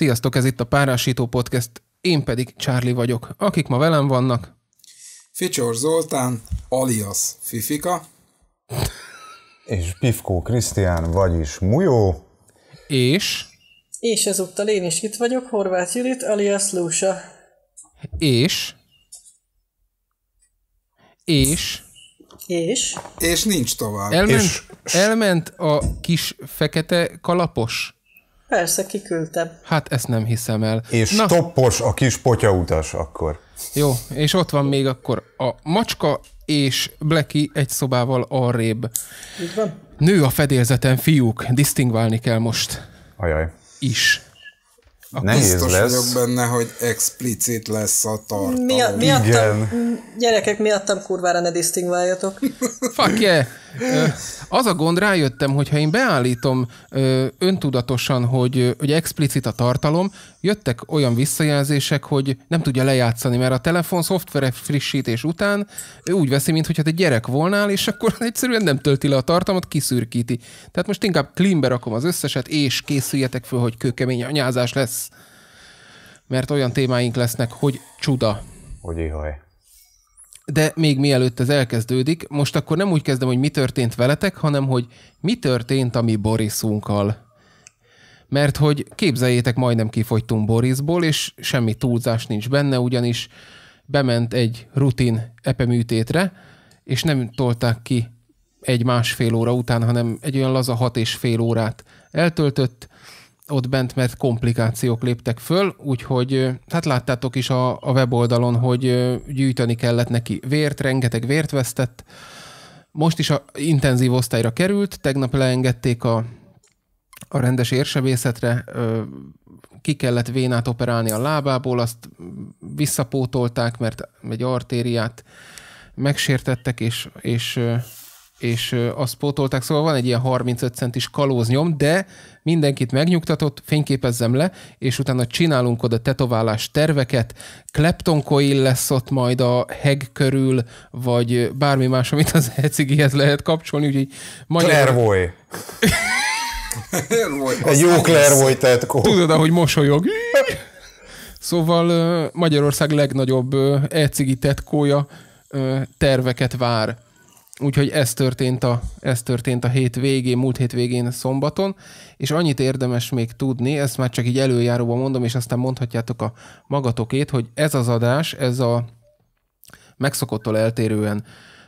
Sziasztok, ez itt a Párásító Podcast, én pedig Charlie vagyok. Akik ma velem vannak... Ficsor Zoltán, alias Fifika. És Pifkó Krisztián, vagyis Mujó. És... És ezúttal én is itt vagyok, Horváth Judit, alias Lúsa. És... És... És... És nincs tovább. Elment, és... elment a kis fekete kalapos. Persze, kiküldtem. Hát ezt nem hiszem el. És Na. toppos a kis potyautas akkor. Jó, és ott van még akkor a macska és Blacky egy szobával arrébb. Így van. Nő a fedélzeten, fiúk, disztingválni kell most. Ajaj. Is. A Nehéz biztos lesz. vagyok benne, hogy explicit lesz a tartalom. Mi, miattam, Igen. gyerekek, miattam kurvára ne disztingváljatok. Fuck yeah! Az a gond, rájöttem, hogy ha én beállítom öntudatosan, hogy, hogy explicit a tartalom, jöttek olyan visszajelzések, hogy nem tudja lejátszani, mert a telefon szoftver frissítés után úgy veszi, mintha te gyerek volnál, és akkor egyszerűen nem tölti le a tartalmat, kiszürkíti. Tehát most inkább klímbe rakom az összeset, és készüljetek föl, hogy kőkemény anyázás lesz. Mert olyan témáink lesznek, hogy csuda. Hogy ihaj de még mielőtt ez elkezdődik, most akkor nem úgy kezdem, hogy mi történt veletek, hanem hogy mi történt a mi Borisunkkal. Mert hogy képzeljétek, majdnem kifogytunk Borisból, és semmi túlzás nincs benne, ugyanis bement egy rutin epeműtétre, és nem tolták ki egy másfél óra után, hanem egy olyan laza hat és fél órát eltöltött, ott bent, mert komplikációk léptek föl, úgyhogy hát láttátok is a, a weboldalon, hogy gyűjteni kellett neki vért, rengeteg vért vesztett. Most is a intenzív osztályra került, tegnap leengedték a, a rendes érsebészetre, ki kellett vénát operálni a lábából, azt visszapótolták, mert egy artériát megsértettek, és, és és azt pótolták, szóval van egy ilyen 35 centis kalóznyom, de mindenkit megnyugtatott, fényképezzem le, és utána csinálunk oda tetoválás terveket, kleptonkoil lesz ott majd a heg körül, vagy bármi más, amit az ecigihez lehet kapcsolni, úgyhogy magyar... Clairvoy. egy jó Clairvoy tetkó. Tudod, ahogy mosolyog. Szóval Magyarország legnagyobb ecigi tetkója terveket vár Úgyhogy ez történt, a, ez történt a hét végén, múlt hét végén szombaton, és annyit érdemes még tudni, ezt már csak így előjáróban mondom, és aztán mondhatjátok a magatokét, hogy ez az adás, ez a megszokottól eltérően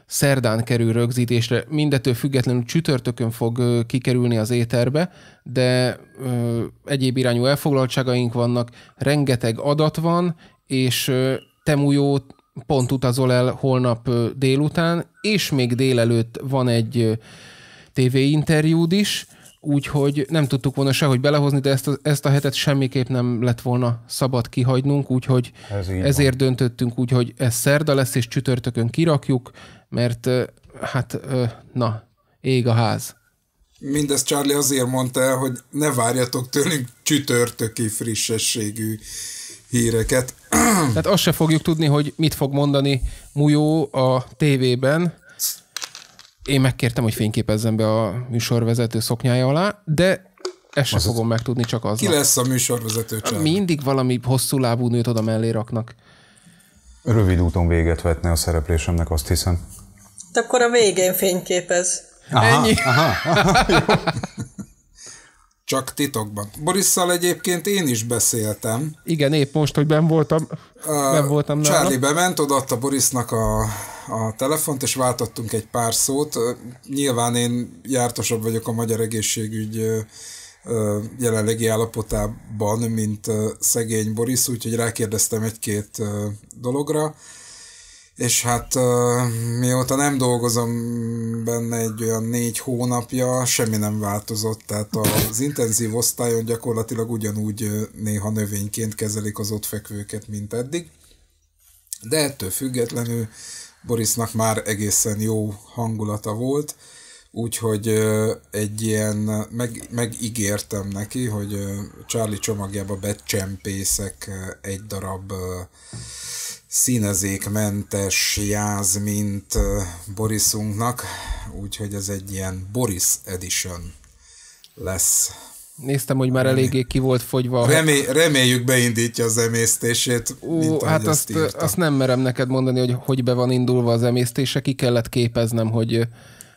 szerdán kerül rögzítésre, mindettől függetlenül csütörtökön fog kikerülni az éterbe, de ö, egyéb irányú elfoglaltságaink vannak, rengeteg adat van, és ö, Temujó pont utazol el holnap délután, és még délelőtt van egy TV interjúd is, úgyhogy nem tudtuk volna sehogy belehozni, de ezt a, ezt a hetet semmiképp nem lett volna szabad kihagynunk, úgyhogy Ez ezért van. döntöttünk úgy, hogy ez szerda lesz, és csütörtökön kirakjuk, mert hát na, ég a ház. Mindezt Charlie azért mondta el, hogy ne várjatok tőlünk csütörtöki frissességű híreket. Tehát azt se fogjuk tudni, hogy mit fog mondani Mujó a tévében. Én megkértem, hogy fényképezzem be a műsorvezető szoknyája alá, de ezt sem fogom megtudni, csak az. Ki lesz a műsorvezető család? Mindig valami hosszú lábú nőt oda mellé raknak. Rövid úton véget vetne a szereplésemnek, azt hiszem. akkor a végén fényképez. Aha, Ennyi. Aha, aha, jó. Csak titokban. Borisszal egyébként én is beszéltem. Igen, épp most, hogy ben voltam, uh, ben voltam nála. Charlie bement, odaadta Borisnak a, a telefont, és váltottunk egy pár szót. Nyilván én jártosabb vagyok a magyar egészségügy jelenlegi állapotában, mint szegény Boris, úgyhogy rákérdeztem egy-két dologra és hát mióta nem dolgozom benne egy olyan négy hónapja, semmi nem változott, tehát az intenzív osztályon gyakorlatilag ugyanúgy néha növényként kezelik az ott fekvőket, mint eddig, de ettől függetlenül Borisnak már egészen jó hangulata volt, úgyhogy egy ilyen, meg, megígértem neki, hogy Charlie csomagjába becsempészek egy darab színezékmentes jáz, mint Borisunknak, úgyhogy ez egy ilyen Boris Edition lesz. Néztem, hogy már eléggé ki volt fogyva. Remé... Reméljük beindítja az emésztését. Ú, mint hát azt, azt, azt nem merem neked mondani, hogy hogy be van indulva az emésztése, ki kellett képeznem, hogy,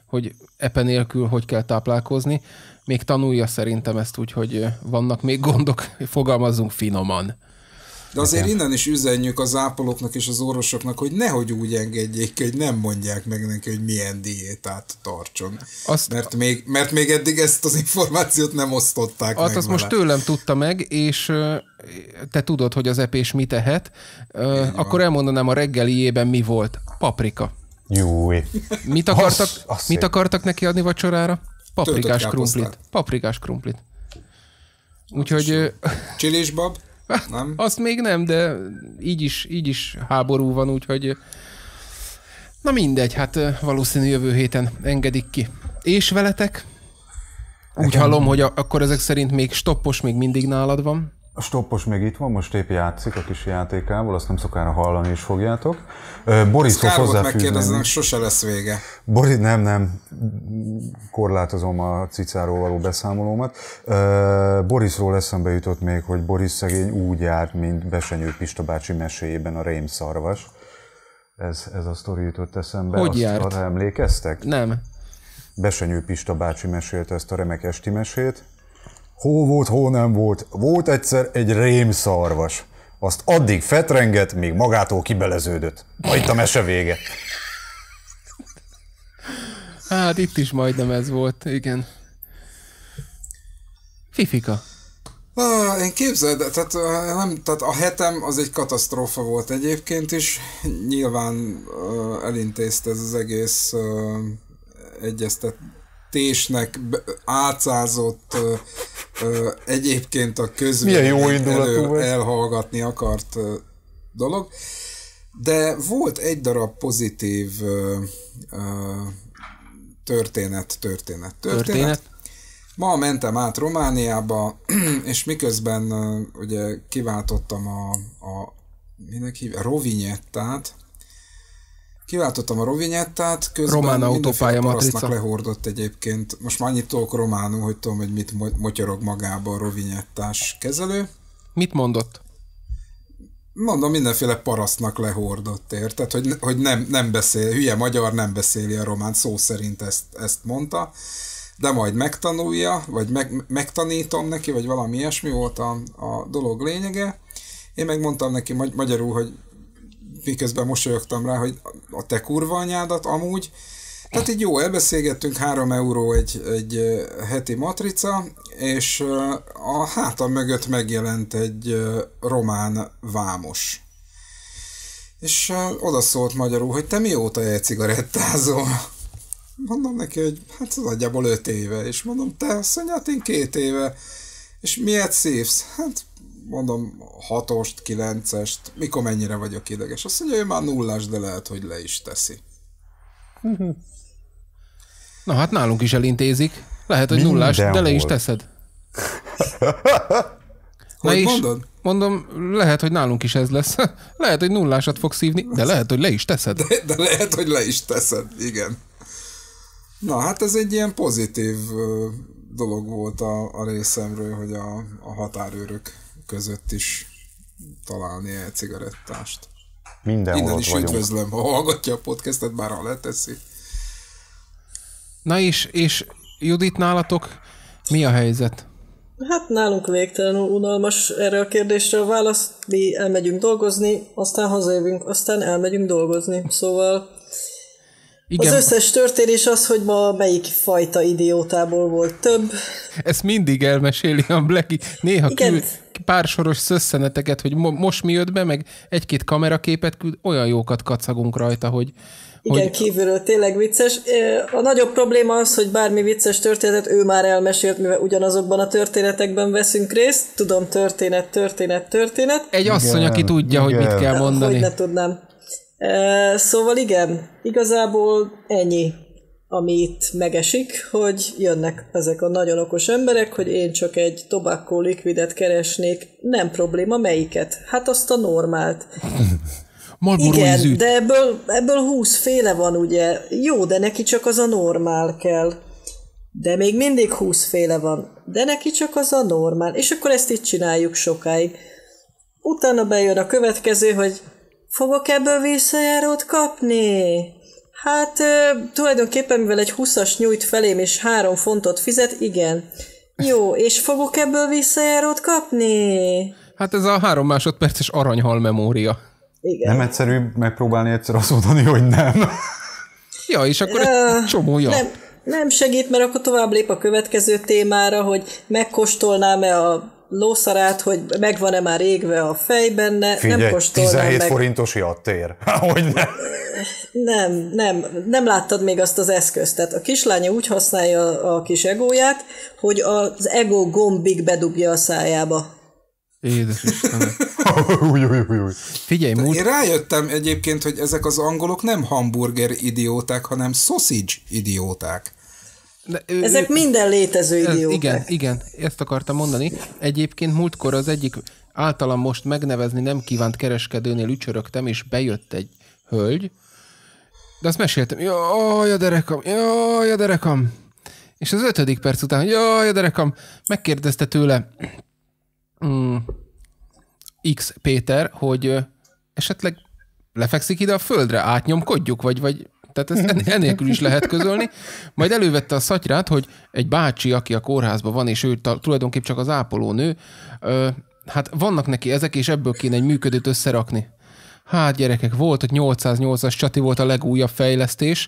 hogy epe nélkül hogy kell táplálkozni. Még tanulja szerintem ezt, úgyhogy vannak még gondok, fogalmazzunk finoman. De azért nekem. innen is üzenjük az ápolóknak és az orvosoknak, hogy nehogy úgy engedjék hogy nem mondják meg neki, hogy milyen diétát tartson. Azt, mert, még, mert még eddig ezt az információt nem osztották azt meg azt most tőlem tudta meg, és te tudod, hogy az epés mit tehet Én Akkor van. elmondanám a reggeliében mi volt. Paprika. Jó. Mit akartak, az, az mit akartak neki adni vacsorára? Paprikás krumplit. Paprikás krumplit. Úgyhogy... Csillisbab? Nem? Azt még nem, de így is, így is háború van, úgyhogy na mindegy, hát valószínű jövő héten engedik ki. És veletek? Úgy hallom, hogy a, akkor ezek szerint még stoppos még mindig nálad van. A stoppos még itt van, most épp játszik a kis játékával, azt nem szokára hallani is fogjátok. Borishoz hozzáfűzném. sose lesz vége. Boris, nem, nem. Korlátozom a cicáról való beszámolómat. Borisról eszembe jutott még, hogy Boris szegény úgy járt, mint Besenyő Pista bácsi meséjében a szarvas. Ez, ez a sztori jutott eszembe. Hogy azt járt? Arra emlékeztek? Nem. Besenyő Pista bácsi mesélte ezt a remek esti mesét, Hó volt, hó nem volt. Volt egyszer egy rémszarvas. Azt addig fetrengett, míg magától kibeleződött. Na itt a mese vége. Hát itt is majdnem ez volt, igen. Fifika. Ah, én képzeld, tehát, nem, tehát a hetem az egy katasztrófa volt egyébként is. Nyilván uh, elintézte ez az egész uh, egyeztet, tésnek álcázott ö, ö, egyébként a közvélemény elő elhallgatni akart ö, dolog. De volt egy darab pozitív ö, ö, történet, történet, történet. történet? Ma mentem át Romániába, és miközben ö, ugye kiváltottam a, a minek hívja, Rovinyettát, Kiváltottam a Rovinyettát, közben Román autópálya matrica. lehordott egyébként. Most már annyit tolok románul, hogy tudom, hogy mit motyorog magába a Rovinyettás kezelő. Mit mondott? Mondom, mindenféle parasztnak lehordott, érted? Hogy, hogy nem, nem beszél, hülye magyar nem beszéli a román, szó szerint ezt, ezt mondta, de majd megtanulja, vagy meg, megtanítom neki, vagy valami ilyesmi volt a, a dolog lényege. Én megmondtam neki magyarul, hogy miközben mosolyogtam rá, hogy a te kurva anyádat amúgy. Tehát így jó, elbeszélgettünk, 3 euró egy, egy heti matrica, és a hátam mögött megjelent egy román vámos. És oda szólt magyarul, hogy te mióta cigarettázol? Mondom neki, hogy hát az nagyjából öt éve, és mondom, te asszonyát, én két éve, és miért szívsz? Hát mondom, hatost, kilencest, mikor mennyire vagyok ideges. Azt mondja, hogy már nullás, de lehet, hogy le is teszi. Na hát nálunk is elintézik. Lehet, hogy Mindenhol. nullás, de le is teszed. Na hogy is, mondod? Mondom, lehet, hogy nálunk is ez lesz. Lehet, hogy nullásat fog szívni, de lehet, hogy le is teszed. De, de lehet, hogy le is teszed, igen. Na, hát ez egy ilyen pozitív dolog volt a, a részemről, hogy a, a határőrök között is találni el cigarettást Mindenhol Innen is vagyunk. üdvözlöm, ha hallgatja a podcastet, bár ha leteszi. Na és, és Judit, nálatok mi a helyzet? Hát nálunk végtelenül unalmas erre a kérdésre a válasz. Mi elmegyünk dolgozni, aztán hazajövünk, aztán elmegyünk dolgozni. Szóval igen. Az összes történés az, hogy ma melyik fajta idiótából volt több. Ezt mindig elmeséli a Blacky. Néha, Igen. küld, pár soros szösszeneteket, hogy mo- most mi jött be, meg egy-két kameraképet küld, olyan jókat kacagunk rajta, hogy, igen, hogy... kívülről tényleg vicces. A nagyobb probléma az, hogy bármi vicces történetet ő már elmesélt, mivel ugyanazokban a történetekben veszünk részt. Tudom, történet, történet, történet. Egy igen, asszony, aki tudja, igen. hogy mit kell mondani. Hogy ne tudnám. Szóval igen, igazából ennyi amit megesik, hogy jönnek ezek a nagyon okos emberek, hogy én csak egy tobakkó likvidet keresnék. Nem probléma, melyiket? Hát azt a normált. Igen, de ebből, ebből 20 féle van, ugye? Jó, de neki csak az a normál kell. De még mindig 20 féle van. De neki csak az a normál. És akkor ezt itt csináljuk sokáig. Utána bejön a következő, hogy fogok ebből visszajárót kapni? Hát tulajdonképpen, mivel egy 20-as nyújt felém és három fontot fizet, igen. Jó, és fogok ebből visszajárót kapni? Hát ez a három másodperces aranyhal memória. Igen. Nem egyszerű megpróbálni egyszer azt mondani, hogy nem. ja, és akkor uh, egy csomó ja. nem, nem segít, mert akkor tovább lép a következő témára, hogy megkóstolnám-e a lószarát, hogy megvan-e már égve a fej benne, Figyelj, nem kóstolnám 17 meg. forintos jattér. Hogy ne? Nem, nem, nem láttad még azt az eszközt. Tehát a kislánya úgy használja a kis egóját, hogy az ego gombig bedugja a szájába. Édes Istenem. uj, uj, Figyelj, múlt... Én rájöttem egyébként, hogy ezek az angolok nem hamburger idióták, hanem sausage idióták. De ő, Ezek minden létező idióták. Igen, igen, ezt akartam mondani. Egyébként múltkor az egyik általam most megnevezni nem kívánt kereskedőnél ücsörögtem, és bejött egy hölgy, de azt meséltem, jaj a derekam, jaj a derekam. És az ötödik perc után, jaj a derekam, megkérdezte tőle mm, X Péter, hogy esetleg lefekszik ide a földre, átnyomkodjuk, vagy, vagy tehát ezt enélkül is lehet közölni. Majd elővette a szatyrát, hogy egy bácsi, aki a kórházban van, és ő tulajdonképp csak az ápolónő, ö, hát vannak neki ezek, és ebből kéne egy működőt összerakni. Hát gyerekek, volt, hogy 808-as csati volt a legújabb fejlesztés,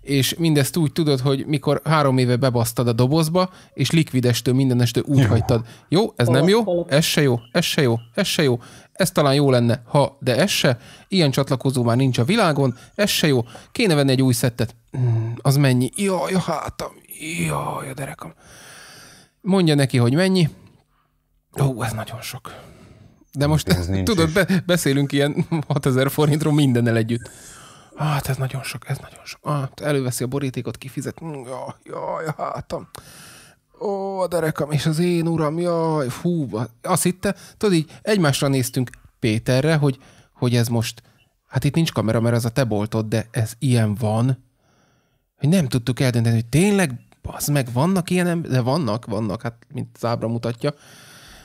és mindezt úgy tudod, hogy mikor három éve bebasztad a dobozba, és likvidestől, mindenestől úgy jó. hagytad. Jó, ez nem jó, ez se jó, ez se jó, ez se jó, ez talán jó lenne, ha, de ez se. Ilyen csatlakozó már nincs a világon, ez se jó. Kéne venni egy új szettet. Mm, az mennyi? Jaj, a hátam. Jaj, a derekam. Mondja neki, hogy mennyi. Ó, ez nagyon sok. De most, ez tudod, be, beszélünk ilyen 6000 forintról mindennel együtt. Hát ez nagyon sok, ez nagyon sok. Ah, előveszi a borítékot, kifizet. Hmm, jaj, jaj, a hátam ó, a derekam, és az én uram, jaj, fú, azt hitte, tudod így egymásra néztünk Péterre, hogy, hogy ez most, hát itt nincs kamera, mert az a te boltod, de ez ilyen van, hogy nem tudtuk eldönteni, hogy tényleg, az meg vannak ilyen de vannak, vannak, hát mint zábra mutatja,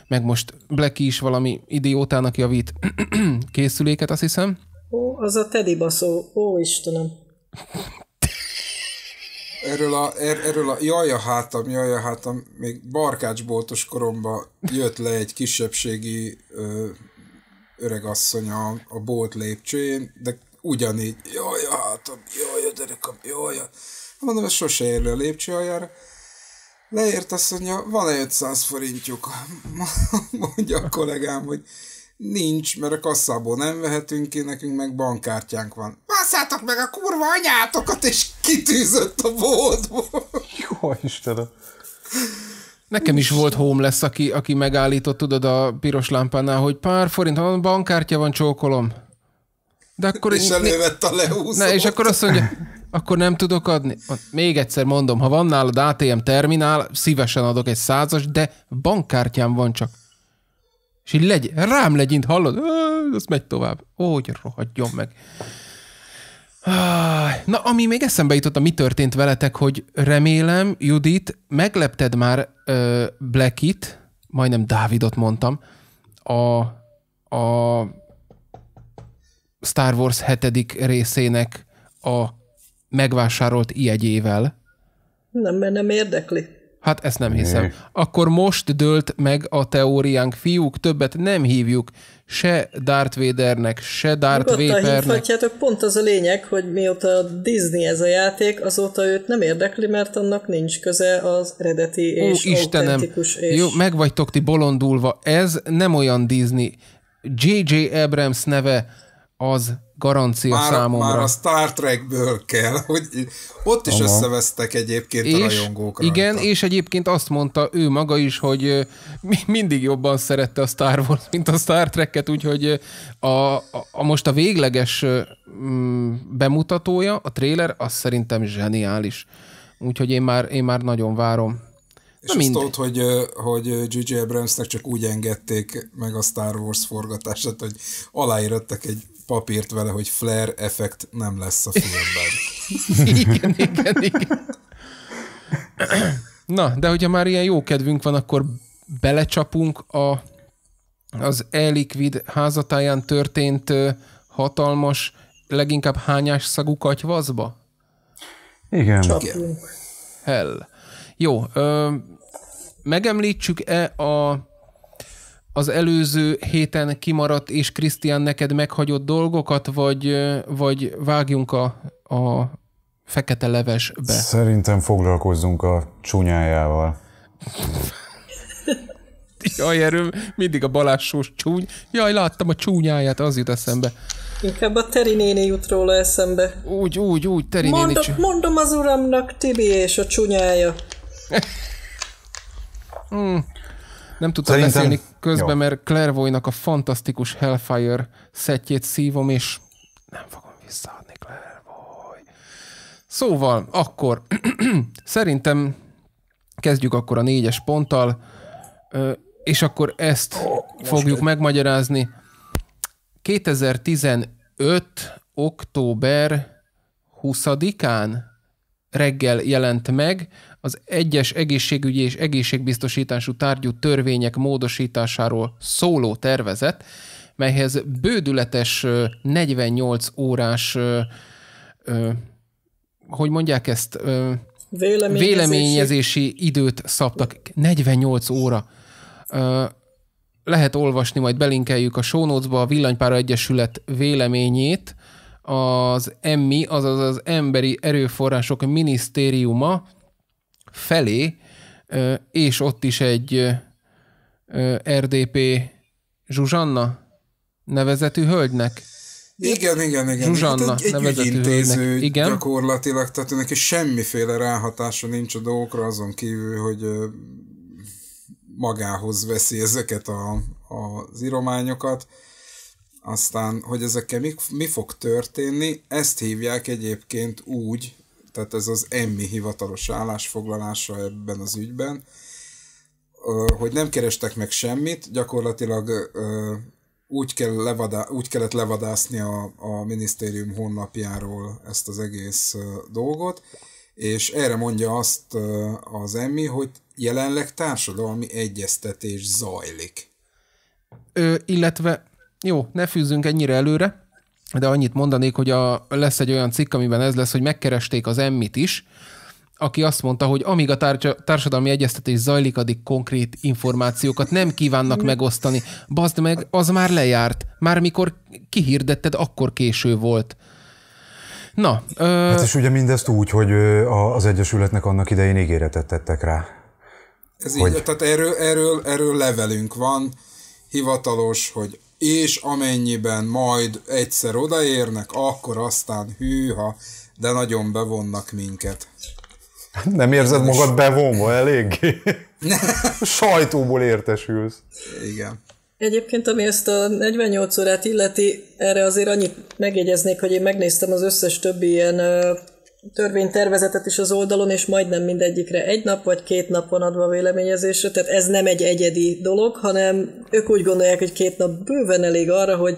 meg most Blacky is valami idiótának javít készüléket, azt hiszem. Ó, az a Teddy baszó, ó Istenem. Erről a, er, erről a jaj a hátam, jaj a hátam, még barkácsboltos koromban jött le egy kisebbségi ö, öregasszony a, a bolt lépcsőjén, de ugyanígy, jaj a hátam, jaj a derekam, jaj a... Hát mondom, ez sose ér le a lépcső aljára. Leért azt mondja, van-e 500 forintjuk? Mondja a kollégám, hogy nincs, mert a kasszából nem vehetünk ki, nekünk meg bankkártyánk van basszátok meg a kurva anyátokat, és kitűzött a boltból. Jó Istenem. Nekem is volt homeless, aki, aki megállított, tudod, a piros lámpánál, hogy pár forint, ha van bankkártya van, csókolom. De akkor és elővett a leúszót. Ne, és akkor azt mondja, akkor nem tudok adni. Még egyszer mondom, ha van nálad ATM terminál, szívesen adok egy százas, de bankkártyám van csak. És így legy, rám legyint, hallod? Azt megy tovább. hogy rohadjon meg. Na, ami még eszembe jutott, a mi történt veletek, hogy remélem, Judit, meglepted már Blackit, majdnem Dávidot mondtam, a, a Star Wars hetedik részének a megvásárolt ijegyével. Nem, mert nem érdekli. Hát ezt nem hiszem. Akkor most dölt meg a teóriánk, fiúk, többet nem hívjuk se Darth Vadernek, se Darth Vadernek. pont az a lényeg, hogy mióta a Disney ez a játék, azóta őt nem érdekli, mert annak nincs köze az eredeti Ó, és Istenem. És... Jó, megvagytok ti bolondulva. Ez nem olyan Disney. J.J. Abrams neve az garancia már, számomra. Már a Star Trekből kell, hogy ott is Aha. összevesztek egyébként és, a rajongók. Igen, rajta. és egyébként azt mondta ő maga is, hogy mindig jobban szerette a Star Wars, mint a Star Trek-et, úgyhogy a, a, a most a végleges mm, bemutatója, a trailer, az szerintem zseniális. Úgyhogy én már, én már nagyon várom. És Na azt tudod, hogy, hogy G.J. Abramsnek csak úgy engedték meg a Star Wars forgatását, hogy aláírtak egy papírt vele, hogy flare effekt nem lesz a filmben. igen, igen, igen. Na, de hogyha már ilyen jó kedvünk van, akkor belecsapunk a, az e-liquid házatáján történt hatalmas, leginkább hányás szagú katyvazba? Igen. Csapunk. Hell. Jó, ö, megemlítsük-e a az előző héten kimaradt és Krisztián neked meghagyott dolgokat, vagy, vagy vágjunk a, a fekete levesbe? Szerintem foglalkozzunk a csúnyájával. Jaj, erőm, mindig a balássós csúny. Jaj, láttam a csúnyáját, az jut eszembe. Inkább a Teri néni jut róla eszembe. Úgy, úgy, úgy, Teri mondom, néni. Mondom az uramnak, Tibi és a csúnyája. hmm. Nem tudtam Szerintem... beszélni közben, Jó. mert Clairvoy-nak a fantasztikus Hellfire szettjét szívom, és nem fogom visszaadni Clairvoy. Szóval, akkor szerintem kezdjük akkor a négyes ponttal, és akkor ezt oh, fogjuk most... megmagyarázni. 2015. október 20-án reggel jelent meg az egyes egészségügyi és egészségbiztosítású tárgyú törvények módosításáról szóló tervezet, melyhez bődületes 48 órás, hogy mondják ezt, véleményezési, véleményezési időt szabtak. 48 óra lehet olvasni, majd belinkeljük a show notes-ba a Villanypára Egyesület véleményét, az EMMI, azaz az Emberi Erőforrások Minisztériuma felé, és ott is egy RDP Zsuzsanna nevezetű hölgynek igen, igen, igen. Zsuzsanna hát egy, egy ügyintéző igen? gyakorlatilag, tehát neki semmiféle ráhatása nincs a dolgokra, azon kívül, hogy magához veszi ezeket a, a, az irományokat. Aztán, hogy ezekkel mi, mi fog történni, ezt hívják egyébként úgy, tehát ez az emmi hivatalos állásfoglalása ebben az ügyben, hogy nem kerestek meg semmit, gyakorlatilag úgy, kell levadá, úgy kellett levadászni a, a minisztérium honlapjáról ezt az egész dolgot, és erre mondja azt az emmi, hogy jelenleg társadalmi egyeztetés zajlik. Ö, illetve, jó, ne fűzzünk ennyire előre, de annyit mondanék, hogy a, lesz egy olyan cikk, amiben ez lesz, hogy megkeresték az Emmit is, aki azt mondta, hogy amíg a társadalmi egyeztetés zajlik, addig konkrét információkat nem kívánnak megosztani. Bazd meg, az már lejárt. Már mikor kihirdetted, akkor késő volt. Na. Ö... Hát és ugye mindezt úgy, hogy az Egyesületnek annak idején ígéretet tettek rá. Ez hogy... így, tehát erről, erről, erről levelünk van, hivatalos, hogy és amennyiben majd egyszer odaérnek, akkor aztán hűha, de nagyon bevonnak minket. Nem érzed Én magad bevonva eléggé? Sajtóból értesülsz. Igen. Egyébként, ami ezt a 48 órát illeti, erre azért annyit megjegyeznék, hogy én megnéztem az összes többi ilyen törvénytervezetet is az oldalon, és majdnem mindegyikre egy nap vagy két nap van adva véleményezésre, tehát ez nem egy egyedi dolog, hanem ők úgy gondolják, hogy két nap bőven elég arra, hogy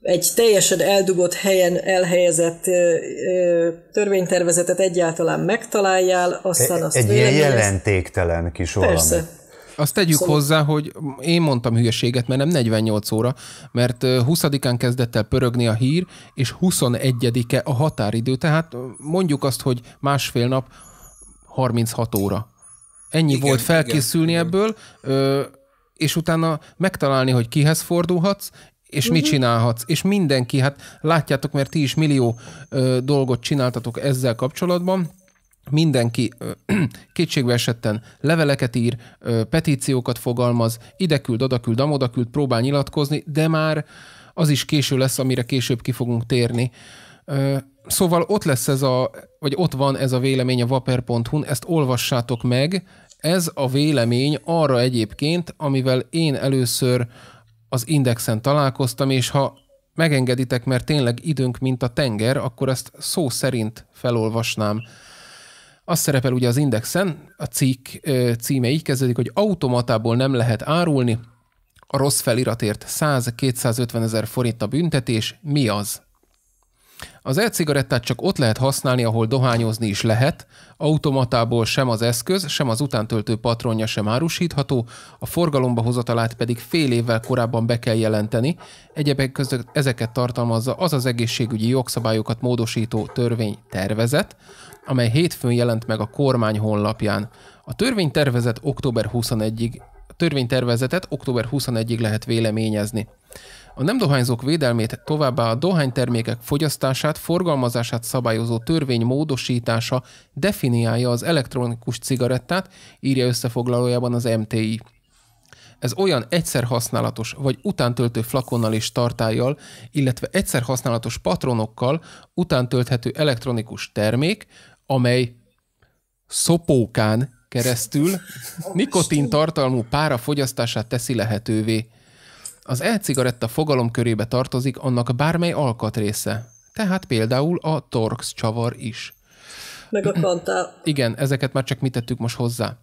egy teljesen eldugott helyen elhelyezett törvénytervezetet egyáltalán megtaláljál, aztán e- azt Egy ilyen jelentéktelen kis valami. Persze, azt tegyük szóval... hozzá, hogy én mondtam hülyeséget, mert nem 48 óra, mert 20-án kezdett el pörögni a hír, és 21-e a határidő, tehát mondjuk azt, hogy másfél nap 36 óra. Ennyi igen, volt felkészülni igen, ebből, igen. és utána megtalálni, hogy kihez fordulhatsz, és uh-huh. mit mhm. csinálhatsz. És mindenki, hát látjátok, mert ti is millió ö, dolgot csináltatok ezzel kapcsolatban, mindenki kétségbe esetten leveleket ír, petíciókat fogalmaz, ide küld, oda küld, amoda küld, próbál nyilatkozni, de már az is késő lesz, amire később ki fogunk térni. Szóval ott lesz ez a, vagy ott van ez a vélemény a vaper.hu-n, ezt olvassátok meg. Ez a vélemény arra egyébként, amivel én először az Indexen találkoztam, és ha megengeditek, mert tényleg időnk, mint a tenger, akkor ezt szó szerint felolvasnám. Az szerepel ugye az Indexen, a cikk címe így kezdődik, hogy automatából nem lehet árulni, a rossz feliratért 100-250 ezer forint a büntetés, mi az? Az e-cigarettát csak ott lehet használni, ahol dohányozni is lehet, automatából sem az eszköz, sem az utántöltő patronja sem árusítható, a forgalomba hozatalát pedig fél évvel korábban be kell jelenteni, egyebek között ezeket tartalmazza az az egészségügyi jogszabályokat módosító törvény tervezet, amely hétfőn jelent meg a kormány honlapján. A törvénytervezet október 21-ig, a törvénytervezetet október 21-ig lehet véleményezni. A nem dohányzók védelmét továbbá a dohánytermékek fogyasztását, forgalmazását szabályozó törvény módosítása definiálja az elektronikus cigarettát, írja összefoglalójában az MTI. Ez olyan egyszer használatos vagy utántöltő flakonnal és tartályjal, illetve egyszer használatos patronokkal utántölthető elektronikus termék, amely szopókán keresztül nikotin tartalmú pára fogyasztását teszi lehetővé. Az e-cigaretta fogalom körébe tartozik annak bármely alkatrésze, tehát például a torx csavar is. Meg a kantál. Igen, ezeket már csak mi tettük most hozzá.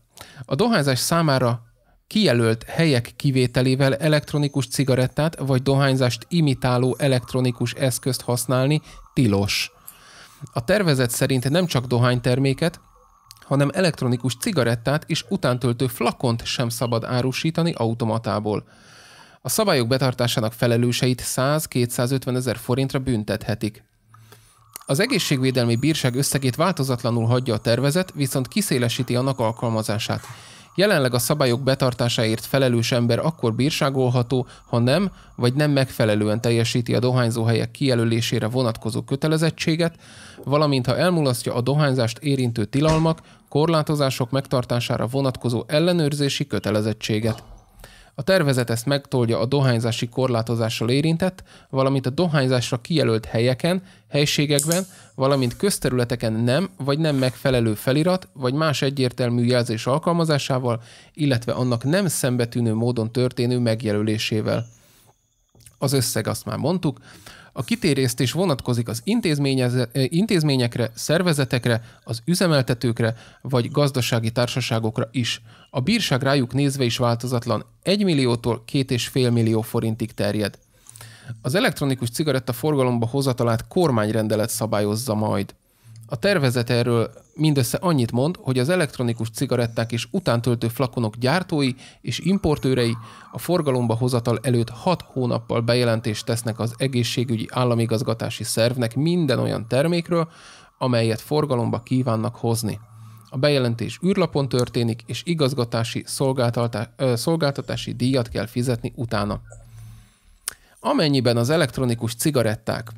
A dohányzás számára kijelölt helyek kivételével elektronikus cigarettát vagy dohányzást imitáló elektronikus eszközt használni tilos. A tervezet szerint nem csak dohányterméket, hanem elektronikus cigarettát és utántöltő flakont sem szabad árusítani automatából. A szabályok betartásának felelőseit 100-250 ezer forintra büntethetik. Az egészségvédelmi bírság összegét változatlanul hagyja a tervezet, viszont kiszélesíti annak alkalmazását. Jelenleg a szabályok betartásáért felelős ember akkor bírságolható, ha nem vagy nem megfelelően teljesíti a dohányzóhelyek kijelölésére vonatkozó kötelezettséget, valamint ha elmulasztja a dohányzást érintő tilalmak, korlátozások megtartására vonatkozó ellenőrzési kötelezettséget. A tervezet ezt megtolja a dohányzási korlátozással érintett, valamint a dohányzásra kijelölt helyeken, helységekben, valamint közterületeken nem vagy nem megfelelő felirat vagy más egyértelmű jelzés alkalmazásával, illetve annak nem szembetűnő módon történő megjelölésével. Az összeg azt már mondtuk, a kitérészt vonatkozik az eh, intézményekre, szervezetekre, az üzemeltetőkre vagy gazdasági társaságokra is. A bírság rájuk nézve is változatlan, 1 milliótól 2,5 millió forintig terjed. Az elektronikus cigaretta forgalomba hozatalát kormányrendelet szabályozza majd. A tervezet erről mindössze annyit mond, hogy az elektronikus cigaretták és utántöltő flakonok gyártói és importőrei a forgalomba hozatal előtt 6 hónappal bejelentést tesznek az egészségügyi államigazgatási szervnek minden olyan termékről, amelyet forgalomba kívánnak hozni. A bejelentés űrlapon történik, és igazgatási szolgáltatási díjat kell fizetni utána. Amennyiben az elektronikus cigaretták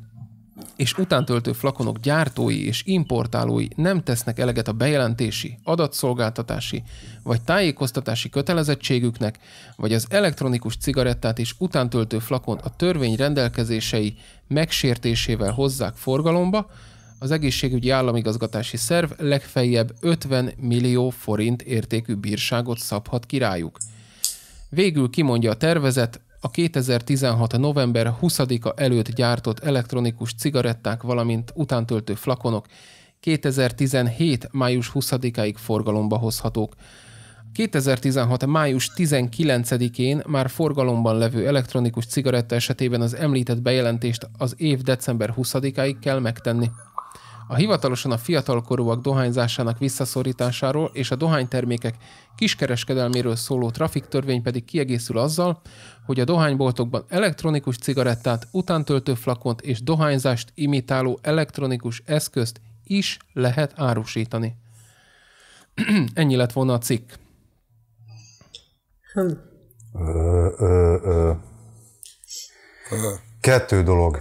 és utántöltő flakonok gyártói és importálói nem tesznek eleget a bejelentési, adatszolgáltatási vagy tájékoztatási kötelezettségüknek, vagy az elektronikus cigarettát és utántöltő flakont a törvény rendelkezései megsértésével hozzák forgalomba, az egészségügyi államigazgatási szerv legfeljebb 50 millió forint értékű bírságot szabhat királyuk. Végül kimondja a tervezet, a 2016. november 20-a előtt gyártott elektronikus cigaretták, valamint utántöltő flakonok 2017. május 20-áig forgalomba hozhatók. 2016. május 19-én már forgalomban levő elektronikus cigaretta esetében az említett bejelentést az év december 20-áig kell megtenni. A hivatalosan a fiatalkorúak dohányzásának visszaszorításáról és a dohánytermékek kiskereskedelméről szóló trafiktörvény pedig kiegészül azzal, hogy a dohányboltokban elektronikus cigarettát, utántöltő flakont és dohányzást imitáló elektronikus eszközt is lehet árusítani. Ennyi lett volna a cikk. Hm. Ö, ö, ö. Kettő dolog.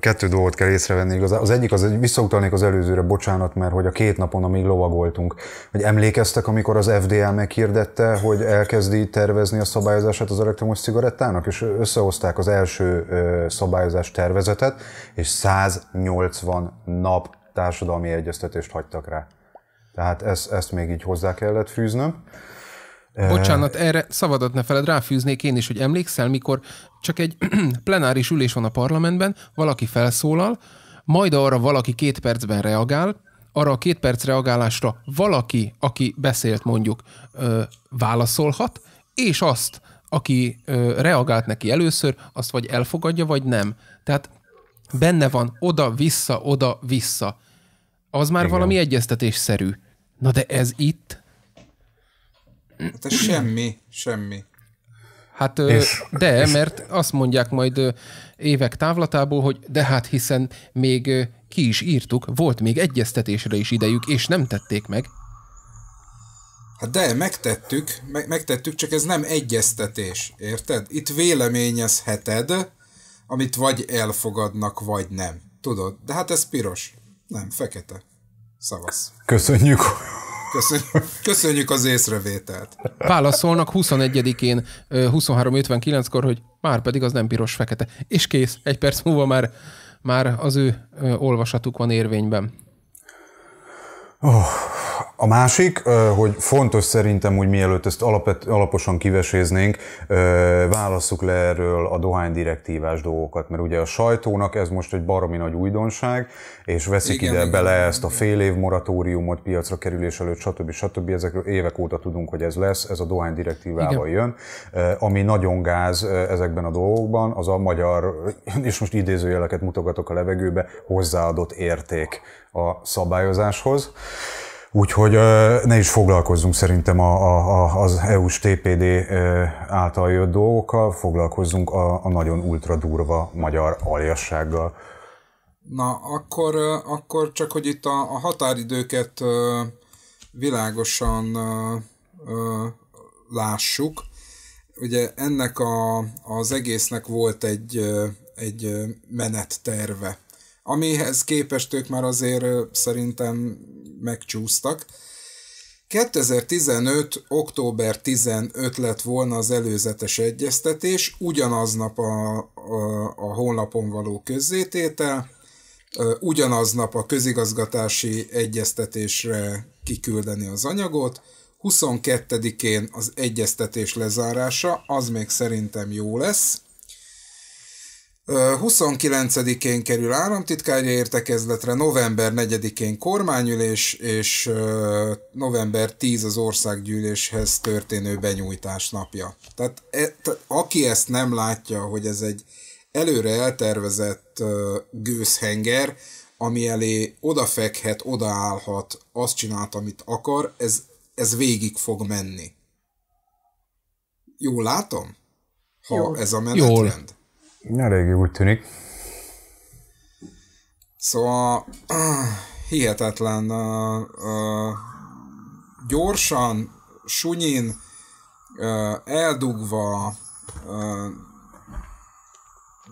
Kettő dolgot kell észrevenni igazán. Az egyik, az, visszautalnék az előzőre, bocsánat, mert hogy a két napon, amíg lovagoltunk, hogy emlékeztek, amikor az FDA meghirdette, hogy elkezdi tervezni a szabályozását az elektromos cigarettának, és összehozták az első szabályozás tervezetet, és 180 nap társadalmi egyeztetést hagytak rá. Tehát ezt, ezt még így hozzá kellett fűznöm. Bocsánat, erre szabadat ne feled, ráfűznék én is, hogy emlékszel, mikor csak egy plenáris ülés van a parlamentben, valaki felszólal, majd arra valaki két percben reagál, arra a két perc reagálásra valaki, aki beszélt mondjuk, ö, válaszolhat, és azt, aki ö, reagált neki először, azt vagy elfogadja, vagy nem. Tehát benne van oda-vissza, oda-vissza. Az már Igen. valami egyeztetésszerű. Na de ez itt? Hát ez semmi, semmi. Hát és, de, és... mert azt mondják majd évek távlatából, hogy de hát hiszen még ki is írtuk, volt még egyeztetésre is idejük, és nem tették meg. Hát de, megtettük, meg, megtettük, csak ez nem egyeztetés, érted? Itt véleményezheted, amit vagy elfogadnak, vagy nem. Tudod? De hát ez piros, nem, fekete. Szavasz. Köszönjük, Köszönjük, köszönjük az észrevételt. Válaszolnak 21-én 23.59-kor, hogy már pedig az nem piros-fekete. És kész. Egy perc múlva már, már az ő olvasatuk van érvényben. Oh, a másik, hogy fontos szerintem, hogy mielőtt ezt alapet, alaposan kiveséznénk, válasszuk le erről a dohánydirektívás dolgokat, mert ugye a sajtónak ez most egy baromi nagy újdonság, és veszik igen, ide igen, bele igen, ezt a fél év moratóriumot piacra kerülés előtt, stb. stb. Ezekről évek óta tudunk, hogy ez lesz, ez a dohánydirektívával igen. jön. Ami nagyon gáz ezekben a dolgokban, az a magyar, és most idézőjeleket mutogatok a levegőbe, hozzáadott érték a szabályozáshoz. Úgyhogy ne is foglalkozzunk szerintem a, a, az EU-s TPD által jött dolgokkal, foglalkozzunk a, a nagyon ultra durva magyar aljassággal. Na, akkor, akkor csak, hogy itt a, a határidőket világosan lássuk. Ugye ennek a, az egésznek volt egy, egy menetterve amihez képest ők már azért szerintem megcsúsztak. 2015. október 15 lett volna az előzetes egyeztetés, ugyanaznap a, a, a honlapon való közzététel, ugyanaznap a közigazgatási egyeztetésre kiküldeni az anyagot, 22-én az egyeztetés lezárása, az még szerintem jó lesz. 29-én kerül államtitkárja értekezletre, november 4-én kormányülés, és november 10 az országgyűléshez történő benyújtás napja. Tehát e, aki ezt nem látja, hogy ez egy előre eltervezett gőzhenger, ami elé odafekhet, odaállhat, azt csinált, amit akar, ez, ez végig fog menni. Jól látom? Ha Jól. ez a menetrend. Jól. Elég úgy tűnik. Szóval hihetetlen. Uh, uh, gyorsan, sunyin, uh, eldugva, uh,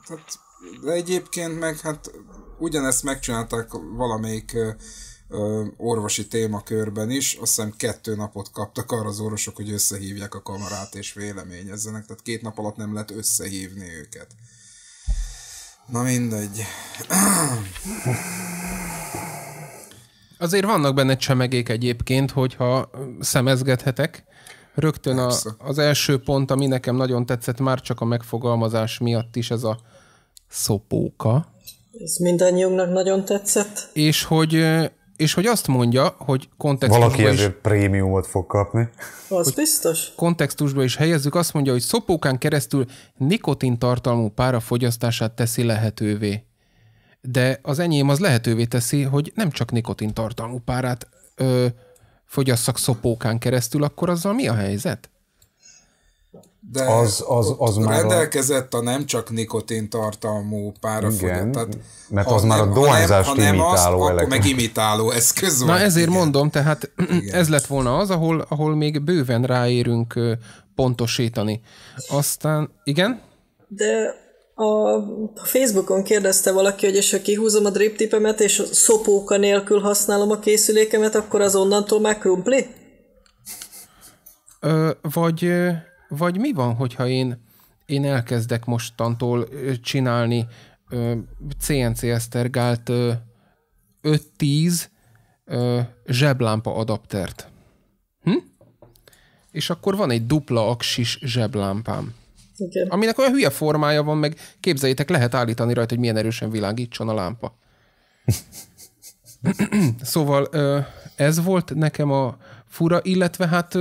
tehát, de egyébként meg hát ugyanezt megcsinálták valamelyik uh, orvosi témakörben is, azt hiszem kettő napot kaptak arra az orvosok, hogy összehívják a kamarát és véleményezzenek, tehát két nap alatt nem lehet összehívni őket. Na mindegy. Azért vannak benne csemegék egyébként, hogyha szemezgethetek. Rögtön a, az első pont, ami nekem nagyon tetszett, már csak a megfogalmazás miatt is ez a szopóka. Ez mindannyiunknak nagyon tetszett. És hogy és hogy azt mondja, hogy kontextusban Valaki ezért is, prémiumot fog kapni. Az biztos. kontextusban is helyezzük, azt mondja, hogy szopókán keresztül nikotin tartalmú pára fogyasztását teszi lehetővé. De az enyém az lehetővé teszi, hogy nem csak nikotin tartalmú párát ö, fogyasszak szopókán keresztül, akkor azzal mi a helyzet? de az, az, az már rendelkezett a nem csak nikotin tartalmú párafogyat. mert az már a dohányzást imitáló ha akkor meg imitáló eszköz van. Na ezért igen. mondom, tehát igen. ez lett volna az, ahol, ahol még bőven ráérünk pontosítani. Aztán, igen? De a, Facebookon kérdezte valaki, hogy és ha kihúzom a drip tipemet, és szopóka nélkül használom a készülékemet, akkor az onnantól már krumpli? Ö, vagy vagy mi van, hogyha én, én elkezdek mostantól csinálni CNC esztergált 5-10 zseblámpa adaptert. Hm? És akkor van egy dupla aksis zseblámpám. Igen. Aminek olyan hülye formája van, meg képzeljétek, lehet állítani rajta, hogy milyen erősen világítson a lámpa. szóval ez volt nekem a fura, illetve hát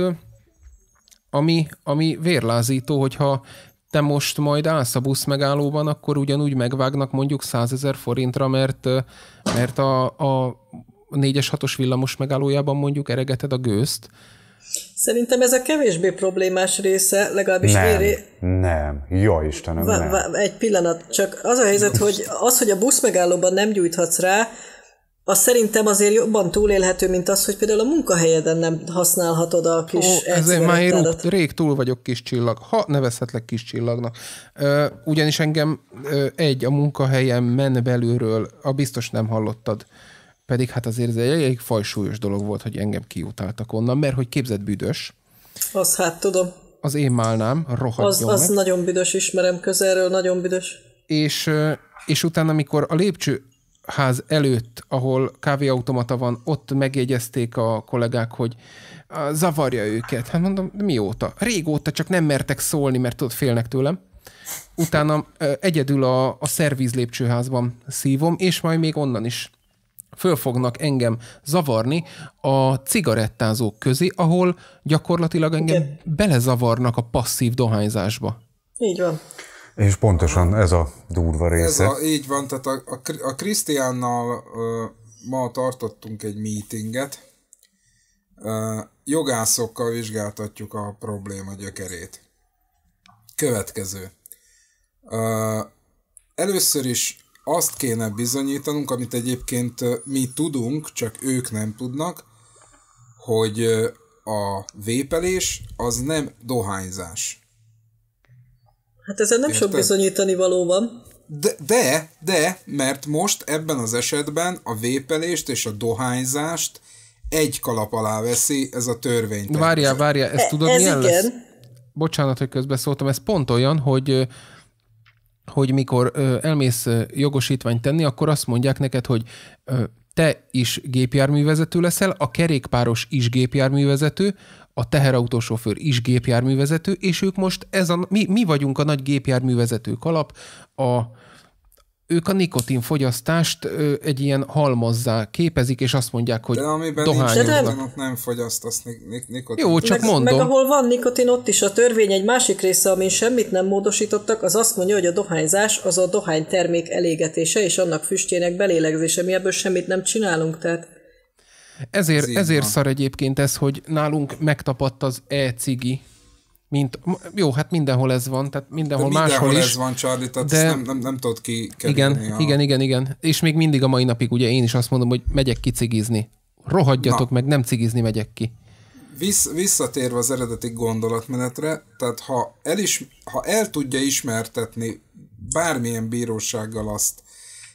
ami, ami vérlázító, hogyha te most majd állsz a busz megállóban, akkor ugyanúgy megvágnak mondjuk 100 ezer forintra, mert, mert a, a 4-es 6-os villamos megállójában mondjuk eregeted a gőzt. Szerintem ez a kevésbé problémás része, legalábbis nem, éri. Nem, jó Istenem, nem. egy pillanat, csak az a helyzet, hogy az, hogy a busz megállóban nem gyújthatsz rá, az szerintem azért jobban túlélhető, mint az, hogy például a munkahelyeden nem használhatod a kis Ó, ezért már rúg, rég túl vagyok kis csillag, ha nevezhetlek kis csillagnak. ugyanis engem egy, a munkahelyen men belülről, a biztos nem hallottad, pedig hát azért ez egy elég fajsúlyos dolog volt, hogy engem kiutáltak onnan, mert hogy képzett büdös. Az hát tudom. Az én málnám, rohadt Az, az meg. nagyon büdös, ismerem közelről, nagyon büdös. És, és utána, amikor a lépcső ház előtt, ahol kávéautomata van, ott megjegyezték a kollégák, hogy zavarja őket. Hát mondom, mióta? Régóta, csak nem mertek szólni, mert ott félnek tőlem. Utána egyedül a, a szervíz lépcsőházban szívom, és majd még onnan is föl fognak engem zavarni a cigarettázók közé, ahol gyakorlatilag engem Igen. belezavarnak a passzív dohányzásba. Így van. És pontosan ez a durva része. Ez a, így van, tehát a, a, a Krisztiánnal ma tartottunk egy meetinget, ö, jogászokkal vizsgáltatjuk a probléma gyökerét. Következő. Ö, először is azt kéne bizonyítanunk, amit egyébként mi tudunk, csak ők nem tudnak, hogy a vépelés az nem dohányzás. Hát ezzel nem Érted? sok bizonyítani való van. De, de, de, mert most ebben az esetben a vépelést és a dohányzást egy kalap alá veszi ez a törvény. Várja, várja, ezt e, tudod ez milyen igen. lesz? Bocsánat, hogy közbeszóltam, ez pont olyan, hogy hogy mikor elmész jogosítványt tenni, akkor azt mondják neked, hogy te is gépjárművezető leszel, a kerékpáros is gépjárművezető, a teherautósofőr is gépjárművezető, és ők most, ez a, mi, mi vagyunk a nagy gépjárművezetők alap, a, ők a nikotinfogyasztást ö, egy ilyen halmozzá képezik, és azt mondják, hogy De amiben nincs, ott nem fogyasztasz nik- nik- nikotin. Jó, csak meg, mondom. Meg ahol van nikotin, ott is a törvény egy másik része, amin semmit nem módosítottak, az azt mondja, hogy a dohányzás az a dohánytermék elégetése és annak füstjének belélegzése. Mi ebből semmit nem csinálunk, tehát ezért, ez ezért szar egyébként ez, hogy nálunk megtapadt az e-cigi, mint, jó, hát mindenhol ez van, tehát mindenhol, de mindenhol máshol ez is. van, Charlie, tehát de... nem, nem, nem tudod ki igen, a... igen, igen, igen. És még mindig a mai napig ugye én is azt mondom, hogy megyek ki cigizni. Rohadjatok Na. meg, nem cigizni megyek ki. Visz, visszatérve az eredeti gondolatmenetre, tehát ha el, is, ha el tudja ismertetni bármilyen bírósággal azt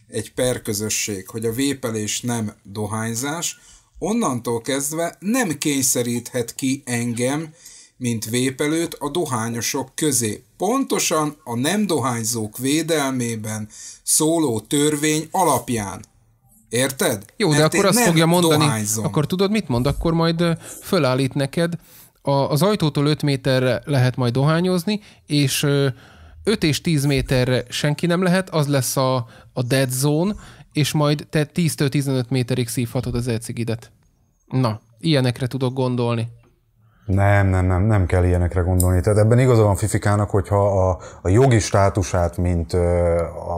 egy perközösség, hogy a vépelés nem dohányzás, Onnantól kezdve nem kényszeríthet ki engem, mint vépelőt a dohányosok közé. Pontosan a nem dohányzók védelmében szóló törvény alapján. Érted? Jó, de Mert akkor azt fogja mondani, dohányzom. akkor tudod mit mond? Akkor majd fölállít neked, a, az ajtótól 5 méterre lehet majd dohányozni, és 5 és 10 méterre senki nem lehet, az lesz a, a dead zone, és majd te 10-15 méterig szívhatod az elcigidet. Na, ilyenekre tudok gondolni. Nem, nem, nem, nem kell ilyenekre gondolni. Tehát ebben igaza van Fifikának, hogyha a, a jogi státusát, mint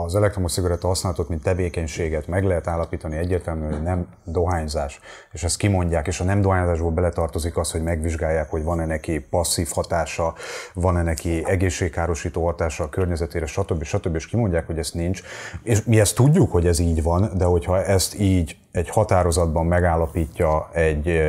az elektromos cigaretta használatot, mint tevékenységet meg lehet állapítani egyértelműen, hogy nem dohányzás, és ezt kimondják, és a nem dohányzásból beletartozik az, hogy megvizsgálják, hogy van-e neki passzív hatása, van-e neki egészségkárosító hatása a környezetére, stb. stb. stb. és kimondják, hogy ez nincs. És mi ezt tudjuk, hogy ez így van, de hogyha ezt így egy határozatban megállapítja egy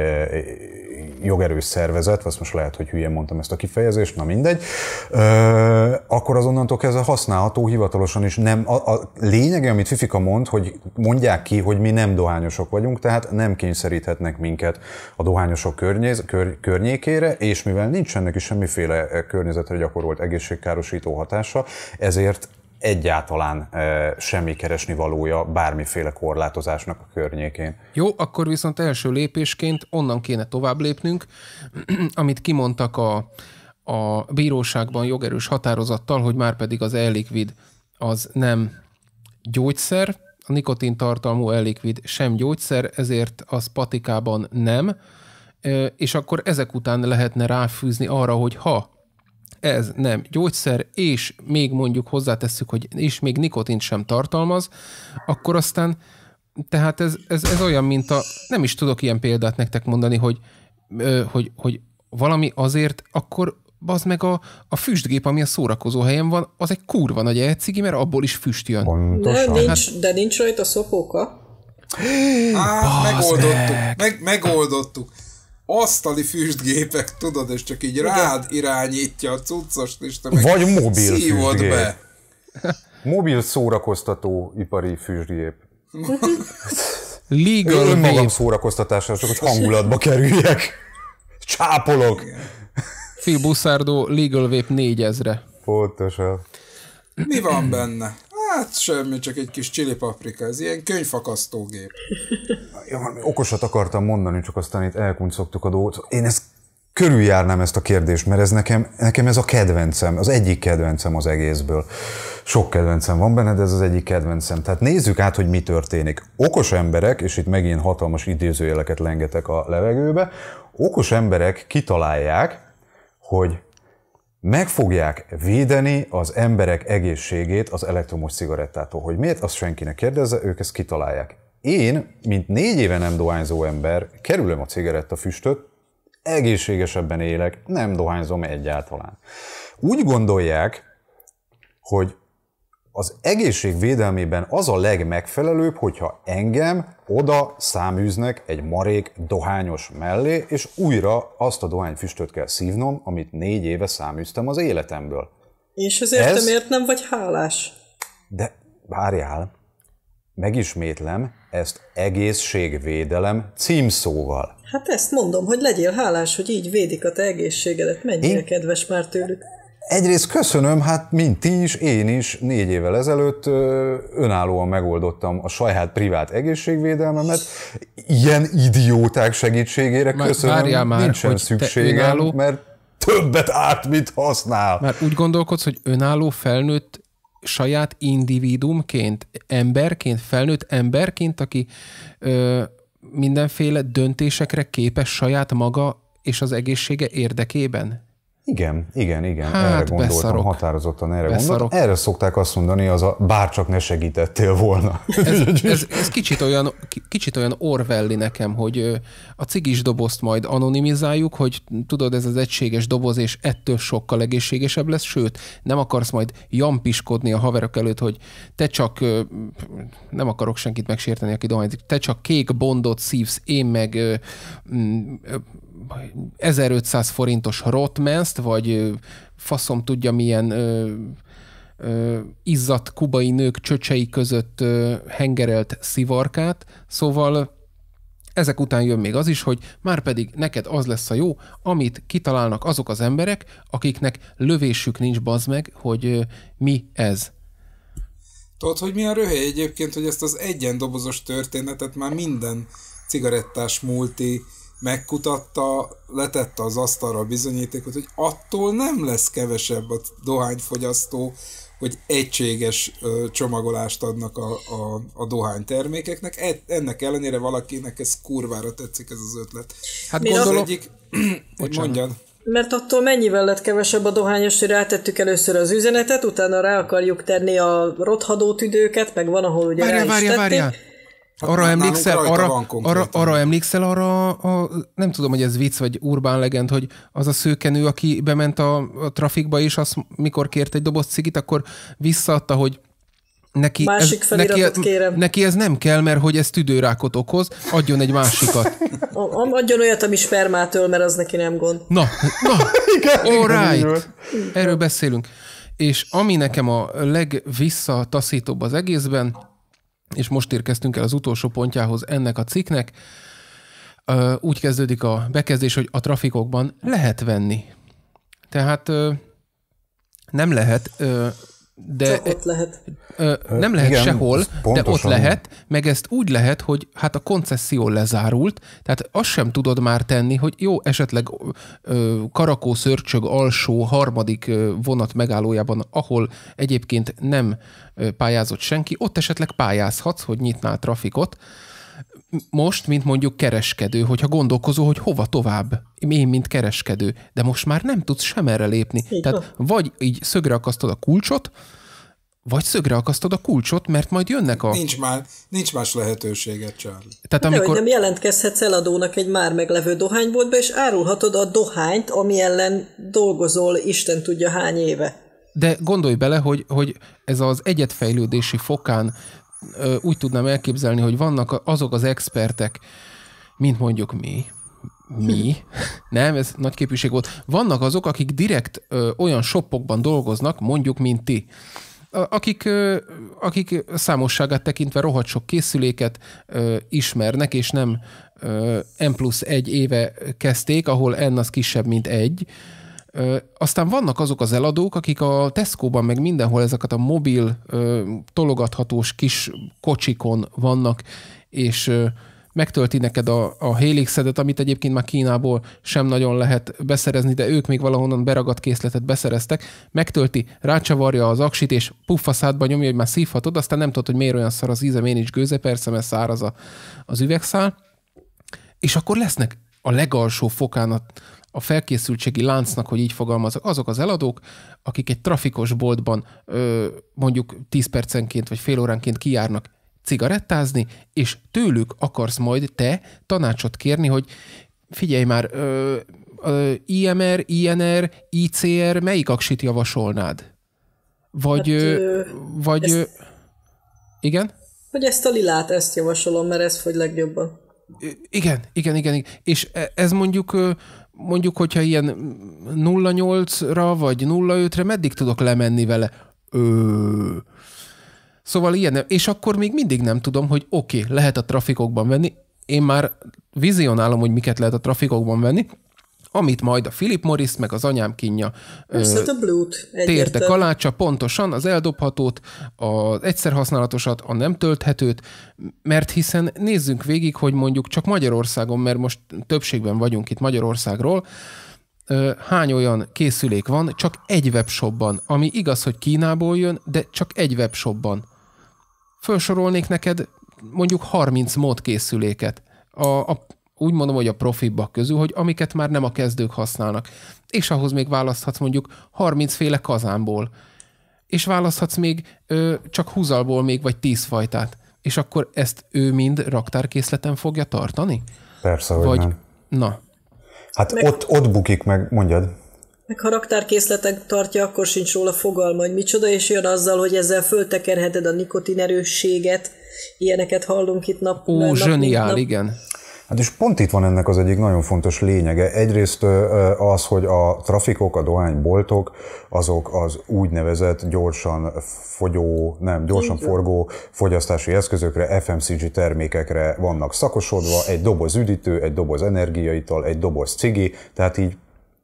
jogerős szervezet, azt most lehet, hogy hülyén mondtam ezt a kifejezést, na mindegy, ö, akkor azonnantól kezdve használható hivatalosan is. Nem, a, a lényege, amit Fifika mond, hogy mondják ki, hogy mi nem dohányosok vagyunk, tehát nem kényszeríthetnek minket a dohányosok környéz, kör, környékére, és mivel nincsenek is semmiféle környezetre gyakorolt egészségkárosító hatása, ezért egyáltalán e, semmi keresni valója bármiféle korlátozásnak a környékén. Jó, akkor viszont első lépésként onnan kéne tovább lépnünk, amit kimondtak a, a bíróságban jogerős határozattal, hogy már pedig az e-liquid az nem gyógyszer, a nikotin tartalmú elikvid sem gyógyszer, ezért az patikában nem, és akkor ezek után lehetne ráfűzni arra, hogy ha ez nem gyógyszer, és még mondjuk hozzátesszük, hogy és még nikotint sem tartalmaz, akkor aztán, tehát ez, ez, ez olyan, mint a, nem is tudok ilyen példát nektek mondani, hogy, hogy, hogy valami azért, akkor az meg a, a füstgép, ami a szórakozó helyen van, az egy kurva nagy elcigi, mert abból is füst jön. Pontosan. De, nincs, hát- de nincs rajta szopóka. Á, megoldottuk, meg, megoldottuk asztali füstgépek, tudod, és csak így Igen. rád irányítja a cuccos és meg Vagy mobil füstgép. be. Mobil szórakoztató ipari füstgép. Legal Én magam szórakoztatásra, csak hogy hangulatba kerüljek. Csápolok. Phil Buszárdo Legal Vape 4000-re. Pontosan. Mi van benne? Hát semmi, csak egy kis chili paprika, ez ilyen könyvfakasztógép. ja, valami okosat akartam mondani, csak aztán itt elkuncogtuk a dolgot. Én ezt körüljárnám ezt a kérdést, mert ez nekem, nekem ez a kedvencem, az egyik kedvencem az egészből. Sok kedvencem van benne, de ez az egyik kedvencem. Tehát nézzük át, hogy mi történik. Okos emberek, és itt megint hatalmas idézőjeleket lengetek a levegőbe, okos emberek kitalálják, hogy meg fogják védeni az emberek egészségét az elektromos cigarettától. Hogy miért, azt senki ne kérdezze, ők ezt kitalálják. Én, mint négy éve nem dohányzó ember, kerülöm a cigaretta füstöt, egészségesebben élek, nem dohányzom egyáltalán. Úgy gondolják, hogy az egészség védelmében az a legmegfelelőbb, hogyha engem oda száműznek egy marék dohányos mellé, és újra azt a dohányfüstöt kell szívnom, amit négy éve száműztem az életemből. És ezért Ez... te miért nem vagy hálás? De várjál, megismétlem ezt egészségvédelem címszóval. Hát ezt mondom, hogy legyél hálás, hogy így védik a te egészségedet. Mennyire Én... kedves már tőlük. Egyrészt köszönöm, hát mint ti is, én is négy évvel ezelőtt önállóan megoldottam a saját privát egészségvédelmemet. Ilyen idióták segítségére már, köszönöm, várjál már, nincsen hogy szükségem, önálló... mert többet árt, mint használ. Mert úgy gondolkodsz, hogy önálló felnőtt saját individumként, emberként, felnőtt emberként, aki ö, mindenféle döntésekre képes saját maga és az egészsége érdekében? Igen, igen, igen. Hát, erre gondoltam, beszarok. határozottan erre beszarok. gondoltam. Erre szokták azt mondani, az a bárcsak ne segítettél volna. Ez, ez, ez kicsit, olyan, kicsit olyan Orwelli nekem, hogy a cigis dobozt majd anonimizáljuk, hogy tudod, ez az egységes doboz, és ettől sokkal egészségesebb lesz, sőt, nem akarsz majd jampiskodni a haverok előtt, hogy te csak, nem akarok senkit megsérteni, aki dohányzik, te csak kék bondot szívsz, én meg mm, 1500 forintos rotmenszt, vagy faszom tudja milyen ö, ö, izzadt kubai nők csöcsei között ö, hengerelt szivarkát, szóval ezek után jön még az is, hogy már pedig neked az lesz a jó, amit kitalálnak azok az emberek, akiknek lövésük nincs bazd meg, hogy ö, mi ez. Tudod, hogy milyen röhely egyébként, hogy ezt az egyen dobozos történetet már minden cigarettás multi megkutatta, letette az asztalra bizonyítékot, hogy attól nem lesz kevesebb a dohányfogyasztó, hogy egységes csomagolást adnak a, a, a dohánytermékeknek. E, ennek ellenére valakinek ez kurvára tetszik ez az ötlet. Hát Mi gondolom... Az egyik... Mondjad. Mert attól mennyivel lett kevesebb a dohányos, hogy rátettük először az üzenetet, utána rá akarjuk tenni a rothadó tüdőket, meg van, ahol ugye várja, rá is várja, tették. várja. Hát arra hát emlékszel, arra, arra, arra emlékszel arra, a, nem tudom, hogy ez vicc vagy urbán legend, hogy az a szőkenő, aki bement a, a trafikba, és azt mikor kért egy doboz cigit, akkor visszaadta, hogy neki Másik ez, neki, kérem. neki ez nem kell, mert hogy ez tüdőrákot okoz, adjon egy másikat. adjon olyat, ami spermától, mert az neki nem gond. Na, na, all right. Erről beszélünk. És ami nekem a legvisszataszítóbb az egészben, és most érkeztünk el az utolsó pontjához ennek a cikknek. Úgy kezdődik a bekezdés, hogy a trafikokban lehet venni. Tehát nem lehet de Csak ott lehet. Ö, nem lehet Igen, sehol, de ott lehet, meg ezt úgy lehet, hogy hát a koncesszió lezárult, tehát azt sem tudod már tenni, hogy jó, esetleg ö, Karakó szörcsög alsó harmadik ö, vonat megállójában, ahol egyébként nem ö, pályázott senki, ott esetleg pályázhatsz, hogy nyitnál trafikot, most, mint mondjuk kereskedő, hogyha gondolkozó, hogy hova tovább, én, mint kereskedő, de most már nem tudsz sem erre lépni. Így Tehát van. vagy így szögre akasztod a kulcsot, vagy szögre akasztod a kulcsot, mert majd jönnek a... Nincs, már, nincs más lehetőséget, Charlie. Tehát amikor... De, nem jelentkezhetsz eladónak egy már meglevő dohányboltba, és árulhatod a dohányt, ami ellen dolgozol Isten tudja hány éve. De gondolj bele, hogy, hogy ez az egyetfejlődési fokán úgy tudnám elképzelni, hogy vannak azok az expertek, mint mondjuk mi, mi, nem, ez nagy képviség volt. Vannak azok, akik direkt ö, olyan shopokban dolgoznak, mondjuk, mint ti, akik, ö, akik számosságát tekintve rohadt sok készüléket ö, ismernek, és nem ö, N plusz egy éve kezdték, ahol N az kisebb, mint egy, ö, Ö, aztán vannak azok az eladók, akik a Tesco-ban meg mindenhol ezeket a mobil ö, tologathatós kis kocsikon vannak, és ö, megtölti neked a, a Helixedet, amit egyébként már Kínából sem nagyon lehet beszerezni, de ők még valahonnan beragadt készletet beszereztek, megtölti, rácsavarja az aksit, és szádba nyomja, hogy már szívhatod, aztán nem tudod, hogy miért olyan szar az íze, én is gőze, persze, mert száraz a, az üvegszál, és akkor lesznek a legalsó fokán a a felkészültségi láncnak, hogy így fogalmazok, azok az eladók, akik egy trafikos boltban ö, mondjuk 10 percenként vagy fél óránként kijárnak cigarettázni, és tőlük akarsz majd te tanácsot kérni, hogy figyelj már, ö, ö, IMR, INR, ICR, melyik aksit javasolnád? Vagy, hát, ö, vagy ezt, ö, igen? Hogy ezt a lilát, ezt javasolom, mert ez fogy legjobban. Igen, igen, igen. igen. És e, ez mondjuk mondjuk, hogyha ilyen 0,8-ra vagy 0,5-re, meddig tudok lemenni vele? Ö... Szóval ilyen, és akkor még mindig nem tudom, hogy oké, okay, lehet a trafikokban venni, én már vizionálom, hogy miket lehet a trafikokban venni, amit majd a Philip Morris meg az anyám kinya a térte kalácsa, pontosan az eldobhatót, az egyszer használatosat, a nem tölthetőt, mert hiszen nézzünk végig, hogy mondjuk csak Magyarországon, mert most többségben vagyunk itt Magyarországról, hány olyan készülék van, csak egy webshopban, ami igaz, hogy Kínából jön, de csak egy webshopban. Felsorolnék neked mondjuk 30 készüléket. A, a úgy mondom, hogy a profibbak közül, hogy amiket már nem a kezdők használnak. És ahhoz még választhatsz mondjuk 30 féle kazánból. És választhatsz még ö, csak húzalból még, vagy 10 fajtát. És akkor ezt ő mind raktárkészleten fogja tartani? Persze, hogy vagy nem. Na. Hát meg... ott, ott bukik meg, mondjad. Meg ha raktárkészleten tartja, akkor sincs róla fogalma, hogy micsoda, és jön azzal, hogy ezzel föltekerheted a nikotin erősséget. Ilyeneket hallunk itt nap. Ó, nap, zseniál, nap. igen. Hát és pont itt van ennek az egyik nagyon fontos lényege. Egyrészt az, hogy a trafikok, a dohányboltok, azok az úgynevezett gyorsan fogyó, nem, gyorsan forgó fogyasztási eszközökre, FMCG termékekre vannak szakosodva, egy doboz üdítő, egy doboz energiaital, egy doboz cigi, tehát így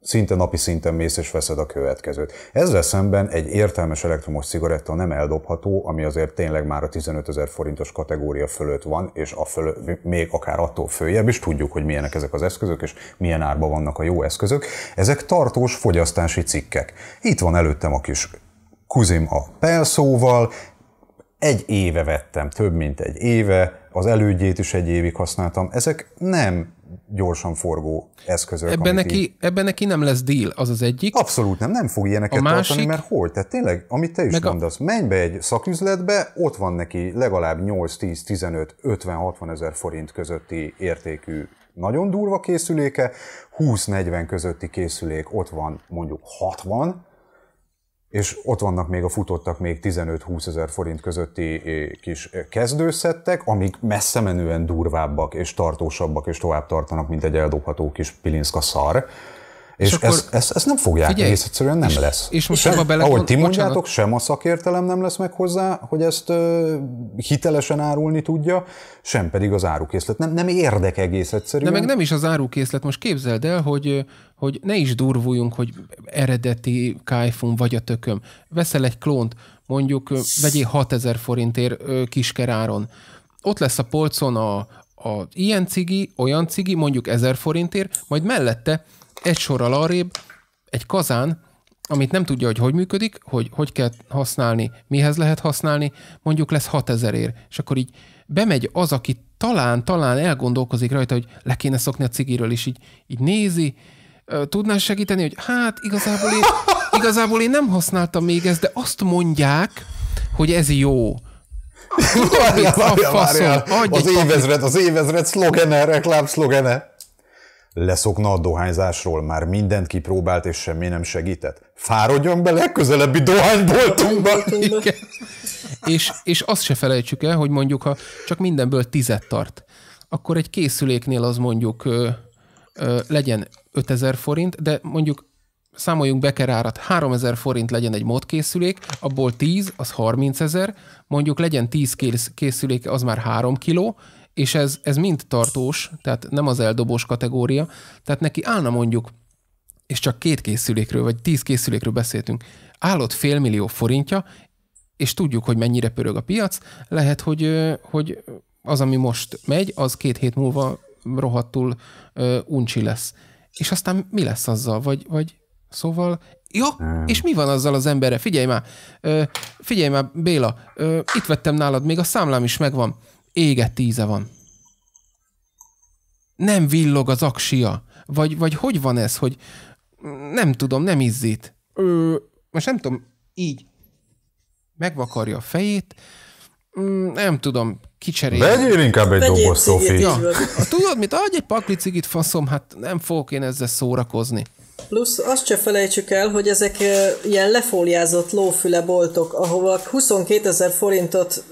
szinte napi szinten mész és veszed a következőt. Ezzel szemben egy értelmes elektromos cigaretta nem eldobható, ami azért tényleg már a 15 ezer forintos kategória fölött van, és a föl, még akár attól följebb is tudjuk, hogy milyenek ezek az eszközök, és milyen árban vannak a jó eszközök. Ezek tartós fogyasztási cikkek. Itt van előttem a kis kuzim a pelszóval, egy éve vettem, több mint egy éve, az elődjét is egy évig használtam. Ezek nem gyorsan forgó eszközök. Ebben neki, így... ebben neki nem lesz deal, az az egyik. Abszolút nem, nem fog ilyeneket másik, tartani, mert hol? Tehát tényleg, amit te is Meg mondasz, a... menj be egy szaküzletbe, ott van neki legalább 8, 10, 15, 50, 60 ezer forint közötti értékű nagyon durva készüléke, 20-40 közötti készülék ott van mondjuk 60, és ott vannak még a futottak még 15-20 ezer forint közötti eh, kis eh, kezdőszettek, amik messze menően durvábbak és tartósabbak és tovább tartanak, mint egy eldobható kis pilinszka szar. És, és akkor, ezt, ezt, ezt nem fogják, figyelj, egész egyszerűen nem és, lesz. És most sem, bele, ahogy ti mondjátok, sem a szakértelem nem lesz meg hozzá, hogy ezt ö, hitelesen árulni tudja, sem pedig az árukészlet. Nem, nem érdek egész egyszerűen. De meg nem is az árukészlet. Most képzeld el, hogy hogy ne is durvuljunk, hogy eredeti kájfun vagy a tököm. Veszel egy klónt, mondjuk vegyél 6000 forintért kiskeráron. Ott lesz a polcon a, a ilyen cigi, olyan cigi, mondjuk 1000 forintért, majd mellette egy sorral arrébb egy kazán, amit nem tudja, hogy hogy működik, hogy hogy kell használni, mihez lehet használni, mondjuk lesz 6000 ér. És akkor így bemegy az, aki talán, talán elgondolkozik rajta, hogy le kéne szokni a cigiről, és így, így nézi, tudnál segíteni, hogy hát igazából én, igazából én nem használtam még ezt, de azt mondják, hogy ez jó. Várjál, várjál, várjál. Az évezred, az évezred szlogene, reklám szlogene leszokna a dohányzásról, már mindent kipróbált, és semmi nem segített. Fáradjon be legközelebbi dohányboltunkba! és, és azt se felejtsük el, hogy mondjuk, ha csak mindenből tizet tart, akkor egy készüléknél az mondjuk ö, ö, legyen 5000 forint, de mondjuk számoljunk bekerárat, 3000 forint legyen egy modkészülék, abból 10, az 30 ezer, mondjuk legyen 10 kész, készülék, az már 3 kiló, és ez, ez mind tartós, tehát nem az eldobós kategória, tehát neki állna mondjuk, és csak két készülékről, vagy tíz készülékről beszéltünk, állott félmillió forintja, és tudjuk, hogy mennyire pörög a piac, lehet, hogy, hogy az, ami most megy, az két hét múlva rohadtul uh, uncsi lesz. És aztán mi lesz azzal? Vagy, vagy szóval, ja, és mi van azzal az emberre? Figyelj már, uh, figyelj már, Béla, uh, itt vettem nálad, még a számlám is megvan égett íze van. Nem villog az aksia. Vagy, vagy hogy van ez, hogy nem tudom, nem izzít. Ö, most nem tudom, így megvakarja a fejét, nem tudom, kicserél. Vegyél inkább egy doboz, Szofi. Ja, tudod mit, adj egy pakli cigit, faszom, hát nem fogok én ezzel szórakozni. Plusz azt se felejtsük el, hogy ezek ilyen lefóliázott lófüle boltok, ahova 22 ezer forintot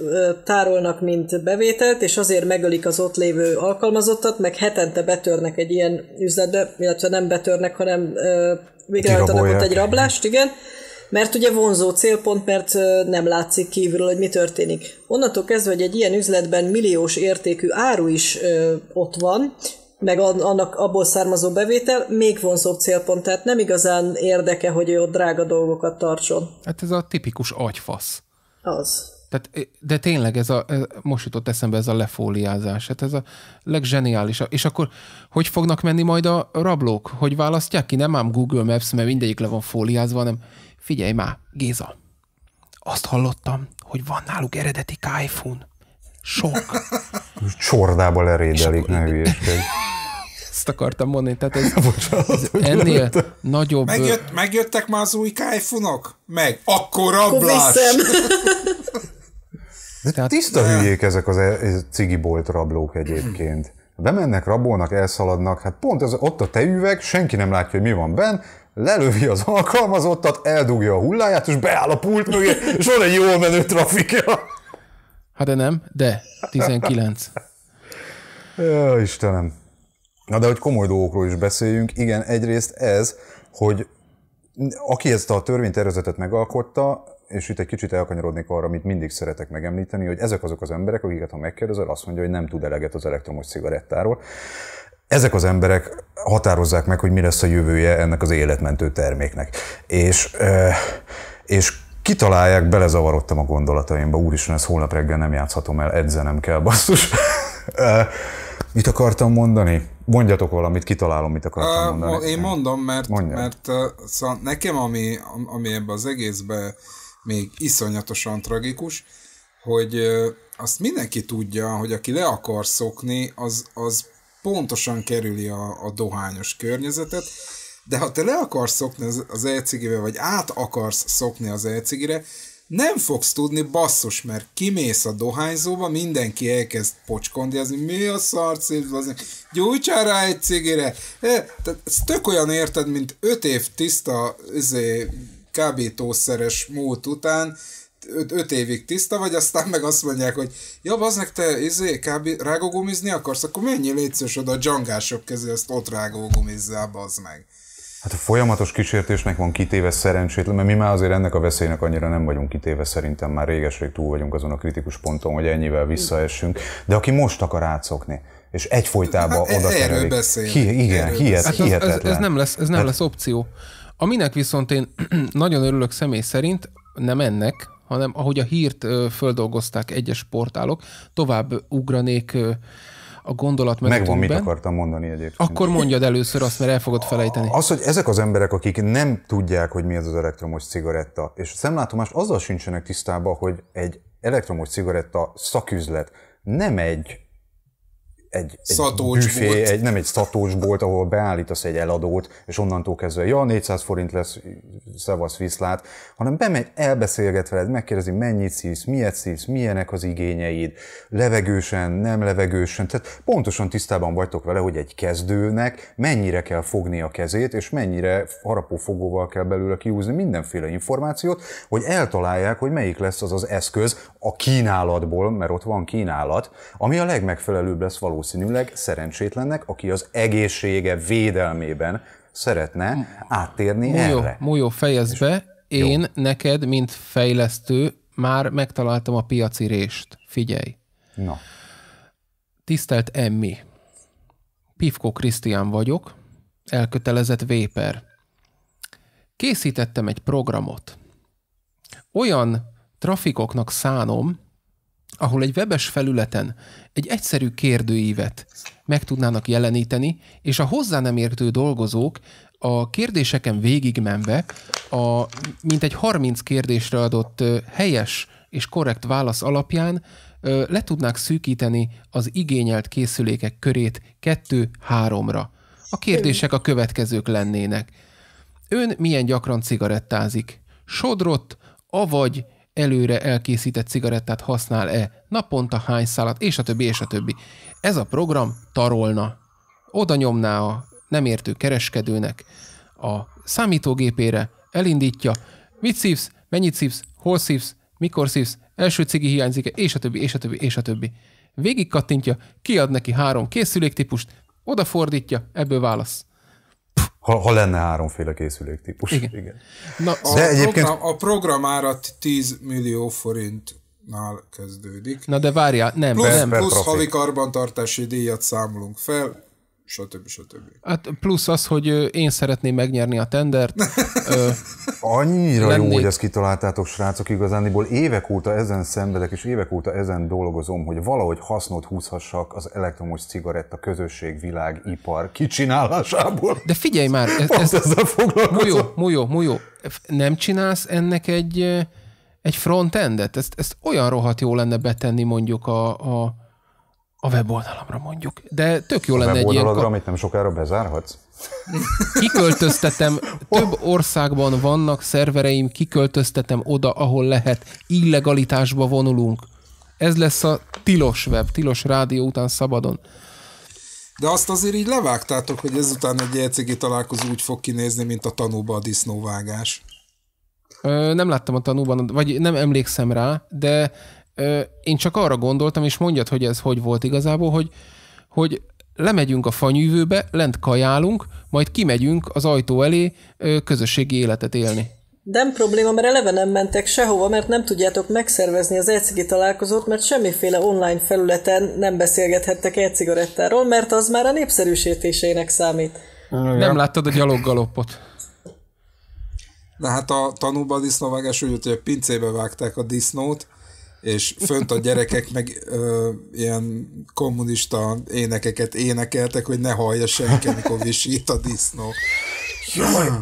tárolnak, mint bevételt, és azért megölik az ott lévő alkalmazottat, meg hetente betörnek egy ilyen üzletbe, illetve nem betörnek, hanem végrehajtanak ott egy rablást, igen. Mert ugye vonzó célpont, mert nem látszik kívülről, hogy mi történik. Onnantól kezdve, hogy egy ilyen üzletben milliós értékű áru is ö, ott van, meg annak abból származó bevétel még vonzóbb célpont, tehát nem igazán érdeke, hogy ő ott drága dolgokat tartson. Hát ez a tipikus agyfasz. Az. Tehát, eh, de tényleg ez a, most jutott eszembe ez a lefóliázás, hát ez a legzseniális. És akkor hogy fognak menni majd a rablók? Hogy választják ki? Nem ám Google Maps, mert mindegyik le van fóliázva, hanem figyelj már, Géza, azt hallottam, hogy van náluk eredeti kájfún. Sok. Csordába lerédelik, ne hülyeség ezt akartam mondani. Tehát ez, Bocsánat, ez ennél jöttem. nagyobb... Megjött, megjöttek már az új kájfunok? Meg. Akkor rablás! De Tehát, tiszta de... hülyék ezek az e- cigibolt rablók egyébként. Bemennek, rabolnak, elszaladnak, hát pont ez, ott a tejüveg, senki nem látja, hogy mi van benn, lelövi az alkalmazottat, eldugja a hulláját, és beáll a pult mögé, és van egy jól menő trafikja. Hát de nem, de 19. Jó, Istenem. Na de hogy komoly dolgokról is beszéljünk, igen, egyrészt ez, hogy aki ezt a törvénytervezetet megalkotta, és itt egy kicsit elkanyarodnék arra, amit mindig szeretek megemlíteni, hogy ezek azok az emberek, akiket ha megkérdezel, azt mondja, hogy nem tud eleget az elektromos cigarettáról. Ezek az emberek határozzák meg, hogy mi lesz a jövője ennek az életmentő terméknek. És, és kitalálják, belezavarodtam a gondolataimba, úristen, ezt holnap reggel nem játszhatom el, edzenem kell, basszus. Mit akartam mondani? Mondjatok valamit, kitalálom, mit akartam uh, mondani. Én mondom, mert, Mondjam. mert uh, szóval nekem, ami, ami ebbe az egészbe még iszonyatosan tragikus, hogy uh, azt mindenki tudja, hogy aki le akar szokni, az, az pontosan kerüli a, a dohányos környezetet, de ha te le akarsz szokni az, az e vagy át akarsz szokni az e nem fogsz tudni basszus, mert kimész a dohányzóba, mindenki elkezd pocskondiazni, mi a szar az gyújtsál rá egy cigire. Tehát ez tök olyan érted, mint öt év tiszta üzé, kábítószeres múlt után, öt, öt évig tiszta vagy, aztán meg azt mondják, hogy ja, az meg te izé, kábi rágógumizni akarsz, akkor mennyi létszős oda a dzsangások kezé, ezt ott rágógumizzál, bazd meg. Hát a folyamatos kísértésnek van kitéve szerencsétlen, mert mi már azért ennek a veszélynek annyira nem vagyunk kitéve, szerintem már réges-rég túl vagyunk azon a kritikus ponton, hogy ennyivel visszaessünk. De aki most akar átszokni, és egyfolytában hát, e- oda kerülik. Hi- igen, erről hihet, hát hihetetlen. Ez, ez, nem, lesz, ez nem hát, lesz opció. Aminek viszont én nagyon örülök személy szerint, nem ennek, hanem ahogy a hírt földolgozták egyes portálok, tovább ugranék a meg. Megvan, mit akartam mondani egyébként. Akkor mondjad először azt, mert el fogod felejteni. Az, hogy ezek az emberek, akik nem tudják, hogy mi az az elektromos cigaretta, és a szemlátomást azzal sincsenek tisztában, hogy egy elektromos cigaretta szaküzlet, nem egy egy, egy büfé, egy, nem egy szatócsbolt, ahol beállítasz egy eladót, és onnantól kezdve, ja, 400 forint lesz, szevasz viszlát, hanem bemegy, elbeszélget veled, megkérdezi, mennyit szívsz, miért szívsz, milyenek az igényeid, levegősen, nem levegősen, tehát pontosan tisztában vagytok vele, hogy egy kezdőnek mennyire kell fogni a kezét, és mennyire harapófogóval kell belőle kihúzni mindenféle információt, hogy eltalálják, hogy melyik lesz az az eszköz a kínálatból, mert ott van kínálat, ami a legmegfelelőbb lesz valószínűleg valószínűleg szerencsétlennek, aki az egészsége védelmében szeretne áttérni Mújó, erre. Mújó, fejezd be, én jó. neked, mint fejlesztő, már megtaláltam a piaci rést. Figyelj. Na. Tisztelt Emmi, Pivko Krisztián vagyok, elkötelezett véper. Készítettem egy programot. Olyan trafikoknak szánom, ahol egy webes felületen egy egyszerű kérdőívet meg tudnának jeleníteni, és a hozzá nem értő dolgozók a kérdéseken végigmenve a mintegy 30 kérdésre adott helyes és korrekt válasz alapján le tudnák szűkíteni az igényelt készülékek körét kettő-háromra. A kérdések a következők lennének. Ön milyen gyakran cigarettázik? Sodrott, avagy előre elkészített cigarettát használ-e, naponta hány szállat, és a többi, és a többi. Ez a program tarolna. Oda nyomná a nem értő kereskedőnek a számítógépére, elindítja, mit szívsz, mennyit szívsz, hol szívsz, mikor szívsz, első cigi hiányzik és a többi, és a többi, és a többi. Végig kattintja, kiad neki három készüléktípust, odafordítja, ebből válasz ha, ha lenne háromféle készülék típus. Igen. Igen. Na, a, egyébként... program, a program árat 10 millió forint nál kezdődik. Na de várjál, nem. Plusz, nem. plusz havi karbantartási díjat számolunk fel, stb. stb. Hát plusz az, hogy én szeretném megnyerni a tendert. ö, Annyira lennék... jó, hogy ezt kitaláltátok, srácok, igazániból évek óta ezen szenvedek, és évek óta ezen dolgozom, hogy valahogy hasznot húzhassak az elektromos cigaretta közösség, világ, ipar kicsinálásából. De figyelj már! Ez, Pont ez, ezzel foglalkozom. Mújó, mújó, mújó. Nem csinálsz ennek egy, egy frontendet? Ezt, ezt olyan rohadt jó lenne betenni mondjuk a, a a weboldalamra mondjuk. De tök jó a lenne egy ilyen... Ka- amit nem sokára bezárhatsz? Kiköltöztetem, több országban vannak szervereim, kiköltöztetem oda, ahol lehet. Illegalitásba vonulunk. Ez lesz a tilos web, tilos rádió után szabadon. De azt azért így levágtátok, hogy ezután egy ECG találkozó úgy fog kinézni, mint a tanúba a disznóvágás. Ö, nem láttam a tanúban, vagy nem emlékszem rá, de én csak arra gondoltam, és mondjad, hogy ez hogy volt igazából, hogy, hogy lemegyünk a fanyűvőbe, lent kajálunk, majd kimegyünk az ajtó elé közösségi életet élni. Nem probléma, mert eleve nem mentek sehova, mert nem tudjátok megszervezni az e találkozót, mert semmiféle online felületen nem beszélgethettek e-cigarettáról, mert az már a népszerűsítésének számít. Igen. Nem láttad a gyaloggalopot. Na hát a tanúban a disznó vágás úgy, hogy a pincébe vágták a disznót, és fönt a gyerekek meg ö, ilyen kommunista énekeket énekeltek, hogy ne hallja senki, amikor visít a disznó.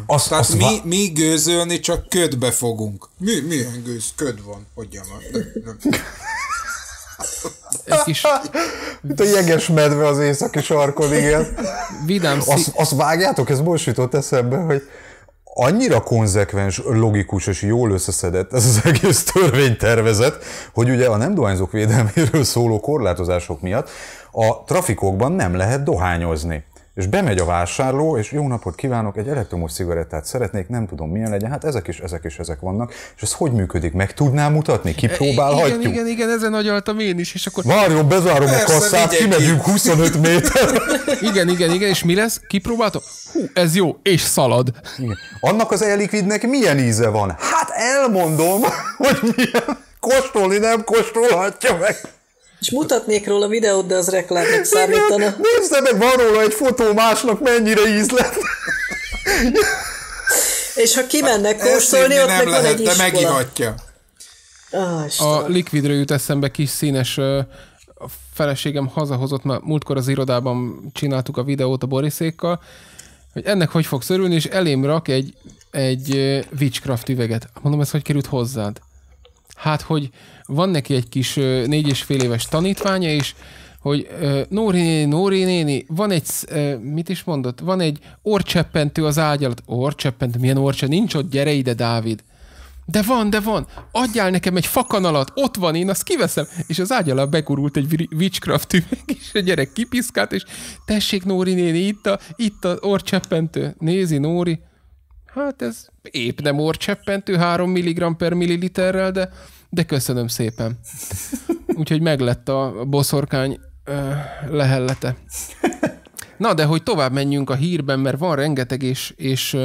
azt, Tehát azt mi, vá- mi gőzölni csak ködbe fogunk. Mi, milyen gőz? Köd van. Hogyan van? Egy kis... Mint a jeges medve az északi sarkon, igen. Vidám szí... azt, azt vágjátok? Ez most jutott eszembe, hogy annyira konzekvens, logikus és jól összeszedett ez az egész törvénytervezet, hogy ugye a nem dohányzók védelméről szóló korlátozások miatt a trafikokban nem lehet dohányozni. És bemegy a vásárló, és jó napot kívánok, egy elektromos cigarettát szeretnék, nem tudom milyen legyen, hát ezek is, ezek is, ezek vannak. És ez hogy működik? Meg tudnám mutatni? E, Kipróbálhatjuk? Igen, igen, igen, ezen agyaltam én is, és akkor... Várjon, bezárom Persze, a kasszát, kimegyünk 25 méter. igen, igen, igen, és mi lesz? Kipróbáltam? Hú, ez jó, és szalad. Igen. Annak az elikvidnek milyen íze van? Hát elmondom, hogy milyen. Kóstolni nem kóstolhatja meg. És mutatnék róla videót, de az reklámnak számítana. nézd meg, van róla egy fotó másnak mennyire ízlet. És ha kimennek hát kóstolni, ott meg lehet, van egy iskola. De megihatja. Ah, a likvidről jut eszembe kis színes a feleségem hazahozott, mert múltkor az irodában csináltuk a videót a Boriszékkal, hogy ennek hogy fog örülni, és elém rak egy, egy Witchcraft üveget. Mondom, ez hogy került hozzád? Hát, hogy van neki egy kis négy és fél éves tanítványa, és hogy uh, Nóri néni, Nóri néni, van egy, uh, mit is mondott, van egy orcseppentő az ágy alatt. Orcseppentő, milyen orcse? Nincs ott, gyere ide, Dávid. De van, de van, adjál nekem egy fakanalat, ott van, én azt kiveszem. És az ágy alatt bekurult egy witchcraft üveg, és a gyerek kipiszkált, és tessék Nóri néni, itt a, itt a orcseppentő. Nézi Nóri, hát ez épp nem orcseppentő, 3 mg per milliliterrel, de de köszönöm szépen. Úgyhogy meglett a boszorkány ö, lehellete. Na, de hogy tovább menjünk a hírben, mert van rengeteg, és, és,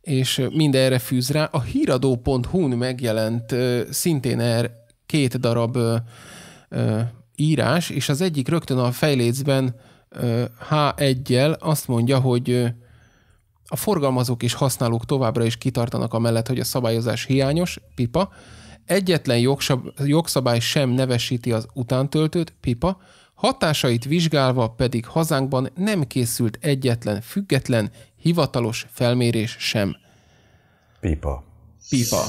és mindenre fűz rá. A híradó.hu-n megjelent szintén er két darab ö, ö, írás, és az egyik rögtön a fejlécben H1-jel azt mondja, hogy a forgalmazók és használók továbbra is kitartanak a mellett, hogy a szabályozás hiányos, pipa, Egyetlen jogsab, jogszabály sem nevesíti az utántöltőt, pipa, hatásait vizsgálva pedig hazánkban nem készült egyetlen független, hivatalos felmérés sem. Pipa. Pipa.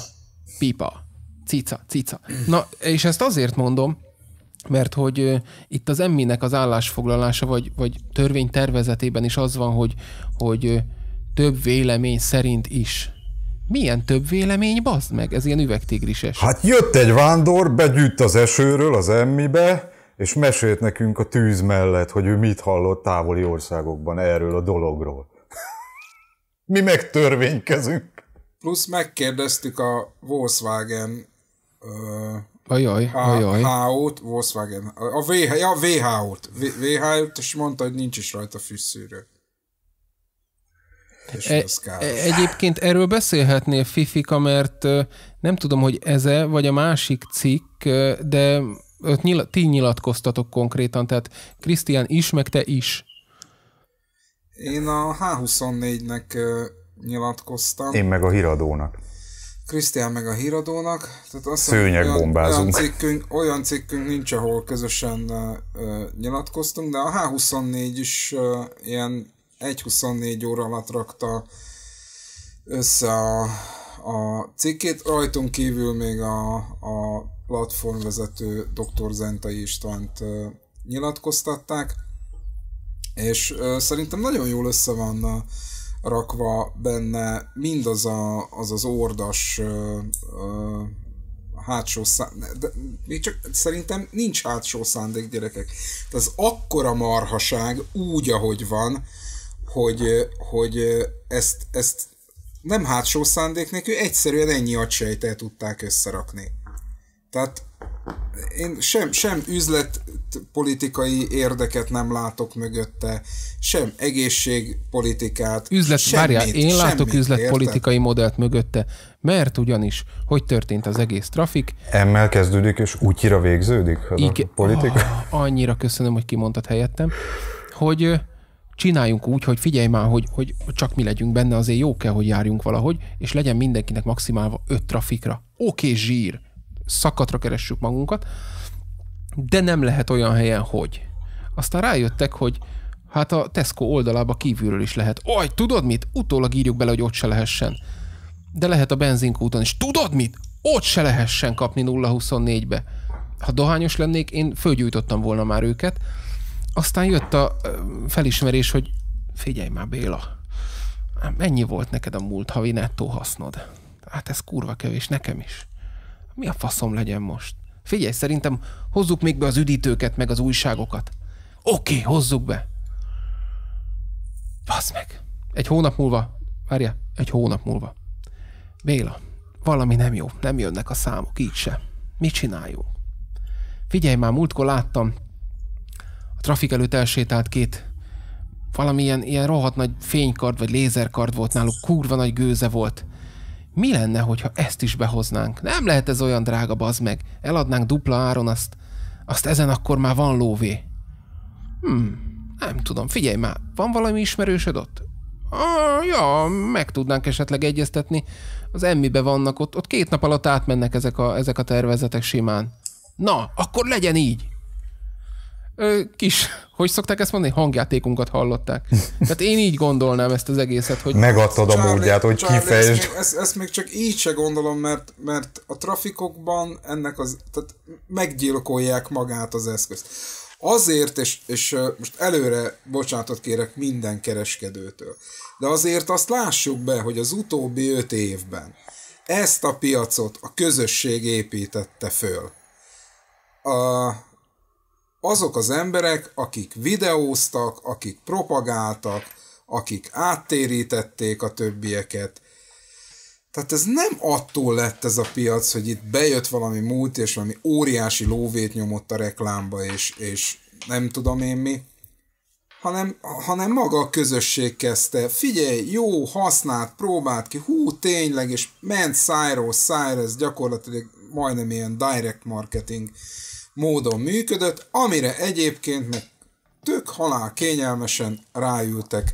Pipa. Cica, cica. Na, és ezt azért mondom, mert hogy itt az emminek az állásfoglalása, vagy, vagy törvény tervezetében is az van, hogy, hogy több vélemény szerint is. Milyen több vélemény, bazd meg, ez ilyen üvegtigrises. Hát jött egy vándor, begyűjt az esőről az emmibe, és mesélt nekünk a tűz mellett, hogy ő mit hallott távoli országokban erről a dologról. Mi megtörvénykezünk. Plusz megkérdeztük a Volkswagen uh, ajaj, ajaj. h t Volkswagen, a, VH, a VH-ot, vh t és mondta, hogy nincs is rajta fűszűrő. E-, e, egyébként erről beszélhetnél, Fifika, mert nem tudom, hogy eze vagy a másik cikk, de ott nyil- ti nyilatkoztatok konkrétan, tehát Krisztián is, meg te is. Én a H24-nek nyilatkoztam. Én meg a híradónak. Krisztián meg a híradónak. Tehát azt Szőnyeg olyan, bombázunk. Olyan cikkünk, olyan cikkünk nincs, ahol közösen uh, nyilatkoztunk, de a H24 is uh, ilyen 1-24 óra alatt rakta össze a, a cikkét. Rajtunk kívül még a, a platformvezető dr. Zentai Istvánt nyilatkoztatták, és szerintem nagyon jól össze van rakva benne mindaz a, az, az ordas ö, ö, hátsó szándék, de még csak szerintem nincs hátsó szándék, gyerekek. ez akkora marhaság úgy, ahogy van, hogy, hogy ezt, ezt nem hátsó szándék nélkül, egyszerűen ennyi agysejtel tudták összerakni. Tehát én sem, sem üzletpolitikai érdeket nem látok mögötte, sem egészségpolitikát, Üzlet, semmit, várjál, én semmit, látok üzletpolitikai modellt mögötte, mert ugyanis, hogy történt az egész trafik. Emmel kezdődik, és útjira végződik a politika? Oh, annyira köszönöm, hogy kimondtad helyettem, hogy csináljunk úgy, hogy figyelj már, hogy, hogy csak mi legyünk benne, azért jó kell, hogy járjunk valahogy, és legyen mindenkinek maximálva öt trafikra. Oké, okay, zsír, szakatra keressük magunkat, de nem lehet olyan helyen, hogy. Aztán rájöttek, hogy hát a Tesco oldalába kívülről is lehet. Oj, tudod mit? Utólag írjuk bele, hogy ott se lehessen. De lehet a benzinkúton is. Tudod mit? Ott se lehessen kapni 0-24-be. Ha dohányos lennék, én fölgyújtottam volna már őket, aztán jött a felismerés, hogy figyelj már Béla, mennyi volt neked a múlt havi nettó hasznod? Hát ez kurva kevés, nekem is. Mi a faszom legyen most? Figyelj, szerintem hozzuk még be az üdítőket, meg az újságokat. Oké, okay, hozzuk be. Basz meg. Egy hónap múlva, várja, egy hónap múlva. Béla, valami nem jó, nem jönnek a számok, így se. Mit csináljunk? Figyelj már, múltkor láttam, a trafik előtt elsétált két valamilyen ilyen rohadt nagy fénykard vagy lézerkard volt náluk, kurva nagy gőze volt. Mi lenne, hogyha ezt is behoznánk? Nem lehet ez olyan drága, bazd meg. Eladnánk dupla áron azt, azt ezen akkor már van lóvé. Hmm, nem tudom, figyelj már, van valami ismerősöd ott? Ah, ja, meg tudnánk esetleg egyeztetni. Az emmibe vannak, ott, ott két nap alatt átmennek ezek a, ezek a tervezetek simán. Na, akkor legyen így! ö, kis, hogy szokták ezt mondani, hangjátékunkat hallották. Tehát én így gondolnám ezt az egészet, hogy... Megadtad a módját, hogy Charlie, kifejtsd. Ezt, ezt, ezt, még csak így se gondolom, mert, mert a trafikokban ennek az... Tehát meggyilkolják magát az eszközt. Azért, és, és most előre bocsánatot kérek minden kereskedőtől, de azért azt lássuk be, hogy az utóbbi öt évben ezt a piacot a közösség építette föl. A, azok az emberek, akik videóztak, akik propagáltak, akik áttérítették a többieket. Tehát ez nem attól lett ez a piac, hogy itt bejött valami múlt, és valami óriási lóvét nyomott a reklámba, és, és nem tudom én mi, hanem, hanem maga a közösség kezdte. Figyelj, jó, használt, próbált ki, hú, tényleg, és ment szájról szájra, ez gyakorlatilag majdnem ilyen direct marketing módon működött, amire egyébként meg tök halál kényelmesen ráültek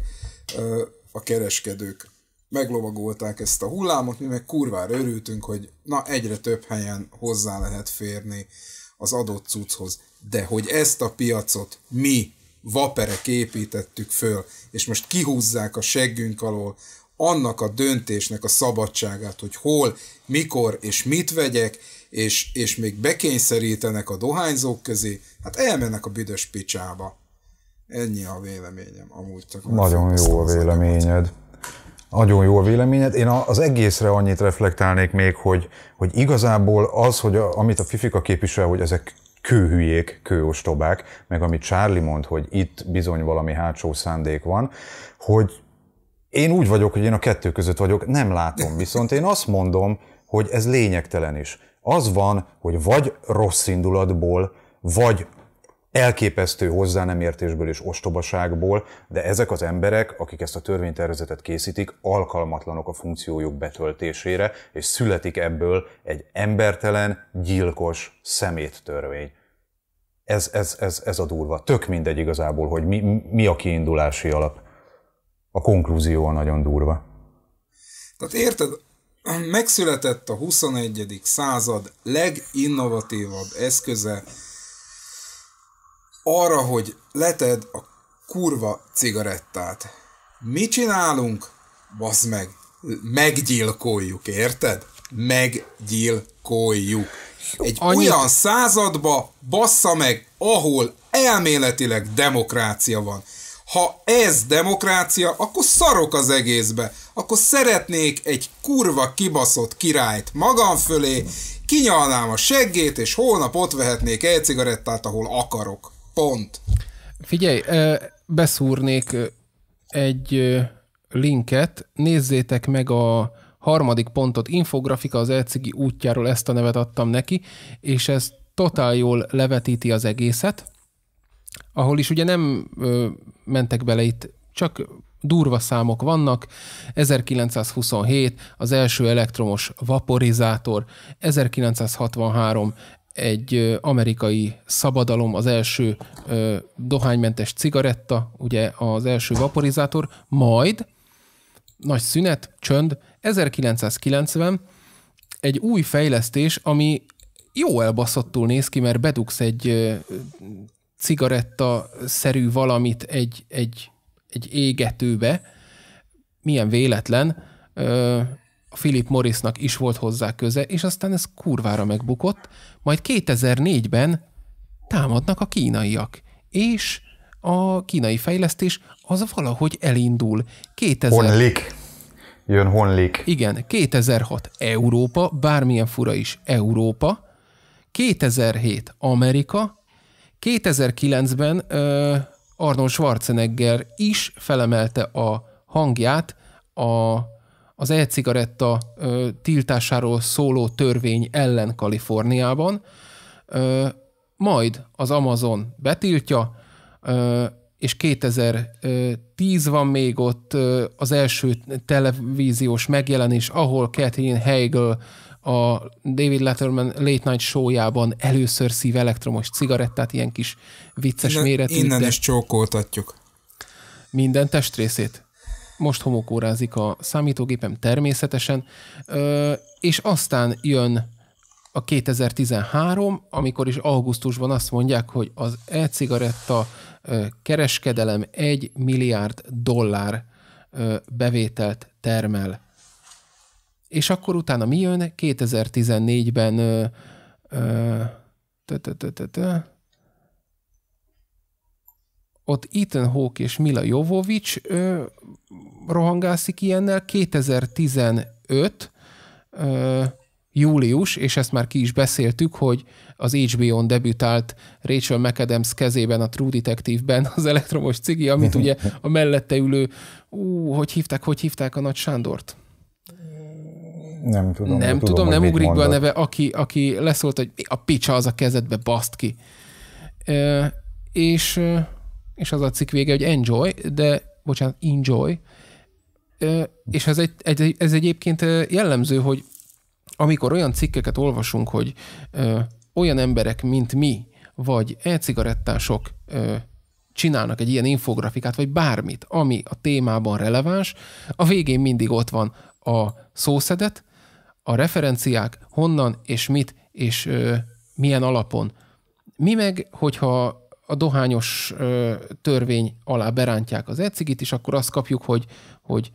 ö, a kereskedők. Meglovagolták ezt a hullámot, mi meg kurvára örültünk, hogy na egyre több helyen hozzá lehet férni az adott cucchoz. De hogy ezt a piacot mi vaperek építettük föl, és most kihúzzák a seggünk alól annak a döntésnek a szabadságát, hogy hol, mikor és mit vegyek, és, és még bekényszerítenek a dohányzók közé, hát elmennek a büdös picsába. Ennyi a véleményem, amúgy csak. Nagyon jó a véleményed. Nagyon jó a véleményed. Én az egészre annyit reflektálnék még, hogy, hogy igazából az, hogy a, amit a Fifika képvisel, hogy ezek kőhülyék, kőostobák, meg amit Charlie mond, hogy itt bizony valami hátsó szándék van, hogy én úgy vagyok, hogy én a kettő között vagyok, nem látom. Viszont én azt mondom, hogy ez lényegtelen is. Az van, hogy vagy rossz indulatból, vagy elképesztő hozzá nem értésből és ostobaságból, de ezek az emberek, akik ezt a törvénytervezetet készítik, alkalmatlanok a funkciójuk betöltésére, és születik ebből egy embertelen, gyilkos törvény. Ez, ez, ez, ez a durva. Tök mindegy igazából, hogy mi, mi a kiindulási alap. A konklúzió a nagyon durva. Tehát érted, megszületett a 21. század leginnovatívabb eszköze arra, hogy leted a kurva cigarettát. Mi csinálunk? Basz meg, meggyilkoljuk, érted? Meggyilkoljuk. Egy Annyi... olyan századba bassza meg, ahol elméletileg demokrácia van. Ha ez demokrácia, akkor szarok az egészbe akkor szeretnék egy kurva kibaszott királyt magam fölé, kinyalnám a seggét, és holnap ott vehetnék egy cigarettát, ahol akarok. Pont. Figyelj, beszúrnék egy linket, nézzétek meg a harmadik pontot, infografika az elcigi útjáról, ezt a nevet adtam neki, és ez totál jól levetíti az egészet, ahol is ugye nem ö, mentek bele itt, csak durva számok vannak, 1927 az első elektromos vaporizátor, 1963 egy amerikai szabadalom, az első ö, dohánymentes cigaretta, ugye az első vaporizátor, majd nagy szünet, csönd, 1990 egy új fejlesztés, ami jó elbaszottul néz ki, mert bedugsz egy cigaretta-szerű valamit egy, egy egy égetőbe, milyen véletlen, ö, Philip Morrisnak is volt hozzá köze, és aztán ez kurvára megbukott, majd 2004-ben támadnak a kínaiak, és a kínai fejlesztés az valahogy elindul. 2000... Honlik. Jön honlik. Igen, 2006 Európa, bármilyen fura is Európa, 2007 Amerika, 2009-ben Arnold Schwarzenegger is felemelte a hangját a, az e-cigaretta ö, tiltásáról szóló törvény ellen Kaliforniában, ö, majd az Amazon betiltja, ö, és 2010 van még ott az első televíziós megjelenés, ahol Kathleen Hegel a David Letterman Late Night showjában először szív elektromos cigarettát, ilyen kis vicces innen, méretű. Innen de... is csókoltatjuk. Minden testrészét. Most homokórázik a számítógépem természetesen, ö, és aztán jön a 2013, amikor is augusztusban azt mondják, hogy az e-cigaretta kereskedelem 1 milliárd dollár bevételt termel és akkor utána mi jön? 2014-ben ott Ethan Hawke és Mila Jovovics ö, rohangászik ilyennel. 2015 ö, július, és ezt már ki is beszéltük, hogy az HBO-n debütált Rachel McAdams kezében a True Detective-ben az elektromos cigi, amit ugye a mellette ülő, ú, hogy hívták, hogy hívták a Nagy Sándort? Nem tudom. Nem, nem tudom, tudom nem ugrik be a neve, aki, aki leszólt, hogy a picsa az a kezedbe, baszt ki. E, és, és az a cikk vége, hogy enjoy, de, bocsánat, enjoy. E, és ez, egy, egy, ez egyébként jellemző, hogy amikor olyan cikkeket olvasunk, hogy ö, olyan emberek, mint mi, vagy e-cigarettások ö, csinálnak egy ilyen infografikát, vagy bármit, ami a témában releváns, a végén mindig ott van a szószedet, a referenciák honnan és mit és ö, milyen alapon. Mi meg, hogyha a dohányos ö, törvény alá berántják az ecigit, és akkor azt kapjuk, hogy, hogy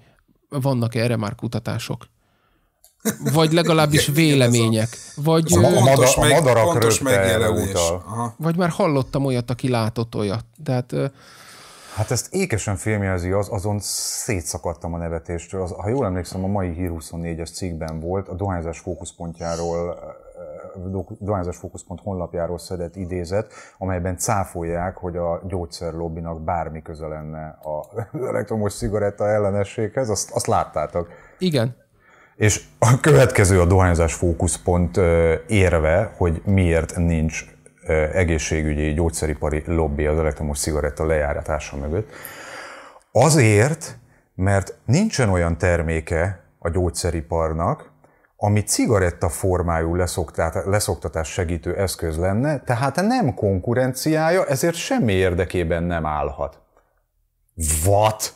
vannak erre már kutatások. Vagy legalábbis vélemények. Vagy, a, a, pontos meg, a madarak pontos megjelenés. Aha. Vagy már hallottam olyat, aki látott olyat. Tehát Hát ezt ékesen filmjelzi az, azon szétszakadtam a nevetéstől. Az, ha jól emlékszem, a mai Hír 24-es cikkben volt, a dohányzás fókuszpontjáról eh, dohányzás fókuszpont honlapjáról szedett idézet, amelyben cáfolják, hogy a gyógyszerlobbinak bármi köze lenne a elektromos cigaretta ellenességhez, azt, azt láttátok. Igen. És a következő a dohányzás fókuszpont eh, érve, hogy miért nincs egészségügyi, gyógyszeripari lobby az elektromos cigaretta lejáratása mögött. Azért, mert nincsen olyan terméke a gyógyszeriparnak, ami cigaretta formájú leszoktatás segítő eszköz lenne, tehát nem konkurenciája, ezért semmi érdekében nem állhat. What?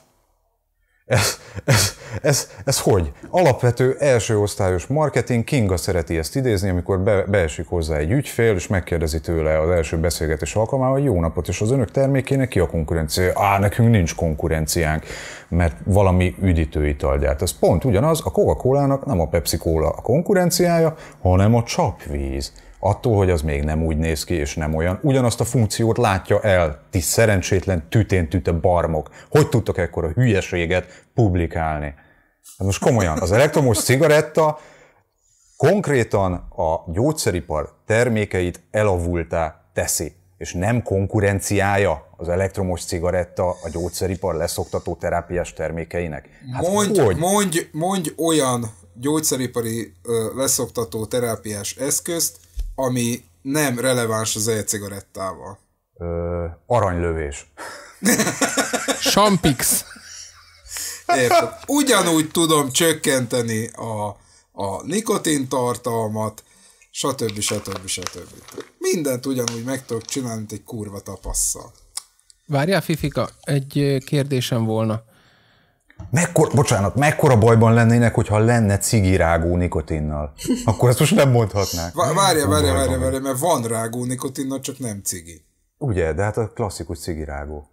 Ez, ez, ez, ez hogy? Alapvető első osztályos marketing, Kinga szereti ezt idézni, amikor be, beesik hozzá egy ügyfél, és megkérdezi tőle az első beszélgetés alkalmával, hogy jó napot, és az önök termékének ki a konkurencia? Á, nekünk nincs konkurenciánk, mert valami üdítő gyárt. Ez pont ugyanaz, a Coca-Cola-nak nem a Pepsi Cola a konkurenciája, hanem a csapvíz attól, hogy az még nem úgy néz ki, és nem olyan, ugyanazt a funkciót látja el, ti szerencsétlen tütén tüte barmok. Hogy tudtok ekkora hülyeséget publikálni? Hát most komolyan, az elektromos cigaretta konkrétan a gyógyszeripar termékeit elavultá teszi, és nem konkurenciája az elektromos cigaretta a gyógyszeripar leszoktató terápiás termékeinek. Hát mondj, hogy? mondj, mondj olyan gyógyszeripari ö, leszoktató terápiás eszközt, ami nem releváns az e-cigarettával? Ö, aranylövés. Sampix. Értem. Ugyanúgy tudom csökkenteni a, a nikotintartalmat, stb. stb. stb. Mindent ugyanúgy meg tudok csinálni, mint egy kurva tapasszal. Várjál, Fifika, egy kérdésem volna. Mekkor, bocsánat, mekkora bajban lennének, hogyha lenne cigirágó nikotinnal? Akkor ezt most nem mondhatnák. Várja, várja, várja, várja, mert van rágó nikotinnal, csak nem cigi. Ugye, de hát a klasszikus cigirágó.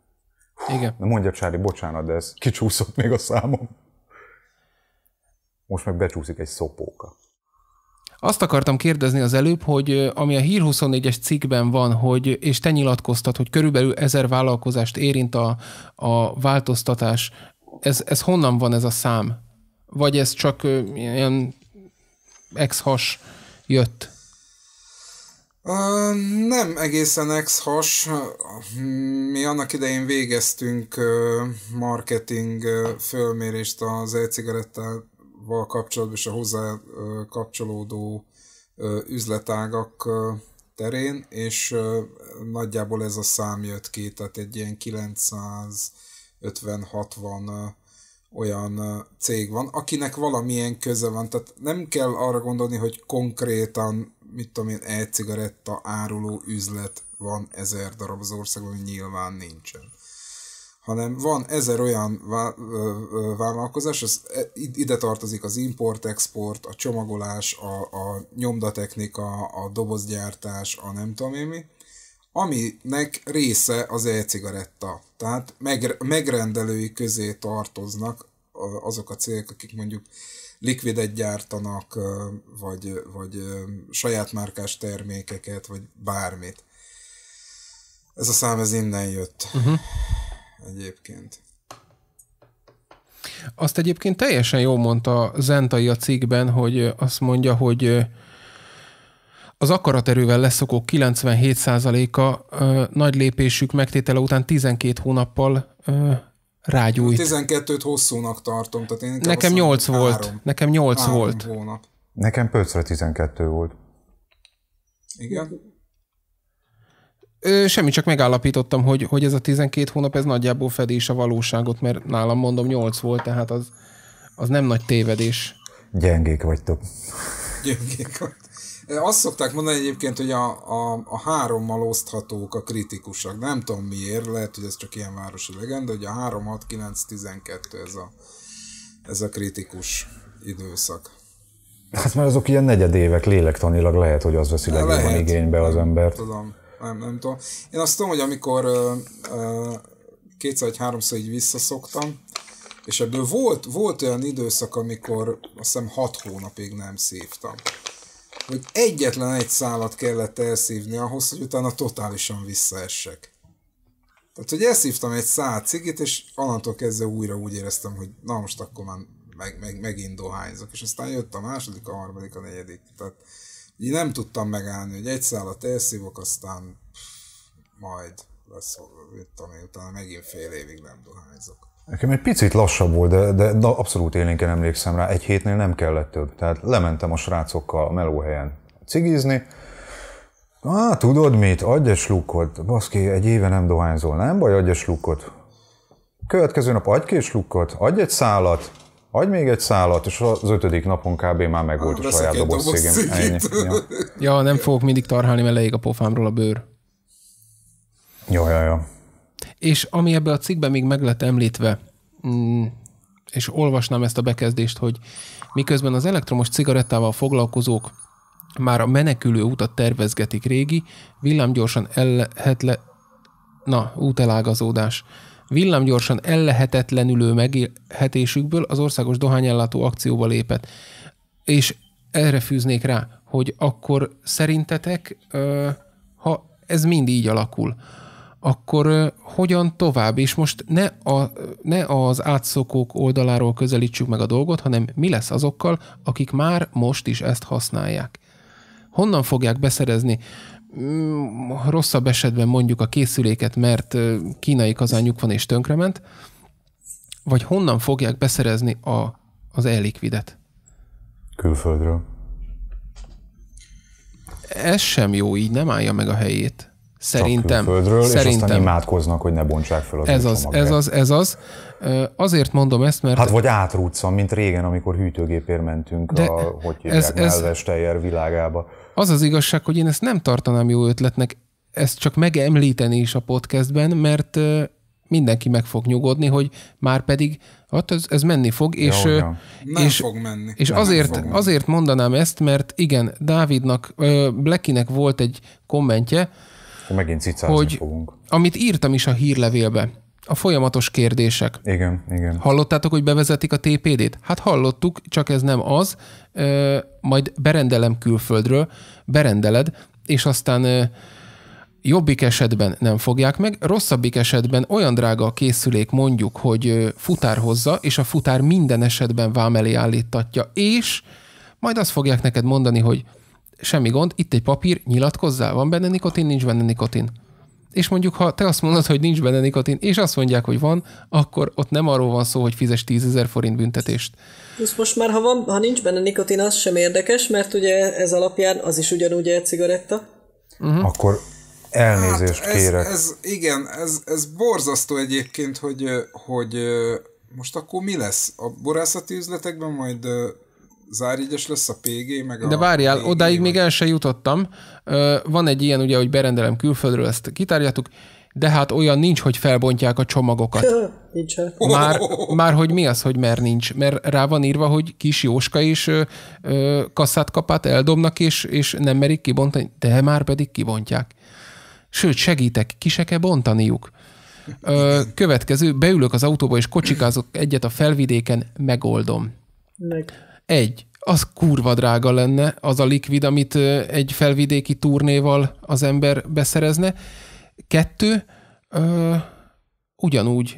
Igen. Na mondja Csári, bocsánat, de ez kicsúszott még a számom. Most meg becsúszik egy szopóka. Azt akartam kérdezni az előbb, hogy ami a Hír 24-es cikkben van, hogy, és te nyilatkoztat, hogy körülbelül ezer vállalkozást érint a, a változtatás ez, ez honnan van ez a szám? Vagy ez csak ilyen ex-has jött? Uh, nem egészen ex-has. Mi annak idején végeztünk marketing fölmérést az e-cigarettával kapcsolatban és a hozzá kapcsolódó üzletágak terén, és nagyjából ez a szám jött ki, tehát egy ilyen 900 50-60 olyan cég van, akinek valamilyen köze van. Tehát nem kell arra gondolni, hogy konkrétan, mit tudom én, e-cigaretta áruló üzlet van ezer darab az országban, nyilván nincsen hanem van ezer olyan vállalkozás, ez e, ide tartozik az import-export, a csomagolás, a, a nyomdatechnika, a dobozgyártás, a nem tudom én mi, aminek része az e-cigaretta. Tehát meg, megrendelői közé tartoznak azok a cégek, akik mondjuk likvidet gyártanak, vagy, vagy saját márkás termékeket, vagy bármit. Ez a szám, ez innen jött uh-huh. egyébként. Azt egyébként teljesen jól mondta Zentai a cikkben, hogy azt mondja, hogy az akaraterővel leszokók 97%-a ö, nagy lépésük megtétele után 12 hónappal ö, rágyújt. 12-t hosszúnak tartom. Tehát én nekem 8 3, volt. Nekem 8 3 volt. Hónap. Nekem pöcre 12 volt. Igen. Ö, semmi, csak megállapítottam, hogy, hogy ez a 12 hónap, ez nagyjából fedi is a valóságot, mert nálam mondom 8 volt, tehát az, az nem nagy tévedés. Gyengék vagytok. Gyengék vagytok. Azt szokták mondani egyébként, hogy a, a, a hárommal oszthatók a kritikusak. Nem tudom miért, lehet, hogy ez csak ilyen városi legenda, hogy a 3, 6, 9, 12 ez a, ez a kritikus időszak. Hát mert azok ilyen negyedévek lélektanilag lehet, hogy az veszi legjobban igénybe az embert. tudom, nem, nem tudom. Én azt tudom, hogy amikor ö, ö, kétszer vagy háromszor így visszaszoktam, és ebből volt, volt olyan időszak, amikor azt hiszem hat hónapig nem szívtam hogy egyetlen egy szálat kellett elszívni ahhoz, hogy utána totálisan visszaessek. Tehát, hogy elszívtam egy szál cigit, és onnantól kezdve újra úgy éreztem, hogy na most akkor már meg, meg, megint dohányzok. És aztán jött a második, a harmadik, a negyedik. Tehát így nem tudtam megállni, hogy egy szálat elszívok, aztán pff, majd lesz, hogy utána megint fél évig nem dohányzok. Nekem egy picit lassabb volt, de, de, de abszolút élénken emlékszem rá. Egy hétnél nem kellett több. Tehát lementem a srácokkal a melóhelyen cigizni. Á, tudod mit? Adj egy slukkot. Baszki, egy éve nem dohányzol. Nem baj, adj egy slukkot. Következő nap adj két slukkot, adj egy szálat, adj még egy szálat, és az ötödik napon kb. már meg volt ah, a saját doboz Ja. ja. nem fogok mindig tarhálni, mert leég a pofámról a bőr. Jó, jó, jó. És ami ebbe a cikkben még meg lett említve, mm, és olvasnám ezt a bekezdést, hogy miközben az elektromos cigarettával foglalkozók már a menekülő utat tervezgetik régi, villámgyorsan ellehetle... Na, útelágazódás. Villámgyorsan ellehetetlenülő megélhetésükből az országos dohányellátó akcióba lépett. És erre fűznék rá, hogy akkor szerintetek, ha ez mind így alakul, akkor hogyan tovább? És most ne, a, ne az átszokók oldaláról közelítsük meg a dolgot, hanem mi lesz azokkal, akik már most is ezt használják. Honnan fogják beszerezni mm, rosszabb esetben mondjuk a készüléket, mert kínai kazányuk van és tönkrement, vagy honnan fogják beszerezni a, az elikvidet? Külföldről. Ez sem jó, így nem állja meg a helyét. Szerintem. Földről, szerintem. És aztán imádkoznak, hogy ne bontsák fel az ez az, ez az, ez az. Azért mondom ezt, mert... Hát vagy átrúcsom, mint régen, amikor hűtőgépért mentünk de a, hogy ez, ez, Melvesteyer világába. Az az igazság, hogy én ezt nem tartanám jó ötletnek, ezt csak megemlíteni is a podcastben, mert mindenki meg fog nyugodni, hogy már pedig hát ez, ez menni fog, és, jó, jó. Nem és, fog menni. és nem azért, fog menni. azért mondanám ezt, mert igen, Dávidnak, Blackinek volt egy kommentje, Megint cicázni hogy, fogunk. Amit írtam is a hírlevélbe, a folyamatos kérdések. Igen, igen. Hallottátok, hogy bevezetik a TPD-t? Hát hallottuk, csak ez nem az. Ö, majd berendelem külföldről, berendeled, és aztán ö, jobbik esetben nem fogják meg, rosszabbik esetben olyan drága a készülék mondjuk, hogy ö, futár hozza, és a futár minden esetben vám elé állítatja, és majd azt fogják neked mondani, hogy semmi gond, itt egy papír, nyilatkozzál, van benne nikotin, nincs benne nikotin. És mondjuk, ha te azt mondod, hogy nincs benne nikotin, és azt mondják, hogy van, akkor ott nem arról van szó, hogy fizes 10 ezer forint büntetést. Most, most már, ha, van, ha nincs benne nikotin, az sem érdekes, mert ugye ez alapján az is ugyanúgy egy cigaretta. Uh-huh. Akkor elnézést hát ez, kérek. Ez, igen, ez, ez borzasztó egyébként, hogy, hogy most akkor mi lesz? A borászati üzletekben majd zárígyes lesz a PG, meg a... De várjál, PG, odáig meg... még el se jutottam. Van egy ilyen ugye, hogy berendelem külföldről, ezt kitárjátok, de hát olyan nincs, hogy felbontják a csomagokat. nincs. Hát. Már, már hogy mi az, hogy mer nincs? Mert rá van írva, hogy kis Jóska is ö, ö, kasszát kapát eldobnak, és, és nem merik kibontani, de már pedig kibontják. Sőt, segítek, ki se kell bontaniuk. Ö, következő, beülök az autóba, és kocsikázok egyet a felvidéken, megoldom. Meg. Egy, az kurva drága lenne az a likvid, amit egy felvidéki turnéval az ember beszerezne. Kettő, ö, ugyanúgy,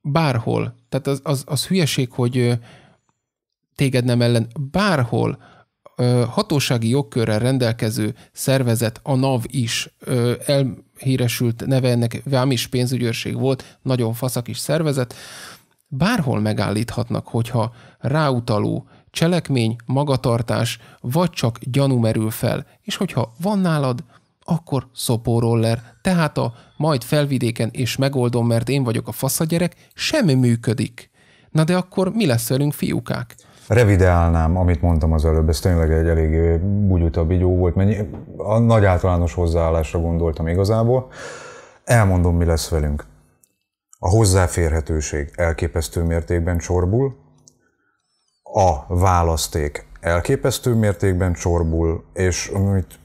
bárhol, tehát az, az, az hülyeség, hogy téged nem ellen, bárhol ö, hatósági jogkörrel rendelkező szervezet, a NAV is ö, elhíresült neve ennek, Vámis pénzügyőrség volt, nagyon faszak is szervezet, bárhol megállíthatnak, hogyha ráutaló cselekmény, magatartás, vagy csak gyanú merül fel, és hogyha van nálad, akkor szopóroller, tehát a majd felvidéken és megoldom, mert én vagyok a faszagyerek, semmi működik. Na de akkor mi lesz velünk, fiúkák? Revideálnám, amit mondtam az előbb, ez tényleg egy elég bugyuta jó volt, mennyi, a nagy általános hozzáállásra gondoltam igazából. Elmondom, mi lesz velünk. A hozzáférhetőség elképesztő mértékben csorbul, a választék elképesztő mértékben csorbul, és amit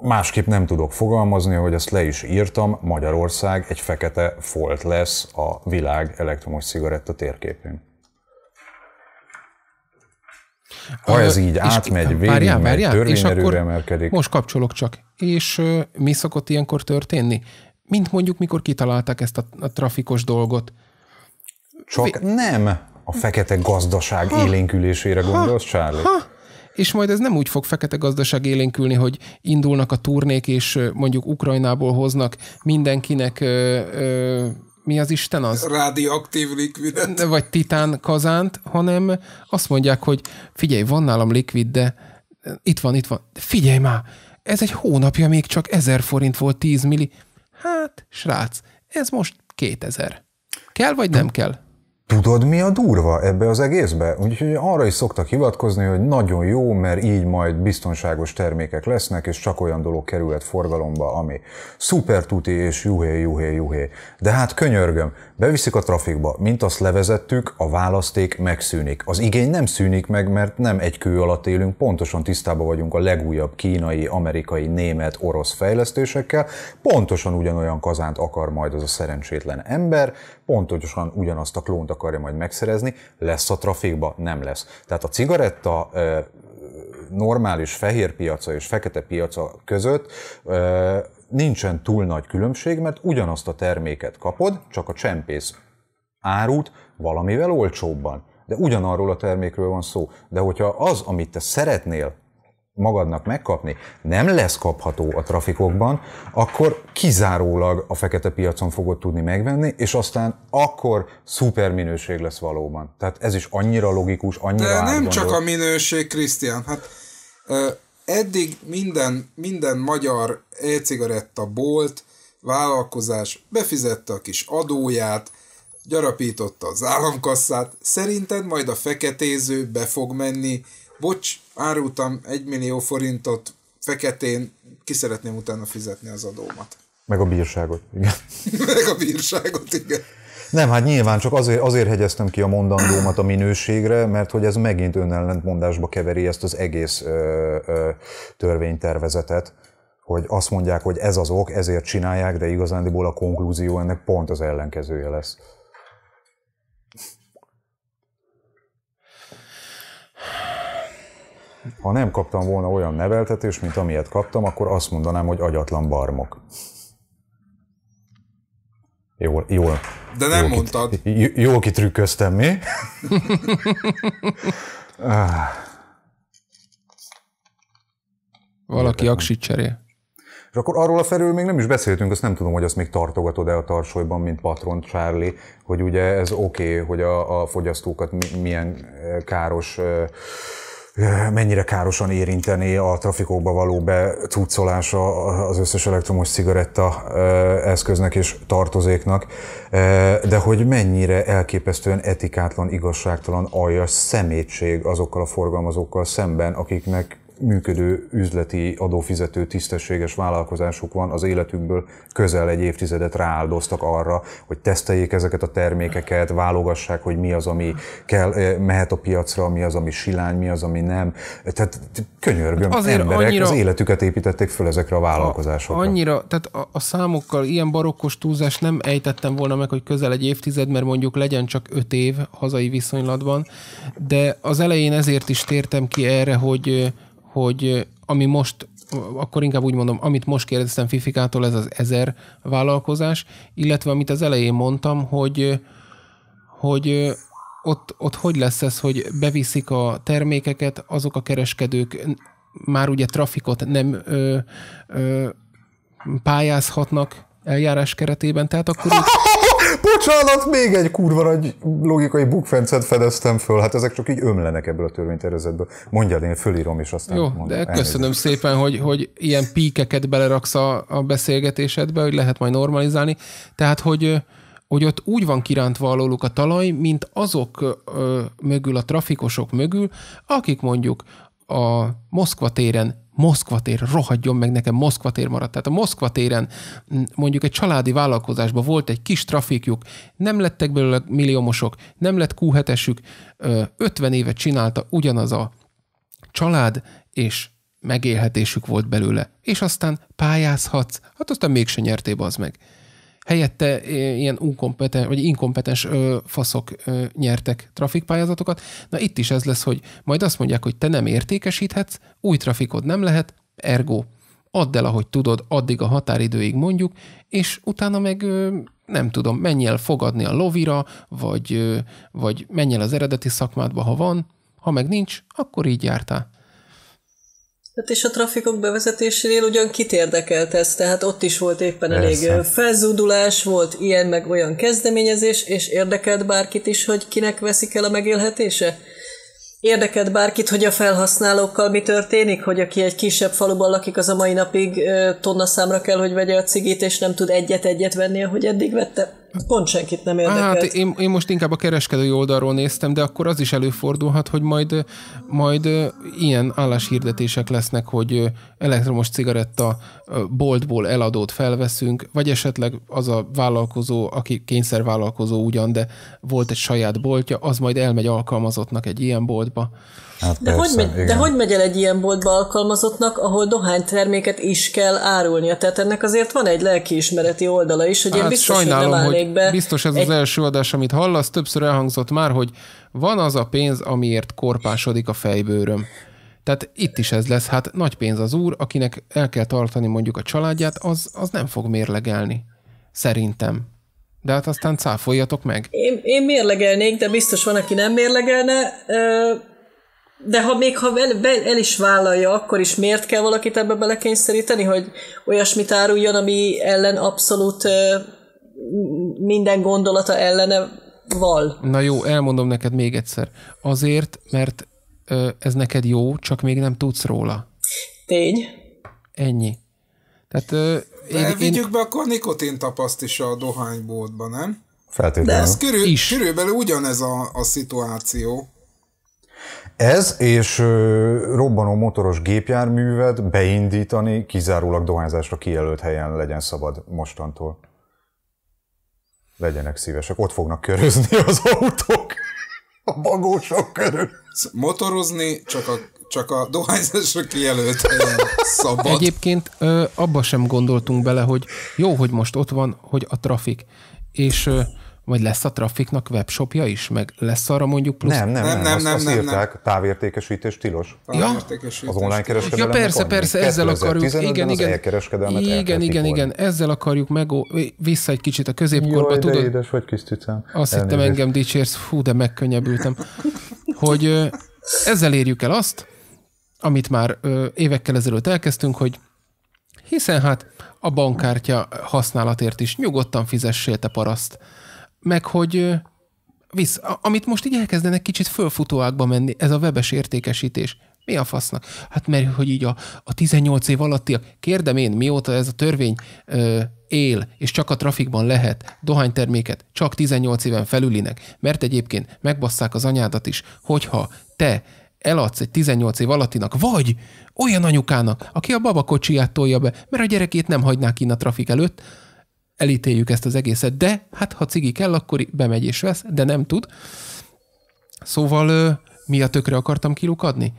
másképp nem tudok fogalmazni, hogy ezt le is írtam, Magyarország egy fekete folt lesz a világ elektromos cigaretta térképén. Ha ez így és átmegy, végig, várjál, és akkor emelkedik. Most kapcsolok csak. És ö, mi szokott ilyenkor történni? Mint mondjuk, mikor kitalálták ezt a, a trafikos dolgot. Csak Vé- nem a fekete gazdaság ha. élénkülésére gondolsz, Charlie? Ha. És majd ez nem úgy fog fekete gazdaság élénkülni, hogy indulnak a turnék, és mondjuk Ukrajnából hoznak mindenkinek ö, ö, mi az Isten az? Radioaktív likvidet. Vagy titán kazánt, hanem azt mondják, hogy figyelj, van nálam likvid, de itt van, itt van. De figyelj már, ez egy hónapja még csak 1000 forint volt 10 milli. Hát, srác, ez most 2000. Kell vagy nem kell? Tudod, mi a durva ebbe az egészbe? Úgyhogy arra is szoktak hivatkozni, hogy nagyon jó, mert így majd biztonságos termékek lesznek, és csak olyan dolog kerülhet forgalomba, ami szuper tuti és juhé, juhé, juhé. De hát könyörgöm, beviszik a trafikba, mint azt levezettük, a választék megszűnik. Az igény nem szűnik meg, mert nem egy kő alatt élünk, pontosan tisztában vagyunk a legújabb kínai, amerikai, német, orosz fejlesztésekkel, pontosan ugyanolyan kazánt akar majd az a szerencsétlen ember, pontosan ugyanazt a klónt akarja majd megszerezni, lesz a trafikba, nem lesz. Tehát a cigaretta normális fehér piaca és fekete piaca között nincsen túl nagy különbség, mert ugyanazt a terméket kapod, csak a csempész árut valamivel olcsóbban. De ugyanarról a termékről van szó. De hogyha az, amit te szeretnél, magadnak megkapni, nem lesz kapható a trafikokban, akkor kizárólag a fekete piacon fogod tudni megvenni, és aztán akkor szuper minőség lesz valóban. Tehát ez is annyira logikus, annyira De nem csak a minőség, Krisztián. Hát eddig minden, minden magyar e-cigaretta bolt, vállalkozás befizette a kis adóját, gyarapította az államkasszát, szerinted majd a feketéző be fog menni bocs, árultam egy millió forintot feketén, ki szeretném utána fizetni az adómat. Meg a bírságot, igen. Meg a bírságot, igen. Nem, hát nyilván csak azért, azért hegyeztem ki a mondandómat a minőségre, mert hogy ez megint önellentmondásba keveri ezt az egész ö, ö, törvénytervezetet, hogy azt mondják, hogy ez az ok, ezért csinálják, de igazándiból a konklúzió ennek pont az ellenkezője lesz. ha nem kaptam volna olyan neveltetést, mint amilyet kaptam, akkor azt mondanám, hogy agyatlan barmok. Jól, jól. De nem jól mondtad. Kit, jól kitrükköztem, mi? Valaki aksit cserél. És akkor arról a felül még nem is beszéltünk, azt nem tudom, hogy azt még tartogatod-e a tarsolyban, mint patron Charlie, hogy ugye ez oké, okay, hogy a, a fogyasztókat milyen eh, káros eh, mennyire károsan érintené a trafikokba való becuccolása az összes elektromos cigaretta eszköznek és tartozéknak, de hogy mennyire elképesztően etikátlan, igazságtalan, aljas szemétség azokkal a forgalmazókkal szemben, akiknek működő üzleti adófizető tisztességes vállalkozásuk van, az életükből közel egy évtizedet rááldoztak arra, hogy teszteljék ezeket a termékeket, válogassák, hogy mi az, ami kell, eh, mehet a piacra, mi az, ami silány, mi az, ami nem. Tehát könyörgöm, hát Azért emberek annyira, az életüket építették föl ezekre a vállalkozásokra. Annyira, tehát a, a számokkal ilyen barokkos túlzás nem ejtettem volna meg, hogy közel egy évtized, mert mondjuk legyen csak öt év hazai viszonylatban, de az elején ezért is tértem ki erre, hogy eh, hogy ami most, akkor inkább úgy mondom, amit most kérdeztem Fifikától, ez az ezer vállalkozás, illetve amit az elején mondtam, hogy, hogy ott, ott hogy lesz ez, hogy beviszik a termékeket azok a kereskedők, már ugye trafikot nem ö, ö, pályázhatnak eljárás keretében, tehát akkor... Ott... bocsánat, még egy kurva nagy logikai bukfencet fedeztem föl. Hát ezek csak így ömlenek ebből a törvénytervezetből. Mondjad, én fölírom, és aztán Jó, mondom, de elnézést. köszönöm szépen, hogy, hogy ilyen píkeket beleraksz a, a beszélgetésedbe, hogy lehet majd normalizálni. Tehát, hogy hogy ott úgy van kirántva alóluk a talaj, mint azok ö, mögül, a trafikosok mögül, akik mondjuk a Moszkva téren Moszkva tér, rohadjon meg nekem, Moszkva tér maradt. Tehát a Moszkva téren mondjuk egy családi vállalkozásban volt egy kis trafikjuk, nem lettek belőle milliómosok, nem lett q 7 50 évet csinálta ugyanaz a család, és megélhetésük volt belőle. És aztán pályázhatsz, hát aztán mégsem nyertél az meg helyette ilyen unkompetens, vagy inkompetens ö, faszok ö, nyertek trafikpályázatokat. Na itt is ez lesz, hogy majd azt mondják, hogy te nem értékesíthetsz, új trafikod nem lehet, ergo add el, ahogy tudod, addig a határidőig mondjuk, és utána meg nem tudom, menj el fogadni a lovira, vagy, vagy menj el az eredeti szakmádba, ha van, ha meg nincs, akkor így jártál. Hát és a trafikok bevezetésénél ugyan kit érdekelt ez, tehát ott is volt éppen Persze. elég felzúdulás, volt ilyen meg olyan kezdeményezés, és érdekelt bárkit is, hogy kinek veszik el a megélhetése? Érdekelt bárkit, hogy a felhasználókkal mi történik, hogy aki egy kisebb faluban lakik, az a mai napig tonna számra kell, hogy vegye a cigit, és nem tud egyet-egyet venni, ahogy eddig vette? Hát pont senkit nem érdekel. Hát én, én most inkább a kereskedői oldalról néztem, de akkor az is előfordulhat, hogy majd, majd ilyen álláshirdetések lesznek, hogy elektromos cigaretta boltból eladót felveszünk, vagy esetleg az a vállalkozó, aki kényszervállalkozó ugyan, de volt egy saját boltja, az majd elmegy alkalmazottnak egy ilyen boltba. Hát de, persze, hogy megy, de hogy megy el egy ilyen boltba alkalmazottnak, ahol dohányterméket is kell árulnia? Tehát ennek azért van egy lelkiismereti oldala is, hogy hát én biztos, sajnálom, hogy nem hogy be. Biztos ez egy... az első adás, amit hallasz, többször elhangzott már, hogy van az a pénz, amiért korpásodik a fejbőröm. Tehát itt is ez lesz. Hát nagy pénz az úr, akinek el kell tartani mondjuk a családját, az, az nem fog mérlegelni. Szerintem. De hát aztán cáfoljatok meg. Én, én mérlegelnék, de biztos van, aki nem mérlegelne. Ö- de ha még ha el, be, el is vállalja, akkor is miért kell valakit ebbe belekényszeríteni, hogy olyasmit áruljon, ami ellen abszolút minden gondolata ellene val? Na jó, elmondom neked még egyszer. Azért, mert ez neked jó, csak még nem tudsz róla. Tény. Ennyi. Tehát, De én, én... be akkor nikotintapaszt is a dohánybótba, nem? Feltétlenül. De ez körül, is. körülbelül ugyanez a, a szituáció. Ez és robbanó motoros gépjárművet beindítani kizárólag dohányzásra kijelölt helyen legyen szabad mostantól. Legyenek szívesek, ott fognak körözni az autók a bagósok körül. Motorozni csak a, csak a dohányzásra kijelölt helyen szabad. Egyébként abba sem gondoltunk bele, hogy jó, hogy most ott van, hogy a trafik. És vagy lesz a Trafiknak webshopja is? Meg lesz arra mondjuk plusz? Nem, nem, nem, nem, nem, azt, nem, azt nem, írták, nem. távértékesítés tilos. Ja? Az online kereskedelem. Ja persze, persze, ezzel akarjuk. Igen, igen. igen, igen, igen, igen, ezzel akarjuk meg vissza egy kicsit a középkorba, Jaj, tudod? édes vagy kis cicám. Azt hittem engem dicsérsz, fú, de megkönnyebbültem. hogy ezzel érjük el azt, amit már ö, évekkel ezelőtt elkezdtünk, hogy hiszen hát a bankkártya használatért is nyugodtan fizessél te paraszt meg hogy visz, amit most így elkezdenek kicsit fölfutóákba menni, ez a webes értékesítés. Mi a fasznak? Hát mert hogy így a, a 18 év alattiak, kérdem én, mióta ez a törvény ö, él, és csak a trafikban lehet dohányterméket csak 18 éven felülinek, mert egyébként megbasszák az anyádat is, hogyha te eladsz egy 18 év alattinak, vagy olyan anyukának, aki a babakocsiját tolja be, mert a gyerekét nem hagynák innen a trafik előtt, elítéljük ezt az egészet, de hát ha cigi kell, akkor bemegy és vesz, de nem tud. Szóval mi a tökre akartam kilukadni?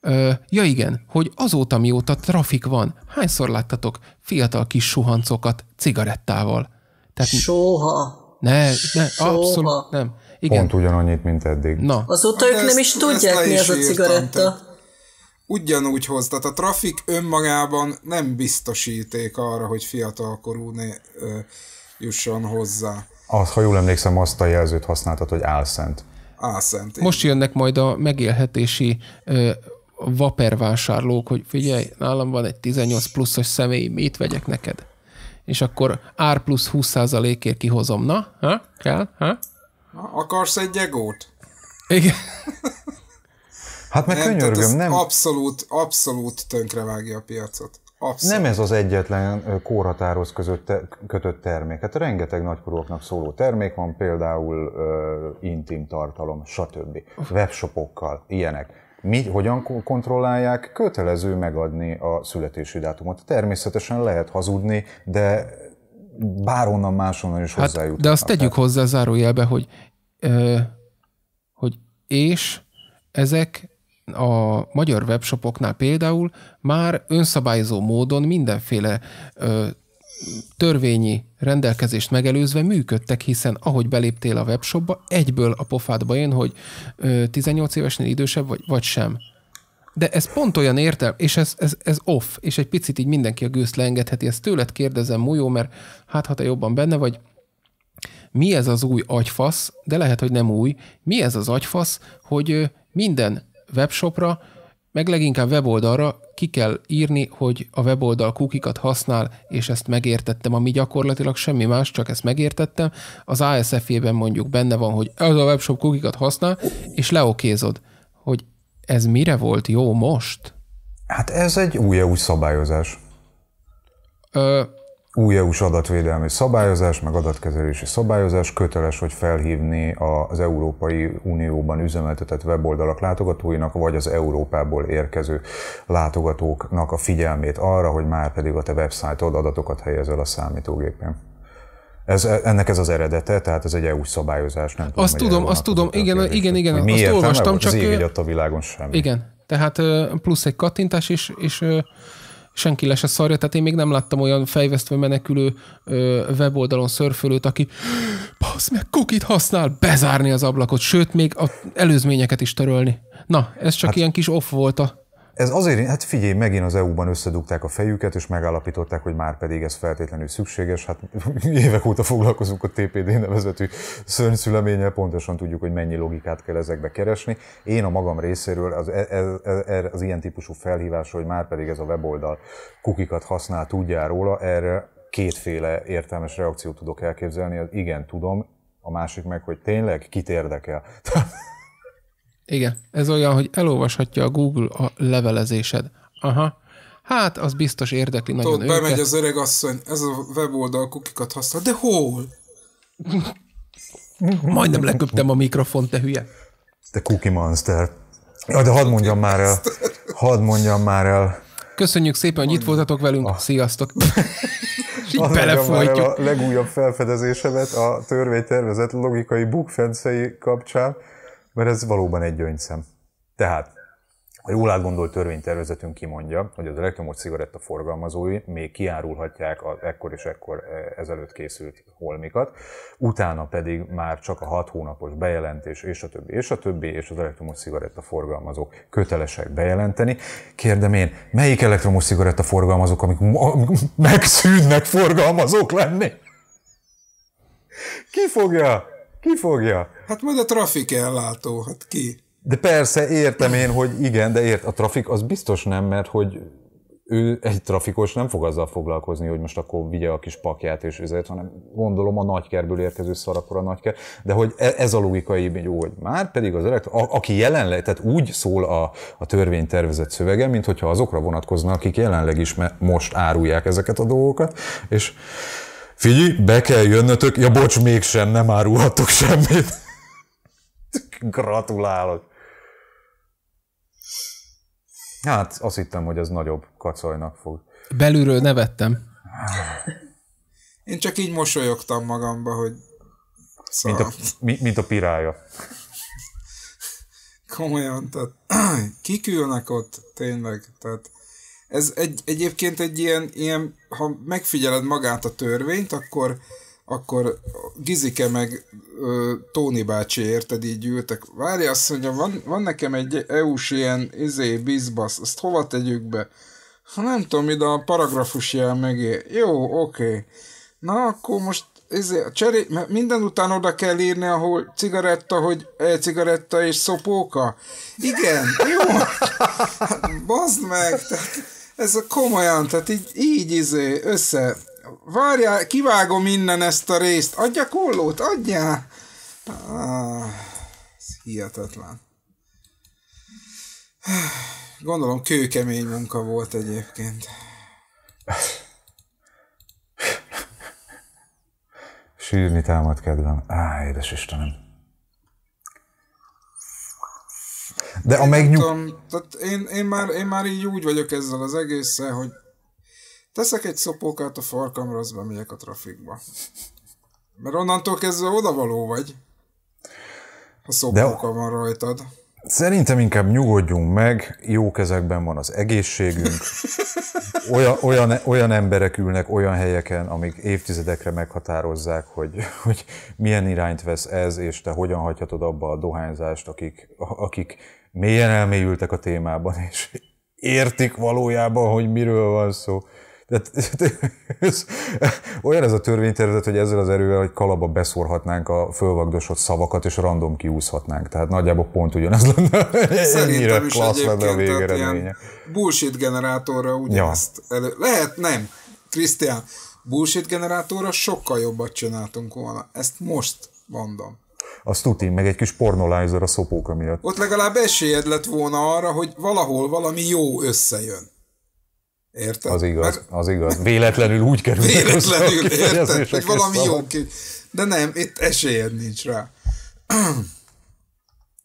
Ö, ja igen, hogy azóta mióta trafik van, hányszor láttatok fiatal kis suhancokat cigarettával? Tehát, Soha. Ne, ne, Soha. abszolút nem. Igen. Pont ugyanannyit, mint eddig. Na. Azóta hát ők ezt, nem is tudják, mi az a cigaretta. Te ugyanúgy hoz. Tehát a trafik önmagában nem biztosíték arra, hogy fiatalkorú ne ö, jusson hozzá. Azt, ha jól emlékszem, azt a jelzőt használtad, hogy álszent. Álszent. Most jönnek majd a megélhetési ö, vapervásárlók, hogy figyelj, nálam van egy 18 pluszos személy, mit vegyek neked? És akkor ár plusz 20 százalékért kihozom. Na, ha? Kell? Ha? Akarsz egy egót? Igen. Hát meg nem, könyörgöm, nem. Abszolút, abszolút vágja a piacot. Abszolút. Nem ez az egyetlen kórhatároz között kötött termék. Hát rengeteg nagykorúaknak szóló termék van, például uh, intim tartalom, stb. Webshopokkal, ilyenek. Mi hogyan kontrollálják? Kötelező megadni a születési dátumot. Természetesen lehet hazudni, de bárhonnan máshonnan is hozzájutnak. Hát, de azt tegyük hozzá zárójelbe, hogy, ö, hogy és ezek a magyar webshopoknál például már önszabályozó módon mindenféle ö, törvényi rendelkezést megelőzve működtek, hiszen ahogy beléptél a webshopba, egyből a pofádba jön, hogy ö, 18 évesnél idősebb vagy, vagy sem. De ez pont olyan értel, és ez, ez, ez off, és egy picit így mindenki a gőzt leengedheti. Ezt tőled kérdezem, Mujó, mert hát ha te jobban benne vagy, mi ez az új agyfasz, de lehet, hogy nem új, mi ez az agyfasz, hogy minden webshopra, meg leginkább weboldalra ki kell írni, hogy a weboldal kukikat használ, és ezt megértettem, ami gyakorlatilag semmi más, csak ezt megértettem. Az asf ben mondjuk benne van, hogy ez a webshop kukikat használ, és leokézod, hogy ez mire volt jó most? Hát ez egy új EU szabályozás. Ö, új EU-s adatvédelmi szabályozás, meg adatkezelési szabályozás köteles, hogy felhívni az Európai Unióban üzemeltetett weboldalak látogatóinak, vagy az Európából érkező látogatóknak a figyelmét arra, hogy már pedig a te websájtod adatokat helyezel a számítógépen. Ez, ennek ez az eredete, tehát ez egy eu szabályozás. Nem tudom, azt tudom, azt tudom, igen, igen, igen, igen, azt értem, olvastam, csak... Az ég a világon semmi. Igen, tehát plusz egy kattintás, és, és senki le se szarja, tehát én még nem láttam olyan fejvesztve menekülő ö, weboldalon szörfölőt, aki basz meg kukit használ, bezárni az ablakot, sőt még az előzményeket is törölni. Na, ez csak hát, ilyen kis off volt a ez azért, hát figyelj, megint az EU-ban összedugták a fejüket, és megállapították, hogy már pedig ez feltétlenül szükséges. Hát évek óta foglalkozunk a TPD nevezetű szörnyszüleménnyel, pontosan tudjuk, hogy mennyi logikát kell ezekbe keresni. Én a magam részéről az, az, e, az, e, e, az ilyen típusú felhívás, hogy már pedig ez a weboldal kukikat használ, tudjál róla, erre kétféle értelmes reakciót tudok elképzelni. Hát igen, tudom, a másik meg, hogy tényleg kit érdekel. Igen, ez olyan, hogy elolvashatja a Google a levelezésed. Aha. Hát, az biztos érdekli Tudod, nagyon bemegy őket. az öreg asszony, ez a weboldal kukikat használ, de hol? Majdnem leköptem a mikrofon, te hülye. Te cookie monster. Ja, de hadd mondjam már el, hadd mondjam már el. Köszönjük szépen, hogy itt voltatok velünk. A... Ah. Sziasztok! Így belefolytjuk. A legújabb felfedezésemet a törvénytervezet logikai bukfencei kapcsán, mert ez valóban egy gyöngyszem. Tehát a jól átgondolt törvénytervezetünk kimondja, hogy az elektromos cigaretta forgalmazói még kiárulhatják az ekkor és ekkor e, ezelőtt készült holmikat, utána pedig már csak a hat hónapos bejelentés, és a többi, és a többi, és az elektromos cigaretta forgalmazók kötelesek bejelenteni. Kérdem én, melyik elektromos cigaretta forgalmazók, amik megszűnnek forgalmazók lenni? Ki fogja ki fogja? Hát majd a trafik ellátó, hát ki? De persze, értem én, hogy igen, de ért, a trafik az biztos nem, mert hogy ő egy trafikos nem fog azzal foglalkozni, hogy most akkor vigye a kis pakját és üzet, hanem gondolom a nagykerből érkező szar, akkor a nagyker. De hogy e- ez a logikai, hogy már pedig az elektro, a, aki jelenleg, tehát úgy szól a, a törvénytervezet szövege, mint hogyha azokra vonatkozna, akik jelenleg is most árulják ezeket a dolgokat, és figyelj, be kell jönnötök, ja bocs, mégsem, nem árulhatok semmit. Gratulálok. Hát, azt hittem, hogy ez nagyobb kacajnak fog. Belülről nevettem. Én csak így mosolyogtam magamba, hogy... Szóval... Mint, a, mi, mint a pirája. Komolyan, tehát kikülnek ott tényleg, tehát ez egy, egyébként egy ilyen, ilyen, ha megfigyeled magát a törvényt, akkor, akkor Gizike meg ö, Tóni bácsi érted, így ültek. Várj, azt mondja, van, van nekem egy EU-s ilyen izé, bizbasz, azt hova tegyük be? Ha nem tudom, ide a paragrafus jel megé. Jó, oké. Okay. Na, akkor most izé, cseré, mert minden után oda kell írni, ahol cigaretta, hogy e cigaretta és szopóka. Igen, jó. Bazd meg, tehát ez a komolyan, tehát így, így izé, össze... Várjál, kivágom innen ezt a részt. Adja kollót, adja. Ah, ez hihetetlen. Gondolom kőkemény munka volt egyébként. Sírni támad kedvem. Á, édes Istenem. De a megnyug... Tudom, tehát én, én, már, én már így úgy vagyok ezzel az egésszel, hogy teszek egy szopókát a farkamra, az bemegyek a trafikba. Mert onnantól kezdve odavaló vagy, ha szopóka van rajtad. Szerintem inkább nyugodjunk meg, jó kezekben van az egészségünk. Olyan, olyan, olyan emberek ülnek olyan helyeken, amik évtizedekre meghatározzák, hogy, hogy milyen irányt vesz ez, és te hogyan hagyhatod abba a dohányzást, akik, akik mélyen elmélyültek a témában, és értik valójában, hogy miről van szó. de, ez, olyan ez a törvénytervezet, hogy ezzel az erővel, hogy kalaba beszórhatnánk a fölvagdosott szavakat, és random kiúszhatnánk. Tehát nagyjából pont ugyanaz lenne. Szerintem is klassz lenne a végeredménye. Bullshit generátorra ugyanezt ja. elő... Lehet, nem. Krisztián, bullshit generátorra sokkal jobbat csináltunk volna. Ezt most mondom az tuti, meg egy kis pornolizer a szopóka miatt. Ott legalább esélyed lett volna arra, hogy valahol valami jó összejön. Érted? Az igaz, Mert... az igaz. Véletlenül úgy kerül. Véletlenül, érted? Hogy valami jó. Ki... De nem, itt esélyed nincs rá.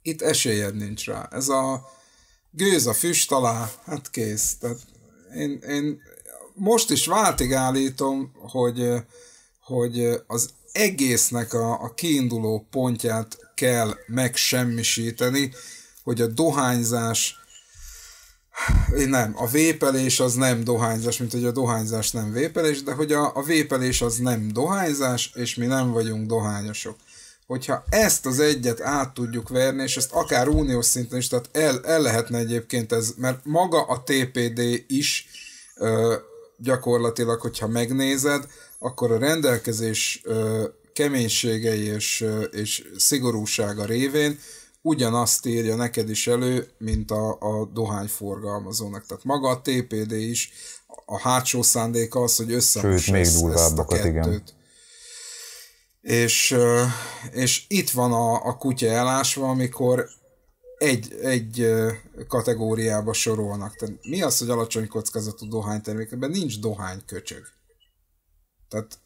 itt esélyed nincs rá. Ez a gőz a füst alá, hát kész. Tehát én, én most is váltig állítom, hogy, hogy az egésznek a, a kiinduló pontját kell megsemmisíteni, hogy a dohányzás nem, a vépelés az nem dohányzás, mint hogy a dohányzás nem vépelés, de hogy a, a vépelés az nem dohányzás, és mi nem vagyunk dohányosok. Hogyha ezt az egyet át tudjuk verni, és ezt akár uniós szinten is, tehát el, el lehetne egyébként ez, mert maga a TPD is ö, gyakorlatilag, hogyha megnézed, akkor a rendelkezés keménységei és, és szigorúsága révén ugyanazt írja neked is elő, mint a, a dohányforgalmazónak. Tehát maga a TPD is, a hátsó szándéka az, hogy összemossa még ezt a kettőt. Igen. És, és itt van a, a kutya elásva, amikor egy, egy kategóriába sorolnak. Tehát mi az, hogy alacsony kockázatú dohánytermékekben? Nincs dohány köcsög. Tehát,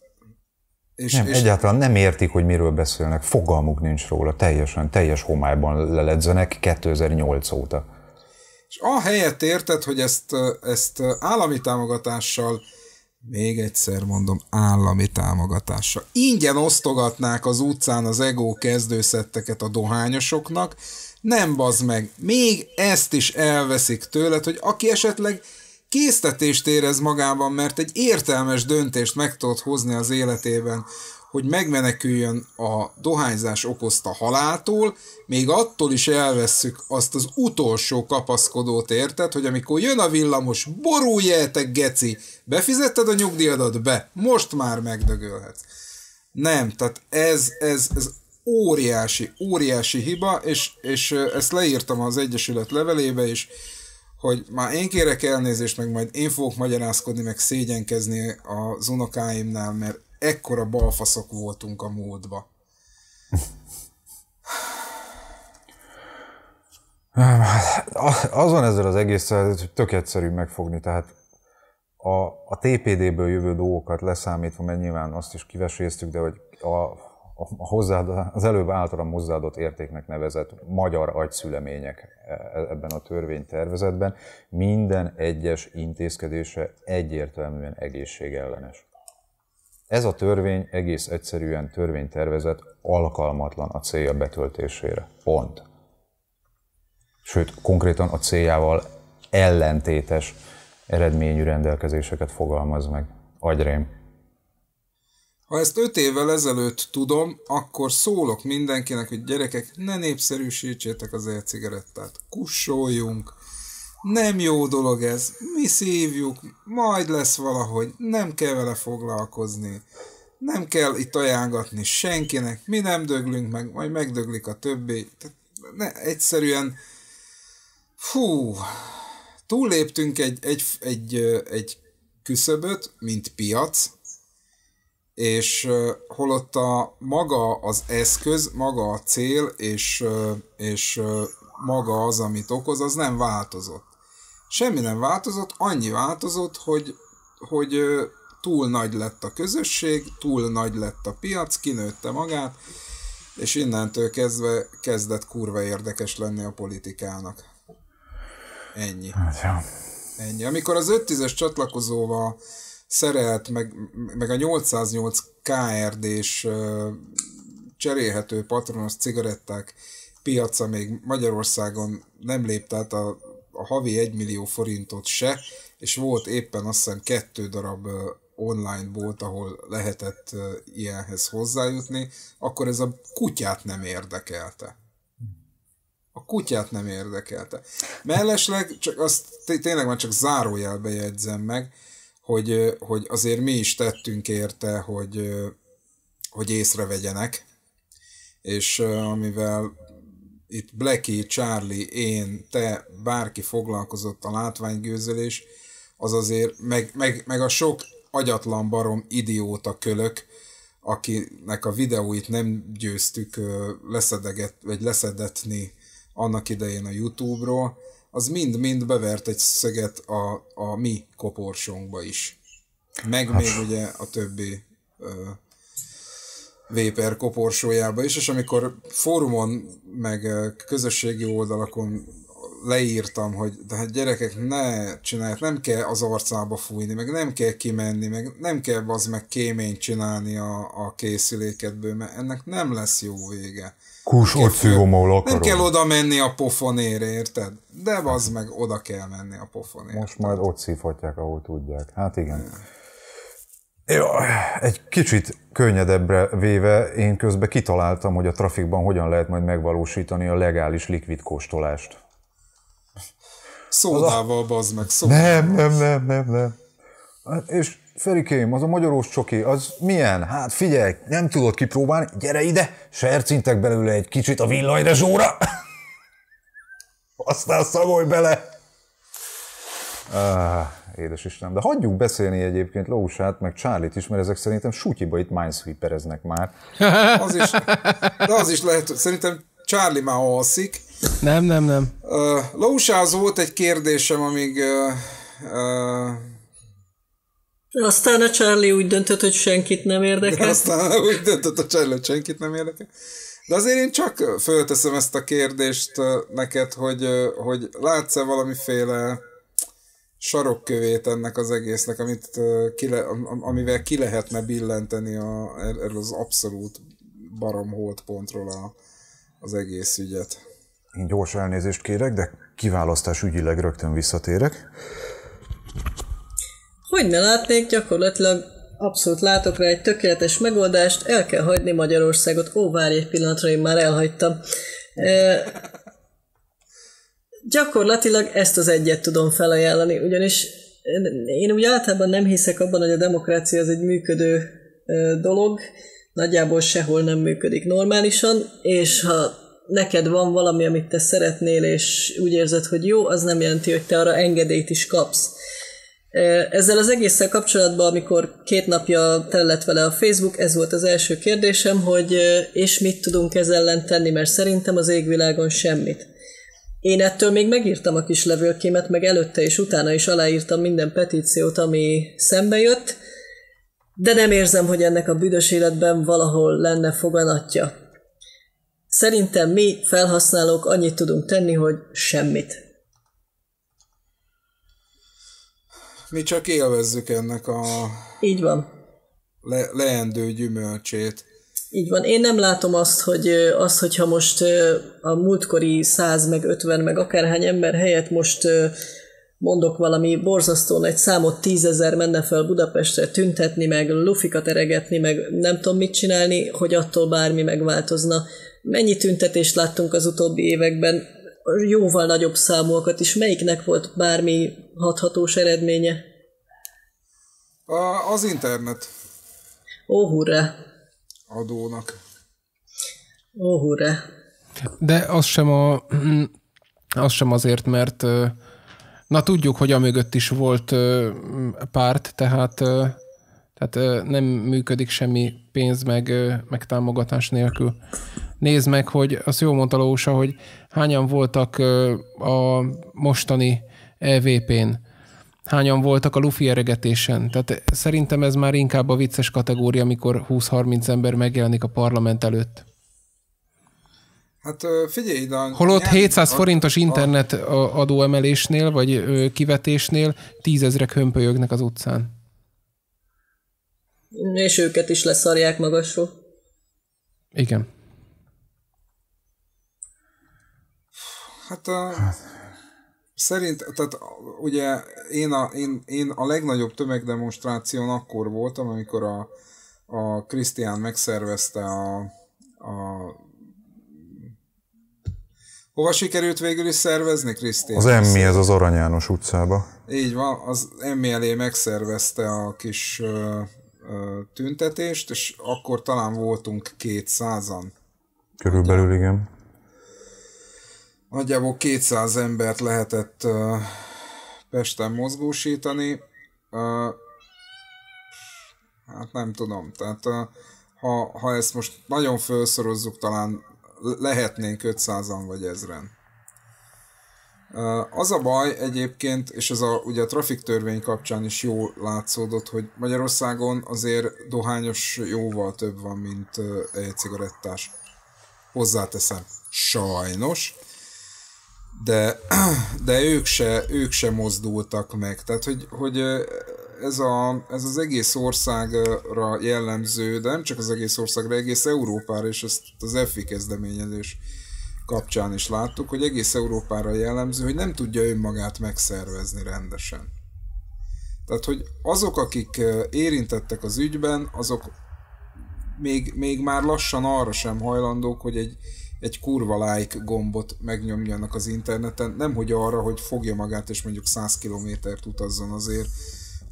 és, nem, és... egyáltalán nem értik, hogy miről beszélnek, fogalmuk nincs róla, teljesen, teljes homályban leledzenek 2008 óta. És helyet érted, hogy ezt, ezt állami támogatással, még egyszer mondom, állami támogatással, ingyen osztogatnák az utcán az ego kezdőszetteket a dohányosoknak, nem bazd meg, még ezt is elveszik tőled, hogy aki esetleg késztetést érez magában, mert egy értelmes döntést meg tudott hozni az életében, hogy megmeneküljön a dohányzás okozta haláltól, még attól is elvesszük azt az utolsó kapaszkodót, érted, hogy amikor jön a villamos, borulj el, te geci, befizetted a nyugdíjadat be, most már megdögölhetsz. Nem, tehát ez, ez, ez óriási, óriási hiba, és, és ezt leírtam az Egyesület levelébe, és hogy már én kérek elnézést, meg majd én fogok magyarázkodni, meg szégyenkezni az unokáimnál, mert ekkora balfaszok voltunk a múltba. Hát, azon ezzel az egész, hogy tök egyszerű megfogni, tehát a, a TPD-ből jövő dolgokat leszámítva, mert nyilván azt is kiveséztük, de hogy a a hozzáad, az előbb általam hozzáadott értéknek nevezett magyar agyszülemények e, e, ebben a törvénytervezetben, minden egyes intézkedése egyértelműen egészségellenes. Ez a törvény egész egyszerűen törvénytervezet alkalmatlan a célja betöltésére. Pont. Sőt, konkrétan a céljával ellentétes eredményű rendelkezéseket fogalmaz meg. Agyrém. Ha ezt öt évvel ezelőtt tudom, akkor szólok mindenkinek, hogy gyerekek, ne népszerűsítsétek az e-cigarettát. Kussoljunk. Nem jó dolog ez. Mi szívjuk, majd lesz valahogy. Nem kell vele foglalkozni. Nem kell itt ajánlatni senkinek. Mi nem döglünk meg, majd megdöglik a többi. Tehát ne, egyszerűen fú, túlléptünk egy, egy, egy, egy küszöböt, mint piac, és holott a maga az eszköz, maga a cél, és, és maga az, amit okoz, az nem változott. Semmi nem változott, annyi változott, hogy, hogy túl nagy lett a közösség, túl nagy lett a piac, kinőtte magát, és innentől kezdve kezdett kurva érdekes lenni a politikának. Ennyi. Hát, Ennyi. Amikor az 5 csatlakozóval szerelt, meg, meg a 808 KRD-s cserélhető patronos cigaretták piaca még Magyarországon nem lépte át a, a havi 1 millió forintot se, és volt éppen azt hiszem kettő darab online volt, ahol lehetett ilyenhez hozzájutni, akkor ez a kutyát nem érdekelte. A kutyát nem érdekelte. Mellesleg, csak azt tényleg már csak zárójelbe jegyzem meg, hogy, hogy azért mi is tettünk érte, hogy, hogy észrevegyenek, és amivel itt Blacky, Charlie, én, te, bárki foglalkozott a látványgőzölés, az azért, meg, meg, meg a sok agyatlan barom idióta kölök, akinek a videóit nem győztük leszedeget, vagy leszedetni annak idején a Youtube-ról, az mind-mind bevert egy szeget a, a mi koporsónkba is. Meg hát. még ugye a többi ö, Véper koporsójába is, és amikor fórumon, meg közösségi oldalakon leírtam, hogy de hát gyerekek ne csinálják, nem kell az arcába fújni, meg nem kell kimenni, meg nem kell az meg kéményt csinálni a, a készülékedből, mert ennek nem lesz jó vége. Kús szívom ahol akarom. Nem kell oda menni a pofonére, érted? De az meg oda kell menni a pofonére. Most majd ott szívhatják, ahol tudják. Hát igen. Ja, egy kicsit könnyedebbre véve, én közben kitaláltam, hogy a trafikban hogyan lehet majd megvalósítani a legális likvid kóstolást. Szódával, bazd meg, szódával. Nem, nem, nem, nem, nem. Hát, és Ferikém, az a magyarós csoki, az milyen? Hát figyelj, nem tudod kipróbálni, gyere ide, sercintek belőle egy kicsit a villanyrezsóra, aztán szagolj bele. Ah, édes Istenem, de hagyjuk beszélni egyébként Lósát, meg Charlie-t is, mert ezek szerintem sútyiba itt minesweepereznek már. Az is, de az is lehet, hogy szerintem Charlie már alszik, nem, nem, nem. Uh, Lósáz volt egy kérdésem, amíg... Uh, uh, aztán a Charlie úgy döntött, hogy senkit nem érdekel. De aztán úgy döntött a Charlie, hogy senkit nem érdekel. De azért én csak fölteszem ezt a kérdést neked, hogy, hogy látsz-e valamiféle sarokkövét ennek az egésznek, amit ki le, amivel ki lehetne billenteni a, er, erről az abszolút barom pontról a, az egész ügyet. Én gyors elnézést kérek, de kiválasztás ügyileg rögtön visszatérek. Hogy ne látnék, gyakorlatilag abszolút látok rá egy tökéletes megoldást, el kell hagyni Magyarországot. Ó, várj egy pillanatra, én már elhagytam. E, gyakorlatilag ezt az egyet tudom felajánlani, ugyanis én úgy általában nem hiszek abban, hogy a demokrácia az egy működő dolog, nagyjából sehol nem működik normálisan, és ha neked van valami, amit te szeretnél, és úgy érzed, hogy jó, az nem jelenti, hogy te arra engedélyt is kapsz. Ezzel az egésszel kapcsolatban, amikor két napja tele lett vele a Facebook, ez volt az első kérdésem, hogy és mit tudunk ez ellen tenni, mert szerintem az égvilágon semmit. Én ettől még megírtam a kis levélkémet, meg előtte és utána is aláírtam minden petíciót, ami szembe jött, de nem érzem, hogy ennek a büdös életben valahol lenne foganatja. Szerintem mi, felhasználók, annyit tudunk tenni, hogy semmit. Mi csak élvezzük ennek a... Így van. Le- leendő gyümölcsét. Így van. Én nem látom azt, hogy az, hogyha most a múltkori 100, meg 50, meg akárhány ember helyett most mondok valami borzasztó egy számot, tízezer menne fel Budapestre tüntetni, meg lufikat eregetni, meg nem tudom mit csinálni, hogy attól bármi megváltozna mennyi tüntetést láttunk az utóbbi években, jóval nagyobb számokat is, melyiknek volt bármi hathatós eredménye? A, az internet. Ó, hurra. Adónak. Ó, hurra. De az sem, a, az sem azért, mert na tudjuk, hogy a mögött is volt párt, tehát tehát nem működik semmi pénz meg, meg támogatás nélkül nézd meg, hogy azt jól mondta Lósa, hogy hányan voltak a mostani EVP-n, hányan voltak a lufi eregetésen. Tehát szerintem ez már inkább a vicces kategória, amikor 20-30 ember megjelenik a parlament előtt. Hát figyelj, de... Holott 700 forintos internet a... adóemelésnél, vagy kivetésnél tízezrek hömpölyögnek az utcán. És őket is leszarják magasról. Igen. Hát a... Hát. Szerint, tehát ugye én a, én, én a legnagyobb tömegdemonstráción akkor voltam, amikor a, a Krisztián megszervezte a, a Hova sikerült végül is szervezni, Krisztián? Az Emmi, ez az Arany János utcába. Így van, az Emmi elé megszervezte a kis ö, ö, tüntetést, és akkor talán voltunk kétszázan. Körülbelül, ugye? Hát, igen nagyjából 200 embert lehetett uh, Pesten mozgósítani. Uh, hát nem tudom, tehát uh, ha, ha ezt most nagyon felszorozzuk, talán lehetnénk 500-an vagy ezren. Az a baj egyébként, és ez a, ugye a trafik törvény kapcsán is jól látszódott, hogy Magyarországon azért dohányos jóval több van, mint egy cigarettás. Hozzáteszem, sajnos de, de ők, se, ők se mozdultak meg. Tehát, hogy, hogy ez, a, ez az egész országra jellemző, de nem csak az egész országra, egész Európára, és ezt az EFI kezdeményezés kapcsán is láttuk, hogy egész Európára jellemző, hogy nem tudja önmagát megszervezni rendesen. Tehát, hogy azok, akik érintettek az ügyben, azok még, még már lassan arra sem hajlandók, hogy egy egy kurva like gombot megnyomjanak az interneten, nem hogy arra, hogy fogja magát és mondjuk 100 kilométert utazzon azért,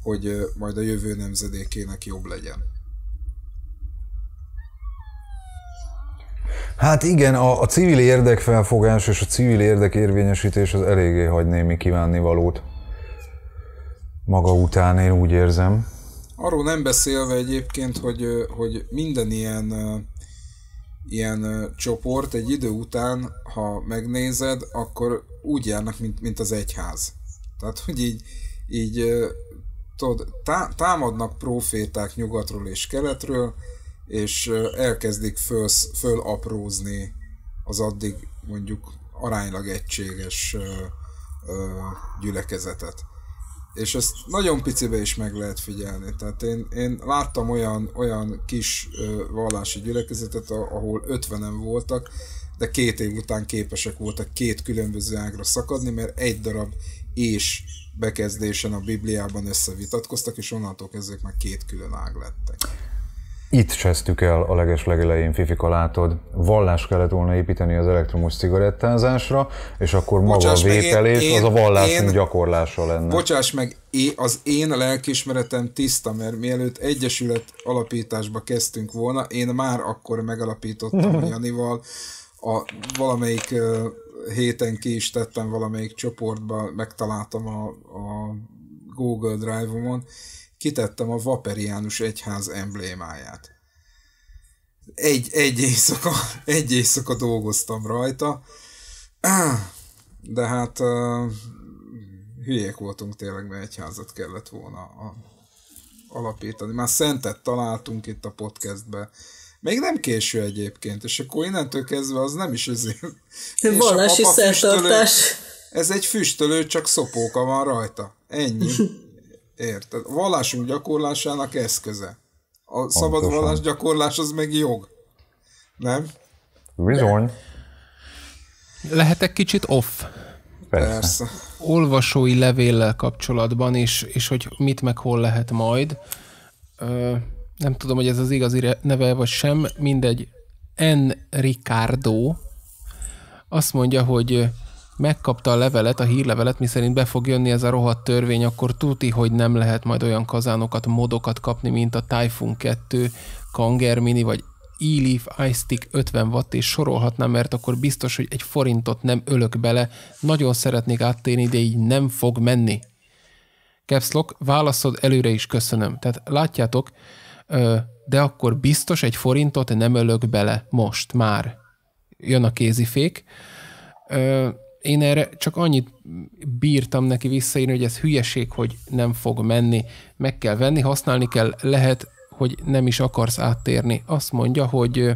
hogy majd a jövő nemzedékének jobb legyen. Hát igen, a, a civil érdekfelfogás és a civil érdek érvényesítés az eléggé hagy némi kívánnivalót maga után, én úgy érzem. Arról nem beszélve egyébként, hogy, hogy minden ilyen ilyen ö, csoport egy idő után, ha megnézed, akkor úgy járnak, mint, mint az egyház. Tehát, hogy így, így ö, tudod, tá, támadnak proféták nyugatról és keletről, és ö, elkezdik föl, fölaprózni az addig mondjuk aránylag egységes ö, ö, gyülekezetet és ezt nagyon picibe is meg lehet figyelni. Tehát én, én láttam olyan, olyan kis ö, vallási gyülekezetet, ahol ötvenen voltak, de két év után képesek voltak két különböző ágra szakadni, mert egy darab és bekezdésen a Bibliában összevitatkoztak, és onnantól kezdve már két külön ág lettek itt csesztük el a leges legelején Fifi Kalátod. Vallás kellett volna építeni az elektromos cigarettázásra, és akkor bocsáss maga a vételés én, én, az a én, gyakorlása lenne. Bocsáss meg, én, az én lelkismeretem tiszta, mert mielőtt egyesület alapításba kezdtünk volna, én már akkor megalapítottam a Janival a valamelyik héten ki is tettem valamelyik csoportba, megtaláltam a, a Google Drive-omon, kitettem a Vaperiánus egyház emblémáját. Egy, egy, éjszaka, egy éjszaka dolgoztam rajta, de hát uh, hülyék voltunk tényleg, mert egyházat kellett volna a, alapítani. Már szentet találtunk itt a podcastbe. Még nem késő egyébként, és akkor innentől kezdve az nem is azért. Vallási szertartás. ez egy füstölő, csak szopóka van rajta. Ennyi. Érted? A vallásunk gyakorlásának eszköze. A Pontosan. szabad vallás gyakorlás az meg jog. Nem? Bizony. De. Lehetek kicsit off. Persze. Persze. Olvasói levéllel kapcsolatban, is és hogy mit meg hol lehet majd. Ö, nem tudom, hogy ez az igazi neve vagy sem, mindegy. N. Ricardo azt mondja, hogy megkapta a levelet, a hírlevelet, miszerint be fog jönni ez a rohadt törvény, akkor tuti, hogy nem lehet majd olyan kazánokat, modokat kapni, mint a Typhoon 2, Kanger Mini, vagy e-leaf Stick 50 watt, és sorolhatnám, mert akkor biztos, hogy egy forintot nem ölök bele. Nagyon szeretnék áttérni, de így nem fog menni. Caps válaszod előre is köszönöm. Tehát látjátok, de akkor biztos egy forintot nem ölök bele most, már. Jön a kézifék én erre csak annyit bírtam neki visszaírni, hogy ez hülyeség, hogy nem fog menni. Meg kell venni, használni kell, lehet, hogy nem is akarsz áttérni. Azt mondja, hogy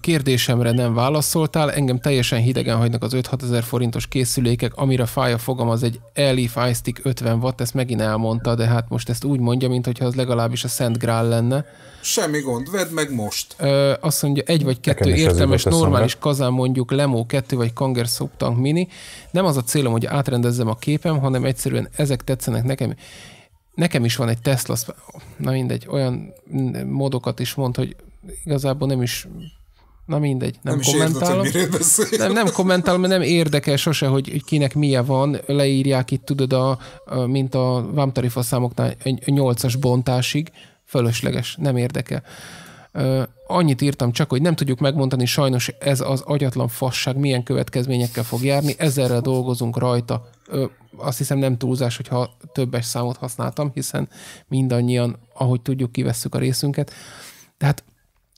kérdésemre nem válaszoltál, engem teljesen hidegen hagynak az 5-6 ezer forintos készülékek, amire fáj a fogam, az egy Elif Stick 50 watt, ezt megint elmondta, de hát most ezt úgy mondja, mintha az legalábbis a Szent Grál lenne. Semmi gond, vedd meg most. Ö, azt mondja, egy vagy kettő értelmes, normális kazán mondjuk Lemo 2 vagy Kanger Subtank Mini. Nem az a célom, hogy átrendezzem a képem, hanem egyszerűen ezek tetszenek nekem. Nekem is van egy Tesla, na mindegy, olyan módokat is mond, hogy igazából nem is Na mindegy, nem, nem kommentálom. Érted, nem, nem kommentálom, mert nem érdekel sose, hogy, hogy kinek milyen van. Leírják itt, tudod, a, a mint a vámtarifa számoknál 8-as bontásig. Fölösleges, nem érdekel. Uh, annyit írtam csak, hogy nem tudjuk megmondani, sajnos ez az agyatlan fasság milyen következményekkel fog járni, Ezzel dolgozunk rajta. Ö, azt hiszem nem túlzás, hogyha többes számot használtam, hiszen mindannyian, ahogy tudjuk, kivesszük a részünket. Tehát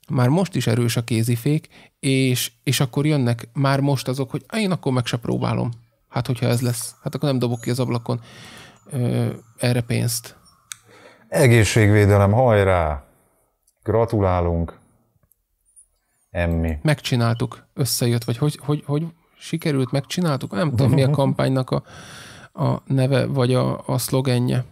már most is erős a kézifék, és, és akkor jönnek már most azok, hogy én akkor meg se próbálom. Hát, hogyha ez lesz. Hát akkor nem dobok ki az ablakon ö, erre pénzt. Egészségvédelem, hajrá! Gratulálunk! Emmi. Megcsináltuk, összejött, vagy hogy, hogy, hogy sikerült, megcsináltuk? Nem tudom, mi a kampánynak a, a neve, vagy a, a szlogenje.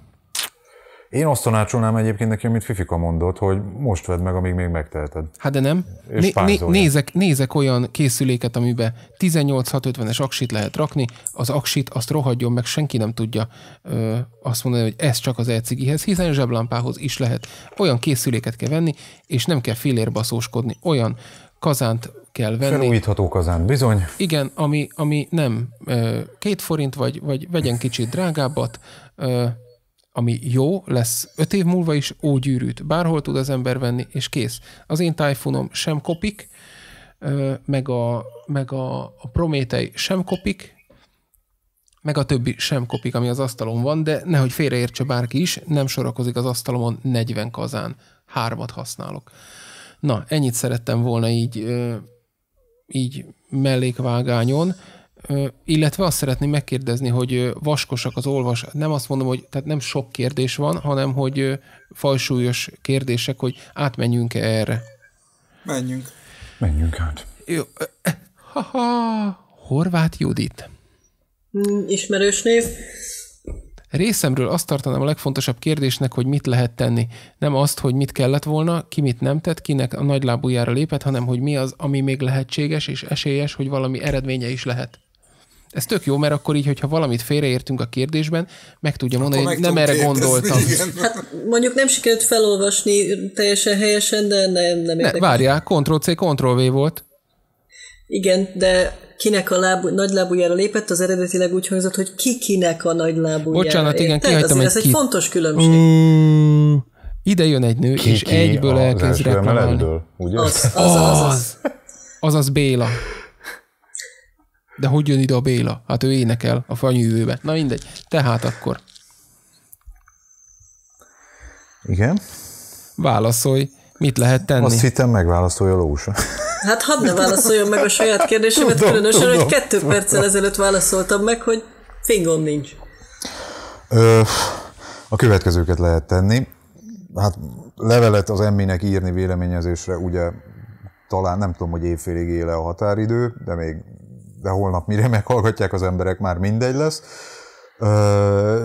Én azt tanácsolnám egyébként neki, amit Fifika mondott, hogy most vedd meg, amíg még megteheted. Hát de nem. né- né- nézek, nézek olyan készüléket, amiben 18650-es aksit lehet rakni, az aksit azt rohadjon meg, senki nem tudja ö, azt mondani, hogy ez csak az ecigihez, hiszen zseblámpához is lehet. Olyan készüléket kell venni, és nem kell félérbaszóskodni. Olyan kazánt kell venni. Felújítható kazán, bizony. Igen, ami, ami nem két forint, vagy, vagy vegyen kicsit drágábbat, ami jó, lesz öt év múlva is ó gyűrűt. Bárhol tud az ember venni, és kész. Az én tájfunom sem kopik, meg a, meg a, a Prométei sem kopik, meg a többi sem kopik, ami az asztalon van, de nehogy félreértse bárki is, nem sorakozik az asztalomon 40 kazán. Hármat használok. Na, ennyit szerettem volna így, így mellékvágányon illetve azt szeretném megkérdezni, hogy vaskosak az olvas, nem azt mondom, hogy tehát nem sok kérdés van, hanem hogy fajsúlyos kérdések, hogy átmenjünk -e erre. Menjünk. Menjünk át. Jó. Ha, ha, Horváth Judit. Hmm, ismerős név. Részemről azt tartanám a legfontosabb kérdésnek, hogy mit lehet tenni. Nem azt, hogy mit kellett volna, ki mit nem tett, kinek a nagylábújára lépett, hanem hogy mi az, ami még lehetséges és esélyes, hogy valami eredménye is lehet. Ez tök jó, mert akkor így, hogyha valamit félreértünk a kérdésben, meg tudja mondani, akkor hogy nem erre gondoltam. Hát mondjuk nem sikerült felolvasni teljesen helyesen, de nem, nem ne, Várjál, Ctrl-C, Ctrl-V volt. Igen, de kinek a lábú, nagy lábújára lépett, az eredetileg úgy hangzott, hogy ki kinek a nagy lábújára. Bocsánat, igen, Érted? kihagytam egy Ez egy fontos különbség. Mm, ide jön egy nő, ki, és ki egyből elkezd reklamálni. Az, az, az, az. Azaz Béla. De hogy jön ide a Béla? Hát ő énekel a fanyűvőbe. Na mindegy. Tehát akkor. Igen? Válaszolj, mit lehet tenni? Azt hittem megválaszolja Lósa. Hát hadd ne válaszoljon meg a saját kérdésemet, tudom, különösen, tudom, hogy kettő tudom. perccel ezelőtt válaszoltam meg, hogy fingom nincs. Ö, a következőket lehet tenni. Hát levelet az emminek írni véleményezésre ugye talán nem tudom, hogy évfélig éle a határidő, de még de holnap mire meghallgatják az emberek, már mindegy lesz.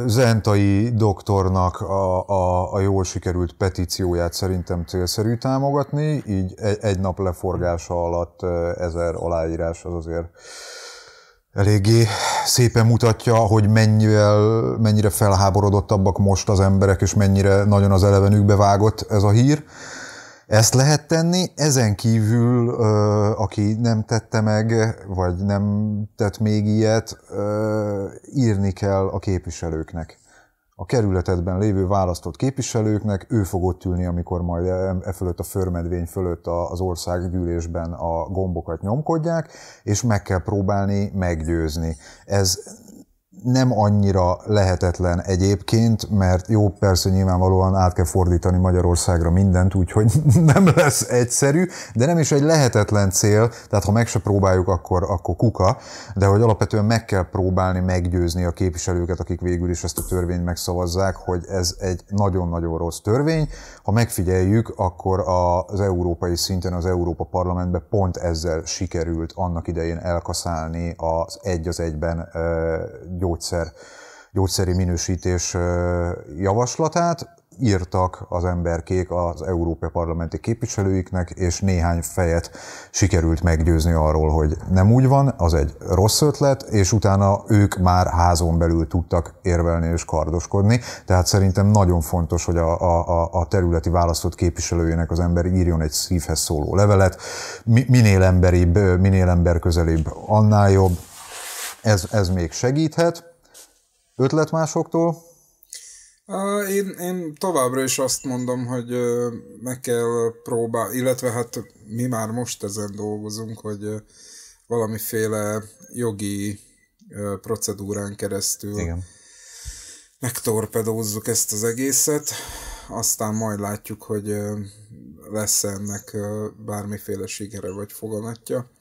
Zentai doktornak a, a, a jól sikerült petícióját szerintem célszerű támogatni, így e-, egy, nap leforgása alatt ezer aláírás az azért eléggé szépen mutatja, hogy mennyivel, mennyire felháborodottabbak most az emberek, és mennyire nagyon az elevenükbe vágott ez a hír. Ezt lehet tenni, ezen kívül, aki nem tette meg, vagy nem tett még ilyet, írni kell a képviselőknek. A kerületedben lévő választott képviselőknek ő fog ott ülni, amikor majd e, e fölött a förmedvény fölött az országgyűlésben a gombokat nyomkodják, és meg kell próbálni meggyőzni. Ez nem annyira lehetetlen egyébként, mert jó, persze nyilvánvalóan át kell fordítani Magyarországra mindent, úgyhogy nem lesz egyszerű, de nem is egy lehetetlen cél, tehát ha meg se próbáljuk, akkor, akkor kuka, de hogy alapvetően meg kell próbálni meggyőzni a képviselőket, akik végül is ezt a törvényt megszavazzák, hogy ez egy nagyon-nagyon rossz törvény. Ha megfigyeljük, akkor az európai szinten, az Európa Parlamentben pont ezzel sikerült annak idején elkaszálni az egy az egyben gyors gyógyszer, gyógyszeri minősítés javaslatát, írtak az emberkék az Európai Parlamenti képviselőiknek, és néhány fejet sikerült meggyőzni arról, hogy nem úgy van, az egy rossz ötlet, és utána ők már házon belül tudtak érvelni és kardoskodni. Tehát szerintem nagyon fontos, hogy a, a, a területi választott képviselőjének az ember írjon egy szívhez szóló levelet, minél emberibb, minél emberközelibb, annál jobb, ez, ez még segíthet. Ötlet másoktól? Én, én továbbra is azt mondom, hogy meg kell próbálni, illetve hát mi már most ezen dolgozunk, hogy valamiféle jogi procedúrán keresztül Igen. megtorpedózzuk ezt az egészet, aztán majd látjuk, hogy lesz ennek bármiféle sikere vagy foganatja,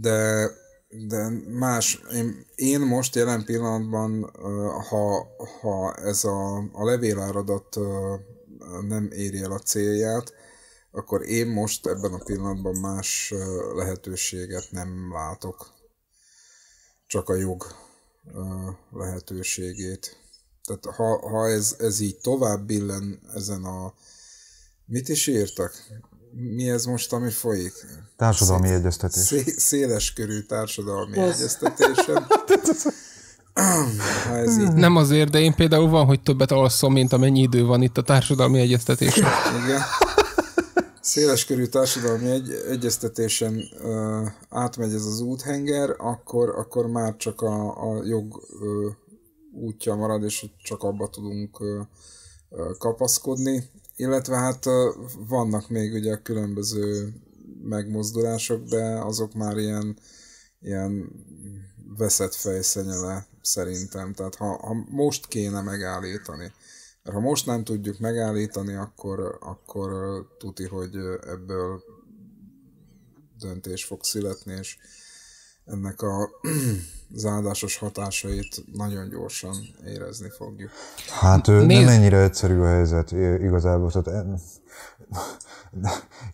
de de más, én, én most jelen pillanatban, ha, ha ez a, a levéláradat nem éri el a célját, akkor én most ebben a pillanatban más lehetőséget nem látok. Csak a jog lehetőségét. Tehát ha, ha ez, ez így tovább billen ezen a... Mit is írtak? mi ez most, ami folyik? Társadalmi egyeztetés. Szé- széles körű társadalmi egyeztetésen. ha ez így. Nem azért, de én például van, hogy többet alszom, mint amennyi idő van itt a társadalmi egyeztetésen. Igen. Széles körű társadalmi egy, egyeztetésen ö, átmegy ez az úthenger, akkor, akkor már csak a, a jog ö, útja marad, és csak abba tudunk ö, kapaszkodni illetve hát vannak még ugye a különböző megmozdulások, de azok már ilyen, ilyen veszett fejszenyele szerintem. Tehát ha, ha most kéne megállítani, mert ha most nem tudjuk megállítani, akkor, akkor tuti, hogy ebből döntés fog születni, és ennek a az áldásos hatásait nagyon gyorsan érezni fogjuk. Hát ő nem ennyire egyszerű a helyzet igazából. Tehát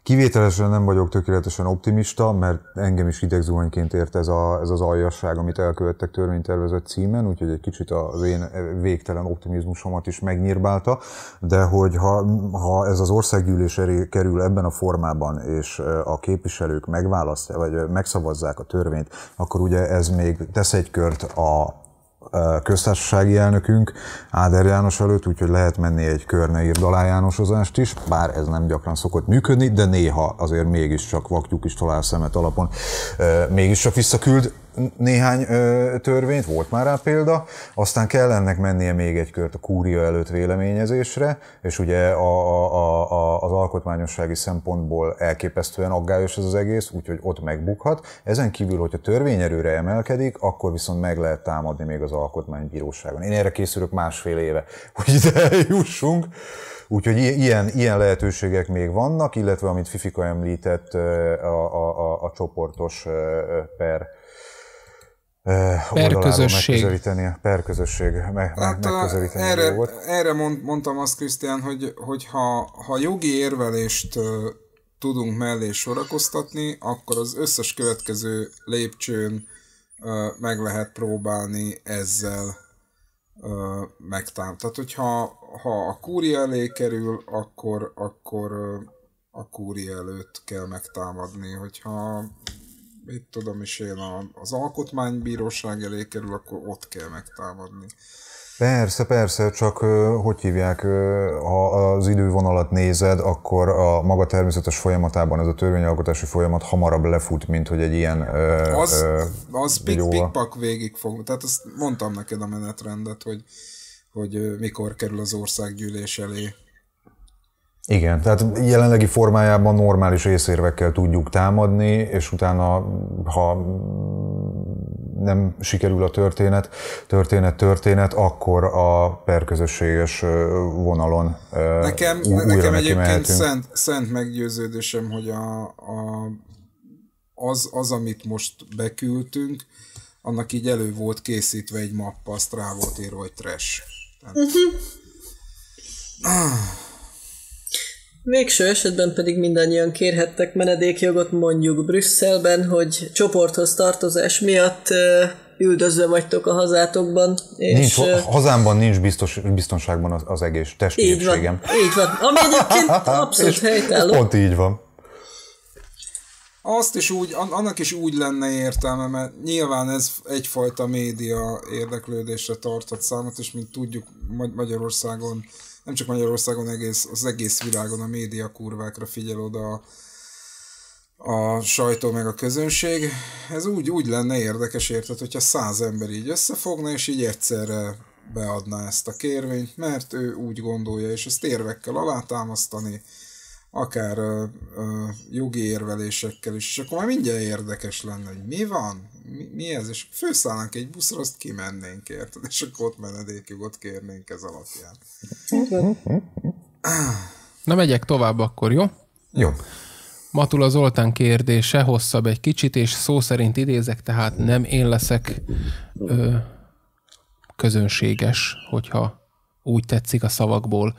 Kivételesen nem vagyok tökéletesen optimista, mert engem is hidegzuhanyként ért ez, a, ez az aljasság, amit elkövettek törvénytervezet címen, úgyhogy egy kicsit az én végtelen optimizmusomat is megnyírbálta, de hogy ha, ha ez az országgyűlés elé kerül ebben a formában, és a képviselők megválasztják, vagy megszavazzák a törvényt, akkor ugye ez még tesz egy kört a köztársasági elnökünk Áder János előtt, úgyhogy lehet menni egy körne Dalá Jánosozást is, bár ez nem gyakran szokott működni, de néha azért mégiscsak vaktyúk is talál szemet alapon mégiscsak visszaküld néhány ö, törvényt, volt már rá példa, aztán kell ennek mennie még egy kört a kúria előtt véleményezésre, és ugye a, a, a, az alkotmányossági szempontból elképesztően aggályos ez az egész, úgyhogy ott megbukhat. Ezen kívül, hogyha törvényerőre emelkedik, akkor viszont meg lehet támadni még az alkotmánybíróságon. Én erre készülök másfél éve, hogy ide eljussunk. Úgyhogy ilyen, ilyen lehetőségek még vannak, illetve amit Fifika említett, a, a, a, a csoportos per perközösség. megközelíteni, perközösség meg, hát, megközelíteni erre, a dolgot. Erre mond, mondtam azt, Krisztián, hogy, hogy ha, ha jogi érvelést tudunk mellé sorakoztatni, akkor az összes következő lépcsőn meg lehet próbálni ezzel megtámadni. Tehát, hogyha ha a kúria elé kerül, akkor, akkor a kúria előtt kell megtámadni. Hogyha mit tudom is én, az alkotmánybíróság elé kerül, akkor ott kell megtámadni. Persze, persze, csak hogy hívják, ha az idővonalat nézed, akkor a maga természetes folyamatában ez a törvényalkotási folyamat hamarabb lefut, mint hogy egy ilyen Az, ö, az pikpak végig fog, tehát azt mondtam neked a menetrendet, hogy, hogy mikor kerül az országgyűlés elé igen, tehát jelenlegi formájában normális észérvekkel tudjuk támadni, és utána, ha nem sikerül a történet, történet, történet, akkor a perközösséges vonalon Nekem, újra nekem egyébként mehetünk. szent, szent meggyőződésem, hogy a, a, az, az, amit most beküldtünk, annak így elő volt készítve egy mappa, azt rá volt írva, hogy trash. Tehát... Uh-huh. Végső esetben pedig mindannyian kérhettek menedékjogot mondjuk Brüsszelben, hogy csoporthoz tartozás miatt üldözve vagytok a hazátokban. És nincs, hazámban nincs biztos, biztonságban az, az egész testi Így van, így van. Ami egyébként abszolút helytálló. Pont így van. Azt is úgy, annak is úgy lenne értelme, mert nyilván ez egyfajta média érdeklődésre tartott számot, és mint tudjuk Magyarországon nem csak Magyarországon, egész, az egész világon a média kurvákra figyel oda a, a sajtó meg a közönség. Ez úgy, úgy lenne érdekes, érted, hogyha száz ember így összefogna, és így egyszerre beadná ezt a kérvényt, mert ő úgy gondolja, és ezt érvekkel alátámasztani, akár ö, ö, jogi érvelésekkel is, és akkor már mindjárt érdekes lenne, hogy mi van, mi, mi ez? És főszállnánk egy buszra, azt kimennénk, érted? És akkor ott ott kérnénk ez alapján. Na megyek tovább akkor, jó? Jó. Matula Zoltán kérdése hosszabb egy kicsit, és szó szerint idézek, tehát nem én leszek ö, közönséges, hogyha úgy tetszik a szavakból.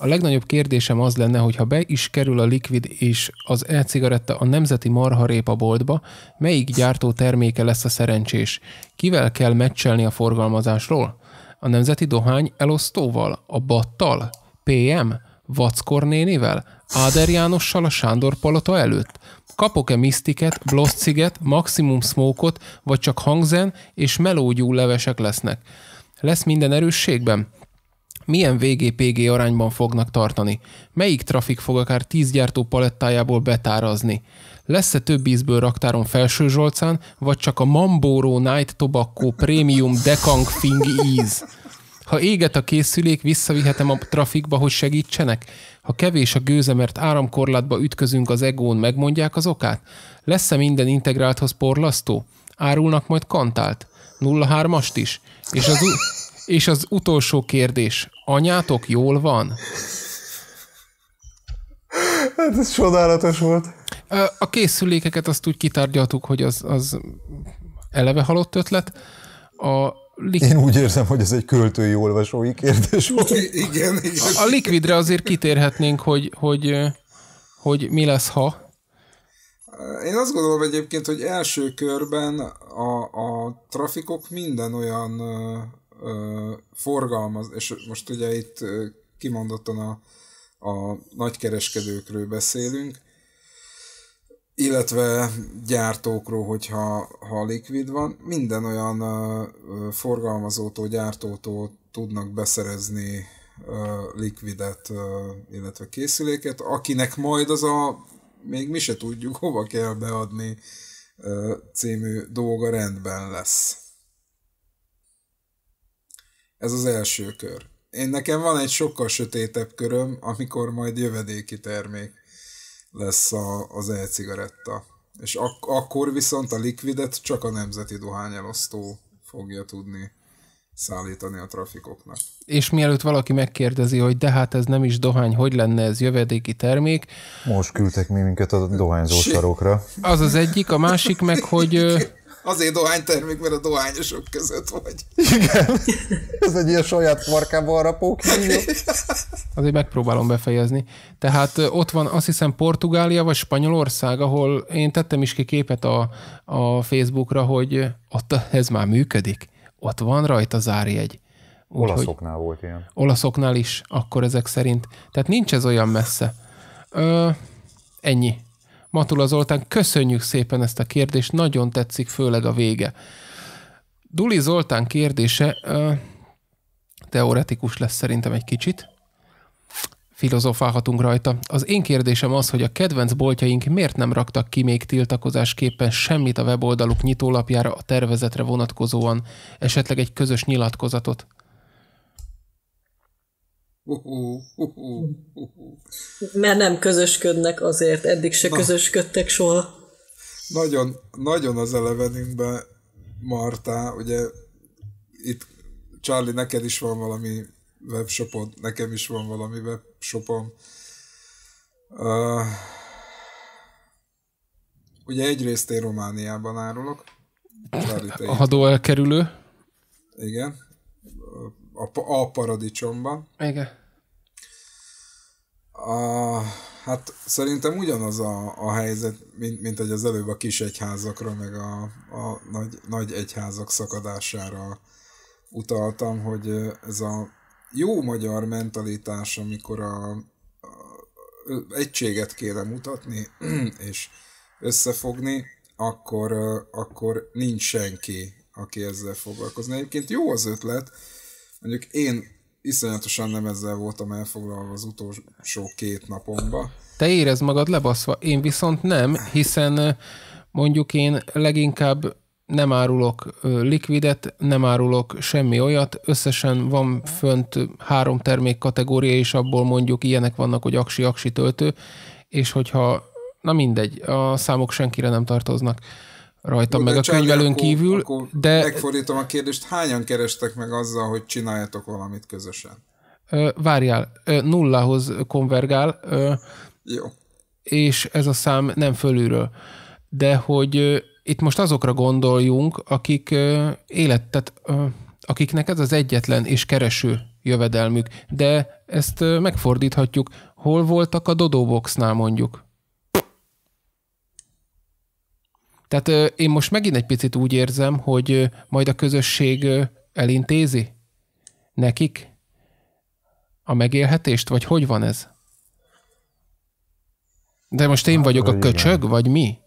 A legnagyobb kérdésem az lenne, hogy ha be is kerül a likvid és az e-cigaretta a nemzeti marharépa boltba, melyik gyártó terméke lesz a szerencsés? Kivel kell meccselni a forgalmazásról? A nemzeti dohány elosztóval? A battal? PM? Vackor nénivel? Áder Jánossal a Sándor palota előtt? Kapok-e misztiket, blossziget, maximum Smokot vagy csak hangzen és melógyú levesek lesznek? Lesz minden erősségben? milyen VGPG arányban fognak tartani? Melyik trafik fog akár 10 gyártó palettájából betárazni? Lesz-e több ízből raktáron Felső Zsolcán, vagy csak a Mamboro Night Tobacco Premium Dekang Fing íz? Ha éget a készülék, visszavihetem a trafikba, hogy segítsenek? Ha kevés a gőze, mert áramkorlátba ütközünk az egón, megmondják az okát? Lesz-e minden integrálthoz porlasztó? Árulnak majd kantált? 03-ast is? És az, és az utolsó kérdés. Anyátok jól van? Hát ez csodálatos volt. A készülékeket azt úgy kitárgyaltuk, hogy az, az eleve halott ötlet. A lik... Én úgy érzem, hogy ez egy költői olvasói kérdés volt. Igen, igen. A likvidre azért kitérhetnénk, hogy, hogy, hogy mi lesz, ha. Én azt gondolom egyébként, hogy első körben a, a trafikok minden olyan forgalmaz, és most ugye itt kimondottan a, a nagykereskedőkről beszélünk, illetve gyártókról, hogyha ha likvid van, minden olyan forgalmazó, forgalmazótól, gyártótól tudnak beszerezni likvidet, illetve készüléket, akinek majd az a még mi se tudjuk, hova kell beadni című dolga rendben lesz. Ez az első kör. Én nekem van egy sokkal sötétebb köröm, amikor majd jövedéki termék lesz a, az e-cigaretta. És ak- akkor viszont a likvidet csak a nemzeti dohányelosztó fogja tudni szállítani a trafikoknak. És mielőtt valaki megkérdezi, hogy de hát ez nem is dohány, hogy lenne ez jövedéki termék? Most küldtek mi minket a dohányzó sarokra. Az az egyik, a másik meg, hogy Azért dohánytermék, mert a dohányosok között vagy. Igen. Ez egy ilyen saját markában rapó. Azért megpróbálom befejezni. Tehát ott van azt hiszem Portugália vagy Spanyolország, ahol én tettem is ki képet a, a Facebookra, hogy ott ez már működik. Ott van rajta zárjegy. egy. olaszoknál volt ilyen. Olaszoknál is, akkor ezek szerint. Tehát nincs ez olyan messze. Ö, ennyi. Matula Zoltán, köszönjük szépen ezt a kérdést, nagyon tetszik, főleg a vége. Duli Zoltán kérdése teoretikus lesz szerintem egy kicsit. Filozofálhatunk rajta. Az én kérdésem az, hogy a kedvenc boltjaink miért nem raktak ki még tiltakozásképpen semmit a weboldaluk nyitólapjára a tervezetre vonatkozóan, esetleg egy közös nyilatkozatot. Mert nem közösködnek azért, eddig se Na. közösködtek soha. Nagyon, nagyon az elevenünkbe Marta, ugye itt Charlie, neked is van valami webshopod, nekem is van valami webshopom. Uh, ugye egyrészt én Romániában árulok. Hadó elkerülő. Igen a, a paradicsomba. Igen. A, hát szerintem ugyanaz a, a helyzet, mint, mint hogy az előbb a kis egyházakra, meg a, a nagy, nagy egyházak szakadására utaltam, hogy ez a jó magyar mentalitás, amikor a, a egységet kéne mutatni, és összefogni, akkor, akkor nincs senki, aki ezzel foglalkozna. Egyébként jó az ötlet, Mondjuk én iszonyatosan nem ezzel voltam elfoglalva az utolsó két napomba. Te érez magad lebaszva, én viszont nem, hiszen mondjuk én leginkább nem árulok likvidet, nem árulok semmi olyat, összesen van fönt három termék kategória, és abból mondjuk ilyenek vannak, hogy aksi-aksi töltő, és hogyha, na mindegy, a számok senkire nem tartoznak rajtam Jó, meg a könyvelőn akkor, kívül. Akkor de megfordítom a kérdést, hányan kerestek meg azzal, hogy csináljatok valamit közösen? Várjál, nullához konvergál. Jó. És ez a szám nem fölülről. De hogy itt most azokra gondoljunk, akik életet, akiknek ez az egyetlen és kereső jövedelmük. De ezt megfordíthatjuk. Hol voltak a Dodoboxnál mondjuk? Tehát én most megint egy picit úgy érzem, hogy majd a közösség elintézi nekik a megélhetést, vagy hogy van ez? De most én hát, vagyok a köcsög, vagy mi?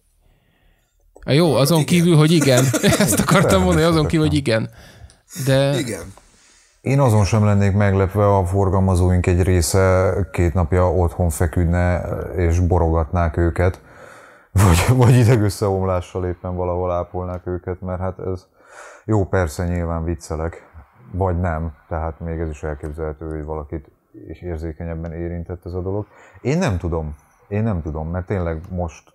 A jó, hát azon kívül, hogy igen. Ezt akartam mondani, azon kívül, hogy igen. De... Igen. Én azon sem lennék meglepve, a forgalmazóink egy része két napja otthon feküdne és borogatnák őket vagy, vagy idegösszeomlással éppen valahol ápolnák őket, mert hát ez jó, persze nyilván viccelek, vagy nem, tehát még ez is elképzelhető, hogy valakit érzékenyebben érintett ez a dolog. Én nem tudom, én nem tudom, mert tényleg most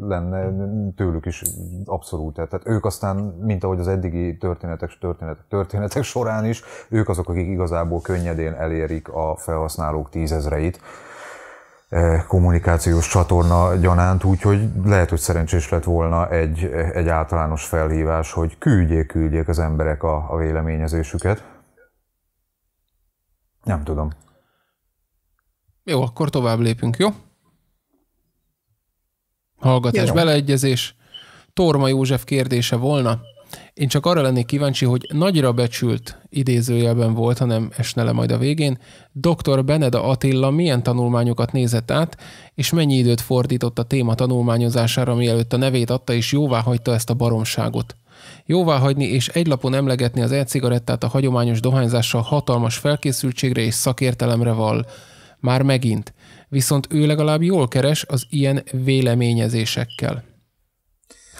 lenne tőlük is abszolút. Tehát ők aztán, mint ahogy az eddigi történetek, történetek, történetek során is, ők azok, akik igazából könnyedén elérik a felhasználók tízezreit Eh, kommunikációs csatorna gyanánt, úgyhogy lehet, hogy szerencsés lett volna egy, egy általános felhívás, hogy küldjék, küldjék az emberek a, a véleményezésüket. Nem tudom. Jó, akkor tovább lépünk, jó? Hallgatás, jó. beleegyezés. Torma József kérdése volna. Én csak arra lennék kíváncsi, hogy nagyra becsült idézőjelben volt, hanem esne le majd a végén, dr. Beneda Attila milyen tanulmányokat nézett át, és mennyi időt fordított a téma tanulmányozására, mielőtt a nevét adta és jóvá hagyta ezt a baromságot. hagyni és egy lapon emlegetni az e-cigarettát a hagyományos dohányzással hatalmas felkészültségre és szakértelemre val. Már megint. Viszont ő legalább jól keres az ilyen véleményezésekkel.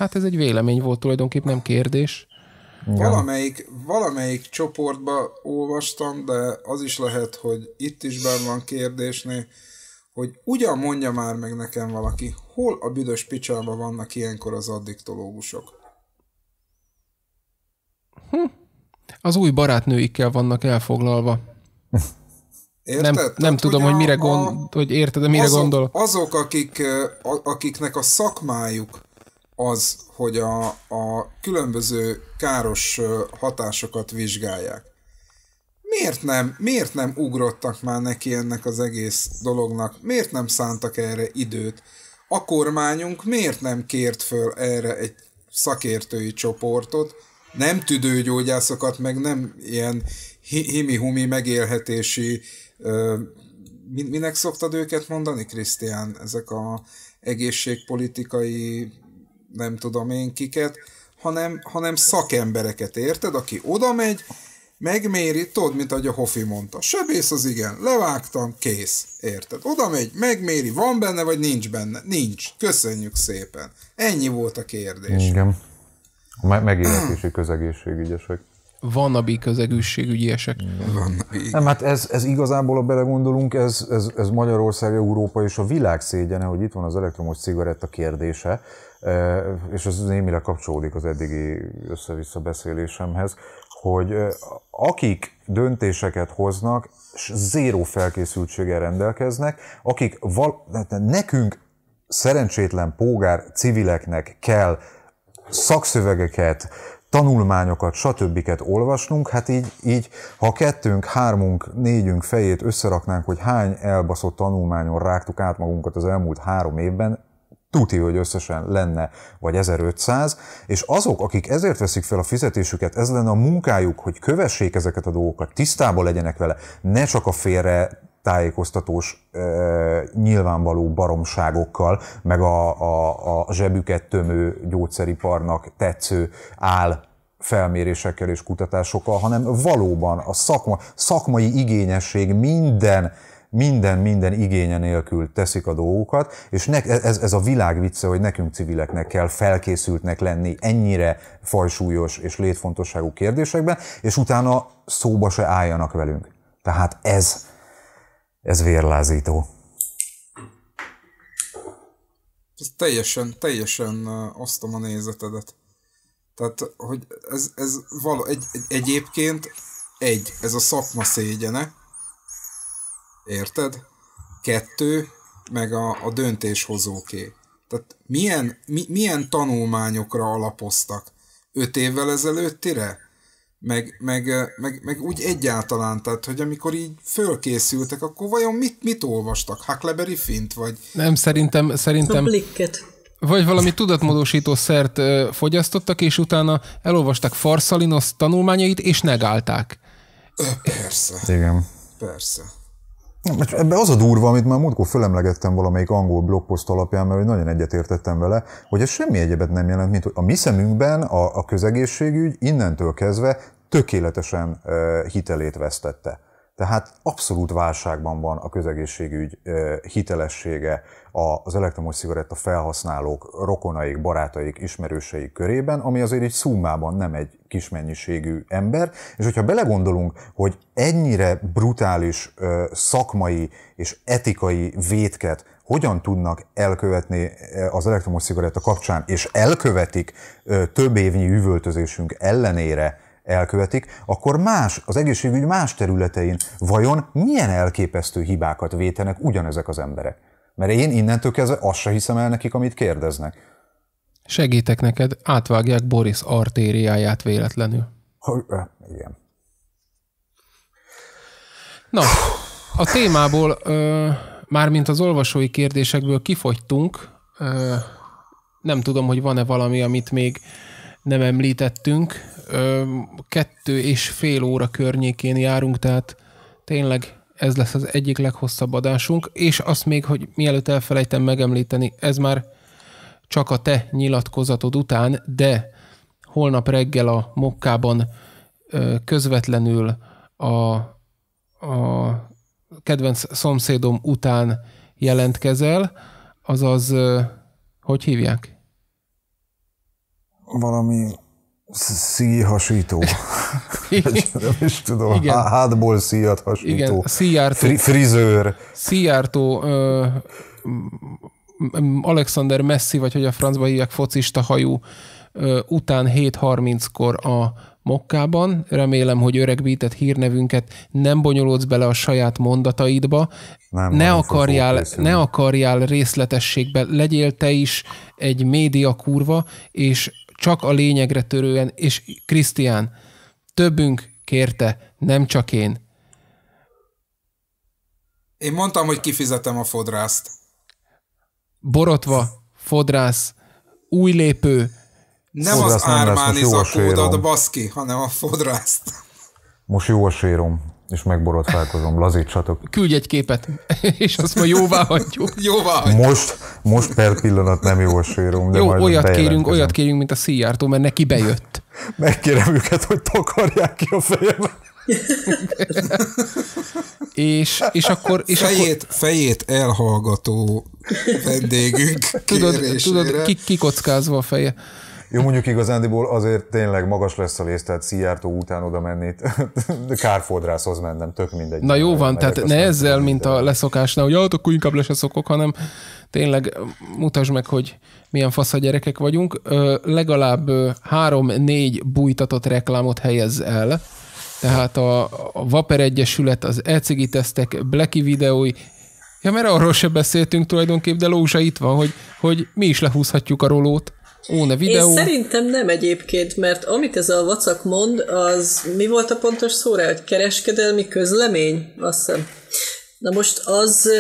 Hát ez egy vélemény volt tulajdonképp, nem kérdés. Valamelyik, valamelyik csoportba olvastam, de az is lehet, hogy itt is benn van kérdésnél, hogy ugyan mondja már meg nekem valaki, hol a büdös picsába vannak ilyenkor az addiktológusok? Hm. Az új barátnőikkel vannak elfoglalva. Érted? Nem, nem Tehát tudom, hogy mire a, gond, hogy érted, mire azok, gondol. Azok, akik, akiknek a szakmájuk az, hogy a, a különböző káros hatásokat vizsgálják. Miért nem, miért nem ugrottak már neki ennek az egész dolognak? Miért nem szántak erre időt? A kormányunk miért nem kért föl erre egy szakértői csoportot, nem tüdőgyógyászokat, meg nem ilyen himi-humi megélhetési, minek szoktad őket mondani, Krisztián, ezek a egészségpolitikai nem tudom én kiket, hanem, hanem szakembereket, érted? Aki oda megy, megméri, tudod, mint ahogy a Hofi mondta, sebész az igen, levágtam, kész, érted? Oda megy, megméri, van benne, vagy nincs benne? Nincs, köszönjük szépen. Ennyi volt a kérdés. Igen. A megéletési közegészségügyesek. Vannabi közegészségügyesek. Van. Nem, hát ez, ez igazából, a belegondolunk, ez, ez, ez Magyarország, Európa és a világ szégyene, hogy itt van az elektromos cigaretta kérdése, és ez némileg kapcsolódik az eddigi össze-vissza beszélésemhez, hogy akik döntéseket hoznak, és zéró felkészültséggel rendelkeznek, akik val- nekünk szerencsétlen pógár civileknek kell szakszövegeket, tanulmányokat, stb. olvasnunk, hát így, így ha kettőnk, hármunk, négyünk fejét összeraknánk, hogy hány elbaszott tanulmányon rágtuk át magunkat az elmúlt három évben, tuti, hogy összesen lenne, vagy 1500, és azok, akik ezért veszik fel a fizetésüket, ez lenne a munkájuk, hogy kövessék ezeket a dolgokat, tisztában legyenek vele, ne csak a félre tájékoztatós e, nyilvánvaló baromságokkal, meg a, a, a zsebüket tömő gyógyszeriparnak tetsző áll felmérésekkel és kutatásokkal, hanem valóban a szakma, szakmai igényesség minden minden, minden igénye nélkül teszik a dolgokat, és ne, e, ez, ez a világ vicce, hogy nekünk civileknek kell felkészültnek lenni ennyire fajsúlyos és létfontosságú kérdésekben, és utána szóba se álljanak velünk. Tehát ez, ez vérlázító. Ez teljesen, teljesen osztom a nézetedet. Tehát, hogy ez, ez való, egy, egyébként egy, ez a szakma szégyene, Érted? Kettő, meg a, a döntéshozóké. Tehát milyen, mi, milyen tanulmányokra alapoztak? Öt évvel ezelőttire? Meg, meg, meg, meg úgy egyáltalán, tehát, hogy amikor így fölkészültek, akkor vajon mit, mit olvastak? Huckleberry Fint, vagy... Nem, szerintem... szerintem... A blikket vagy valami tudatmodosító szert ö, fogyasztottak, és utána elolvasták Farsalinos tanulmányait, és negálták. Ö, persze. Igen. Persze ebben az a durva, amit már múltkor fölemlegettem valamelyik angol blogpost alapján, mert nagyon egyetértettem vele, hogy ez semmi egyebet nem jelent, mint hogy a mi szemünkben a, a közegészségügy innentől kezdve tökéletesen uh, hitelét vesztette. Tehát abszolút válságban van a közegészségügy hitelessége az elektromos cigaretta felhasználók, rokonaik, barátaik, ismerőseik körében, ami azért egy szummában nem egy kis mennyiségű ember. És hogyha belegondolunk, hogy ennyire brutális szakmai és etikai vétket hogyan tudnak elkövetni az elektromos cigaretta kapcsán, és elkövetik több évnyi üvöltözésünk ellenére elkövetik, akkor más, az egészségügy más területein vajon milyen elképesztő hibákat vétenek ugyanezek az emberek? Mert én innentől kezdve azt se hiszem el nekik, amit kérdeznek. Segítek neked, átvágják Boris artériáját véletlenül. Ha, igen. Na, a témából, ö, mármint az olvasói kérdésekből kifogytunk, ö, nem tudom, hogy van-e valami, amit még nem említettünk. Kettő és fél óra környékén járunk, tehát tényleg ez lesz az egyik leghosszabb adásunk, és azt még, hogy mielőtt elfelejtem megemlíteni, ez már csak a te nyilatkozatod után, de holnap reggel a mokkában közvetlenül a, a kedvenc szomszédom után jelentkezel, azaz, hogy hívják? valami szíjhasító. nem is tudom, Igen. hátból szíjat hasító. Igen, szíjártó. Fri- frizőr. Szíjártó ö, Alexander Messi, vagy hogy a francba hívják, focista hajú ö, után 7.30-kor a Mokkában. Remélem, hogy öregbített hírnevünket nem bonyolódsz bele a saját mondataidba. Nem, ne, akarjál, ne akarjál részletességbe, legyél te is egy média kurva, és csak a lényegre törően, és Krisztián, többünk kérte, nem csak én. Én mondtam, hogy kifizetem a fodrászt. Borotva, fodrász, új lépő. Nem fodrász az ármánizakódat, baszki, hanem a fodrászt. Most jó a sérom és megborotválkozom, lazítsatok. Küldj egy képet, és azt ma jóvá hagyjuk. jóvá hagyjuk. Most, most per pillanat nem jósírom, de Jó, majd olyat kérünk, olyat kérünk, mint a Szijjártó, mert neki bejött. Megkérem őket, hogy takarják ki a fejem. és, és akkor... És fejét, akkor... fejét elhallgató vendégünk tudod, kérésére. tudod, kikockázva a feje. Jó, mondjuk igazándiból azért tényleg magas lesz a lész, tehát Szijjártó után oda menni, kárfodrászhoz mennem, tök mindegy. Na jó van, tehát ne ezzel, mint a leszokásnál, hogy ott hát akkor inkább leszokok, hanem tényleg mutasd meg, hogy milyen fasz a gyerekek vagyunk. Ö, legalább három-négy bújtatott reklámot helyez el, tehát a, a Vaper Egyesület, az ECG tesztek, Blacky videói, Ja, mert arról sem beszéltünk tulajdonképp, de Lózsa itt van, hogy, hogy mi is lehúzhatjuk a rolót ne videó. Én szerintem nem egyébként, mert amit ez a vacak mond, az mi volt a pontos szóra, hogy kereskedelmi közlemény? Azt hiszem. Na most az,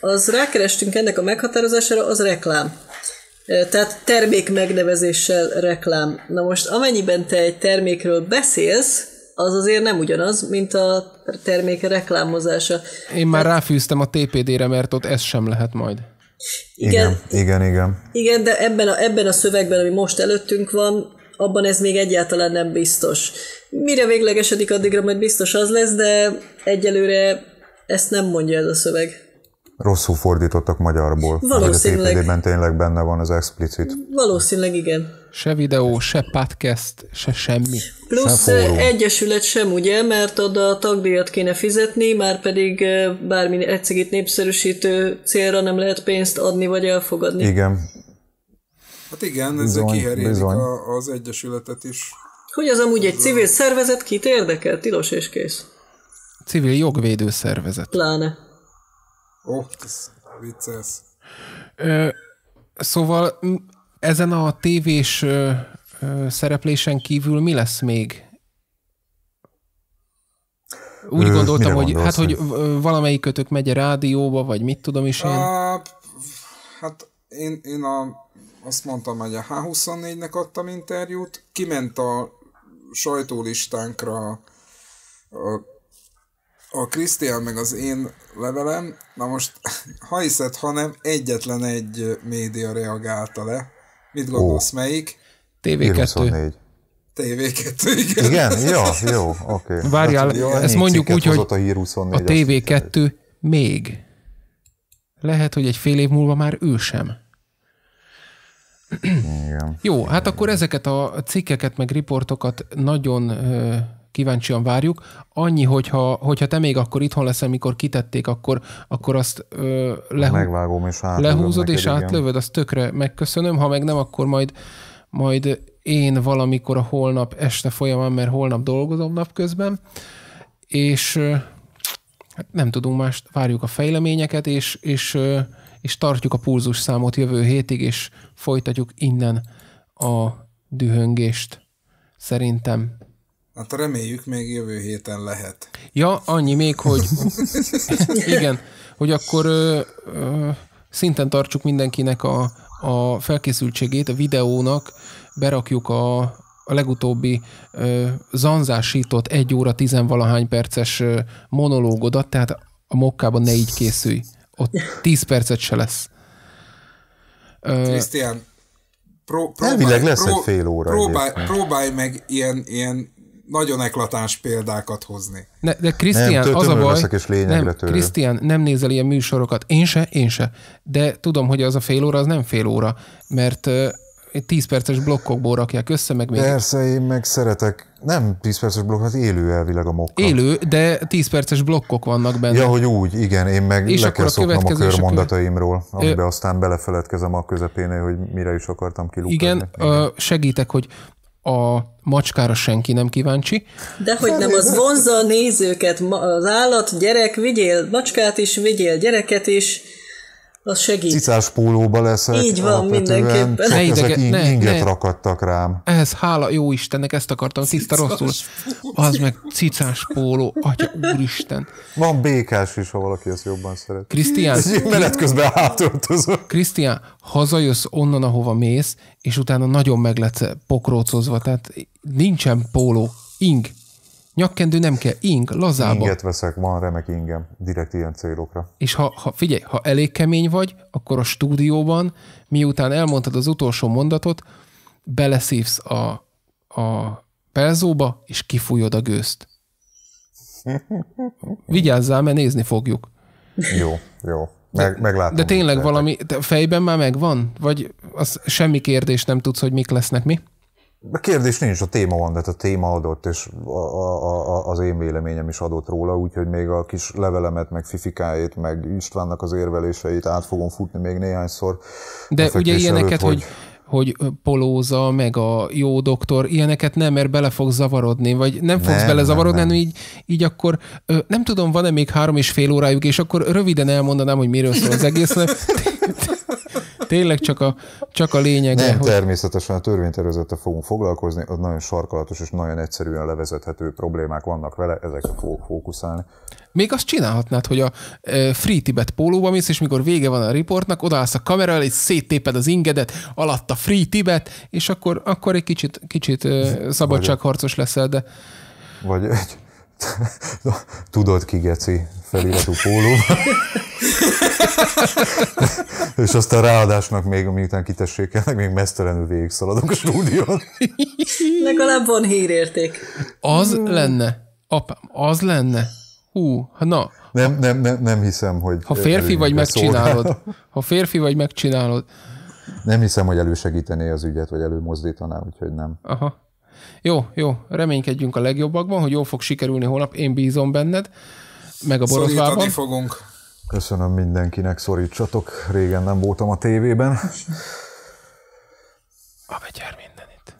az rákerestünk ennek a meghatározására, az reklám. Tehát termék megnevezéssel reklám. Na most amennyiben te egy termékről beszélsz, az azért nem ugyanaz, mint a termék reklámozása. Én már hát... ráfűztem a TPD-re, mert ott ez sem lehet majd. Igen, igen, igen. Igen, de ebben a, ebben a szövegben, ami most előttünk van, abban ez még egyáltalán nem biztos. Mire véglegesedik, addigra majd biztos az lesz, de egyelőre ezt nem mondja ez a szöveg. Rosszul fordítottak magyarból. Valószínűleg. a tényleg benne van az explicit. Valószínűleg igen. Se videó, se podcast, se semmi. Plusz se eh, egyesület sem, ugye, mert oda a tagdíjat kéne fizetni, már pedig eh, bármi egyszerűt népszerűsítő célra nem lehet pénzt adni vagy elfogadni. Igen. Hát igen, ez kiherélik az egyesületet is. Hogy az amúgy egy civil szervezet, kit érdekel? Tilos és kész. Civil jogvédő szervezet. Pláne. Ó, oh, vicces. Ö, szóval ezen a tévés ö, ö, szereplésen kívül mi lesz még? Úgy ö, gondoltam, hogy hát, hogy valamelyik kötök megy a rádióba, vagy mit tudom is én. A, hát én, én a, azt mondtam, hogy a H24-nek adtam interjút, kiment a sajtólistánkra a, a Krisztián meg az én levelem, na most ha hiszed, ha nem, egyetlen egy média reagálta le, Mit gondolsz, Ó. melyik? TV2. TV2, igen. Igen? Ja, jó, oké. Okay. Várjál, hát, jó, ezt mondjuk úgy, hogy a, a TV2 még. Lehet, hogy egy fél év múlva már ő sem. Igen. Jó, hát igen. akkor ezeket a cikkeket, meg riportokat nagyon kíváncsian várjuk. Annyi, hogyha, hogyha te még akkor itthon leszel, mikor kitették, akkor, akkor azt ö, lehú... Megvágom és lehúzod és átlövöd, azt tökre megköszönöm, ha meg nem, akkor majd, majd én valamikor a holnap este folyamán, mert holnap dolgozom napközben, és hát nem tudunk más. várjuk a fejleményeket, és, és, és tartjuk a pulzus számot jövő hétig, és folytatjuk innen a dühöngést szerintem. Hát reméljük még jövő héten lehet. Ja, annyi még, hogy igen, hogy akkor ö, ö, szinten tartsuk mindenkinek a, a felkészültségét, a videónak berakjuk a, a legutóbbi ö, zanzásított egy óra tizenvalahány perces ö, monológodat, tehát a mokkában ne így készülj. Ott tíz percet se lesz. Krisztián, pró- próbálj, lesz pró- egy fél óra. Próbálj, próbálj meg ilyen, ilyen nagyon eklatáns példákat hozni. Ne, de Krisztián, az a baj, és nem, Krisztián, nem nézel ilyen műsorokat. Én se, én se. De tudom, hogy az a fél óra, az nem fél óra, mert egy 10 perces blokkokból rakják össze, meg még... Persze, én meg szeretek. Nem 10 perces blokkokat, hát élő elvileg a mokka. Élő, de 10 perces blokkok vannak benne. Ja, hogy úgy, igen, én meg és le kell szoknom a körmondataimról, amiben ö... aztán belefeledkezem a közepénél, hogy mire is akartam kilukadni. Igen, igen. Ö, segítek, hogy a macskára senki nem kíváncsi. De hogy nem, az vonzza a nézőket, az állat, gyerek, vigyél macskát is, vigyél gyereket is, az segít. Cicás pólóba leszek Így van, mindenképpen. Csak ne ezek ne, inget ne. rakadtak rám. Ehhez hála jó Istennek, ezt akartam tiszta rosszul. Az meg cicás póló, atya úristen. Van békás is, ha valaki ezt jobban szeret. Krisztián. menet közben átöltözök. Krisztián, hazajössz onnan, ahova mész, és utána nagyon meg lesz pokrócozva, tehát nincsen póló, ing, Nyakkendő nem kell, ink, lazába. Inget veszek, van remek ingem, direkt ilyen célokra. És ha, ha figyelj, ha elég kemény vagy, akkor a stúdióban, miután elmondtad az utolsó mondatot, beleszívsz a, a pelzóba, és kifújod a gőzt. Vigyázzál, mert nézni fogjuk. Jó, jó. Meg, de, meglátom. De tényleg valami, fejben már megvan? Vagy az semmi kérdés nem tudsz, hogy mik lesznek mi? A kérdés nincs, a téma van, de a téma adott, és a, a, a, az én véleményem is adott róla, úgyhogy még a kis levelemet, meg fifikáit, meg Istvánnak az érveléseit át fogom futni még néhányszor. De ugye ilyeneket, előtt, hogy, hogy polóza, meg a jó doktor, ilyeneket nem, mert bele fog zavarodni, vagy nem fogsz nem, bele zavarodni, nem, nem. Hanem így, így akkor nem tudom, van-e még három és fél órájuk, és akkor röviden elmondanám, hogy miről szól az egész, tényleg csak a, csak a lényeg. Nem, hogy... természetesen a törvénytervezettel fogunk foglalkozni, az nagyon sarkalatos és nagyon egyszerűen levezethető problémák vannak vele, ezekre fogok fókuszálni. Még azt csinálhatnád, hogy a Free Tibet pólóba mész, és mikor vége van a riportnak, odaállsz a kamera elé, széttéped az ingedet, alatt a Free Tibet, és akkor, akkor egy kicsit, kicsit szabadságharcos leszel, de... Vagy egy tudod ki, Geci, feliratú pólóba. és aztán ráadásnak még, miután kitessékelnek, még mesztelenül végig szaladok a stúdión. Legalább van hírérték. Az lenne, apám, az lenne. Hú, hát na. Nem, nem, nem, nem hiszem, hogy... Ha férfi vagy, megcsinálod. Ha férfi vagy, megcsinálod. Nem hiszem, hogy elősegítené az ügyet, vagy előmozdítaná, úgyhogy nem. Aha. Jó, jó, reménykedjünk a legjobbakban, hogy jól fog sikerülni holnap, én bízom benned, meg a szóval borotvában. Szorítani fogunk. Köszönöm mindenkinek, szorítsatok, régen nem voltam a tévében. A begyár mindenit.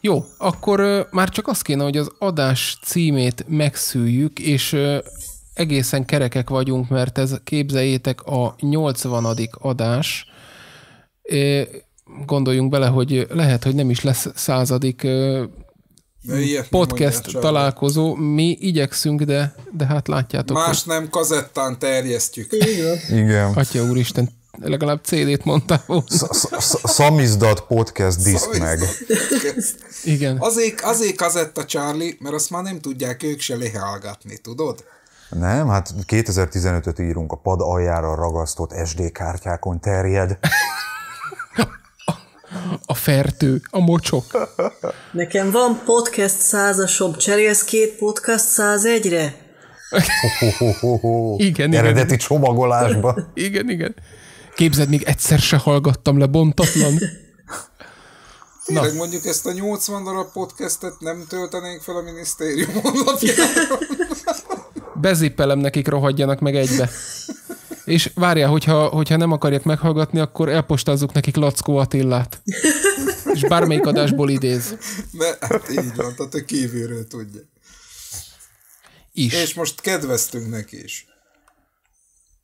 Jó, akkor már csak az kéne, hogy az adás címét megszűjük, és egészen kerekek vagyunk, mert ez képzeljétek a 80. adás. Gondoljunk bele, hogy lehet, hogy nem is lesz századik podcast találkozó, mi igyekszünk, de, de hát látjátok. Más hogy... nem kazettán terjesztjük. Igen. Igen. Atya úristen, legalább CD-t mondtál Szamizdat podcast diszk meg. Igen. Azért, azért kazetta Charlie, mert azt már nem tudják ők se lehallgatni, tudod? Nem, hát 2015-öt írunk, a pad aljára ragasztott SD kártyákon terjed a fertő, a mocsok. Nekem van podcast százasom, cserélsz két podcast száz egyre? igen, igen. Eredeti csomagolásba. igen, igen. Képzeld, még egyszer se hallgattam le bontatlan. Tényleg Na. mondjuk ezt a 80 darab podcastet nem töltenénk fel a minisztérium honlapjára. Bezippelem nekik, rohadjanak meg egybe és várjál, hogyha, hogyha nem akarják meghallgatni, akkor elpostázzuk nekik Lackó Attillát. És bármelyik adásból idéz. Ne, hát így van, tehát a kívülről tudja. Is. És most kedveztünk neki is.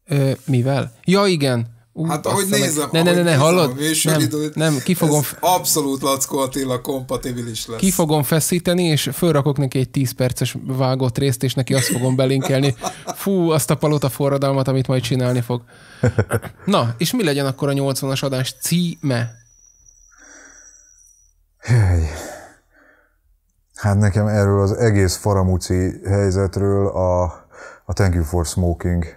Ö, mivel? Ja, igen. Uh, hát ahogy nézem, ne, ne, ne, ne, hallod? Nem, időt, nem, ki fogom... Abszolút Lackó Attila kompatibilis lesz. Ki fogom feszíteni, és fölrakok neki egy 10 perces vágott részt, és neki azt fogom belinkelni. Fú, azt a palota forradalmat, amit majd csinálni fog. Na, és mi legyen akkor a 80-as adás címe? Hát nekem erről az egész faramúci helyzetről a, a Thank You for Smoking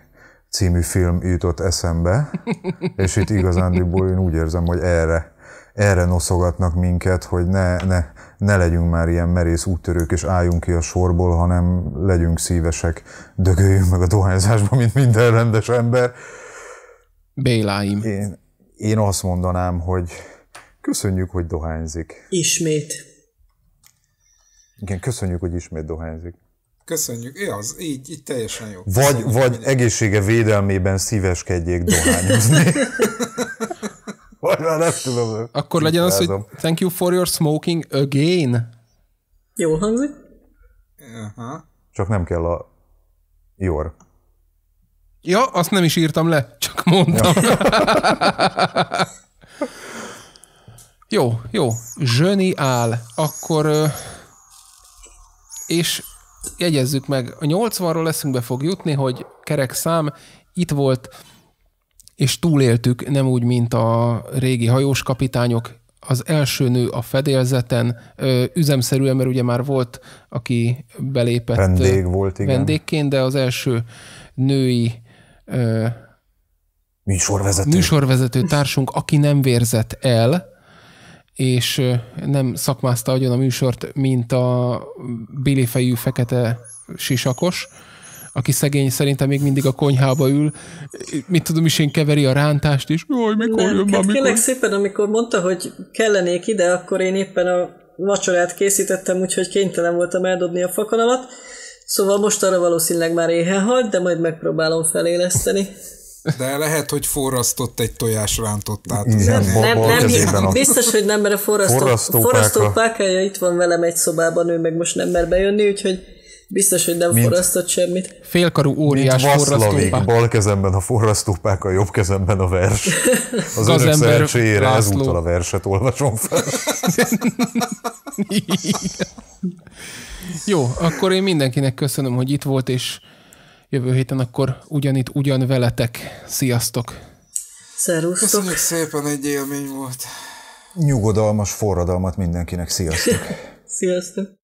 című film jutott eszembe, és itt igazándiból én úgy érzem, hogy erre, erre noszogatnak minket, hogy ne, ne, ne legyünk már ilyen merész úttörők, és álljunk ki a sorból, hanem legyünk szívesek, dögöljünk meg a dohányzásba, mint minden rendes ember. Béláim. Én, én azt mondanám, hogy köszönjük, hogy dohányzik. Ismét. Igen, köszönjük, hogy ismét dohányzik köszönjük. Ja, az így, így teljesen jó. Vagy, köszönjük vagy egészsége védelmében szíveskedjék dohányozni. vagy már nem tudom. Akkor legyen az, hogy thank you for your smoking again. Jól hangzik? Aha. Csak nem kell a jor. Ja, azt nem is írtam le, csak mondtam. Ja. jó, jó. Zsöni áll. Akkor... És jegyezzük meg, a 80-ról eszünkbe fog jutni, hogy kerek szám, itt volt, és túléltük, nem úgy, mint a régi hajós kapitányok, az első nő a fedélzeten, üzemszerűen, mert ugye már volt, aki belépett Vendég volt, igen. vendégként, de az első női műsorvezető. műsorvezető társunk, aki nem vérzett el, és nem szakmázta agyon a műsort, mint a bilifejű fekete sisakos, aki szegény szerintem még mindig a konyhába ül, mit tudom is én keveri a rántást is, jaj, mikor jön már, mikor... Kérlek szépen, amikor mondta, hogy kellenék ide, akkor én éppen a vacsorát készítettem, úgyhogy kénytelen voltam eldobni a fakanalat, szóval most arra valószínűleg már éhen halt, de majd megpróbálom feléleszteni. De lehet, hogy forrasztott egy tojás rántott át. Nem, nem, nem, biztos, hogy nem, mert a forrasztó, forrasztó, forrasztó pákája itt van velem egy szobában, ő meg most nem mer bejönni, úgyhogy biztos, hogy nem mint, forrasztott semmit. Félkarú óriás forrasztópáka. bal kezemben a a jobb kezemben a vers. Az önök szerencséjére ezúttal a verset olvasom fel. Jó, akkor én mindenkinek köszönöm, hogy itt volt, és jövő héten akkor ugyanitt, ugyan veletek. Sziasztok! Szerusztok! Köszönjük szépen, egy élmény volt. Nyugodalmas forradalmat mindenkinek. Sziasztok! Sziasztok!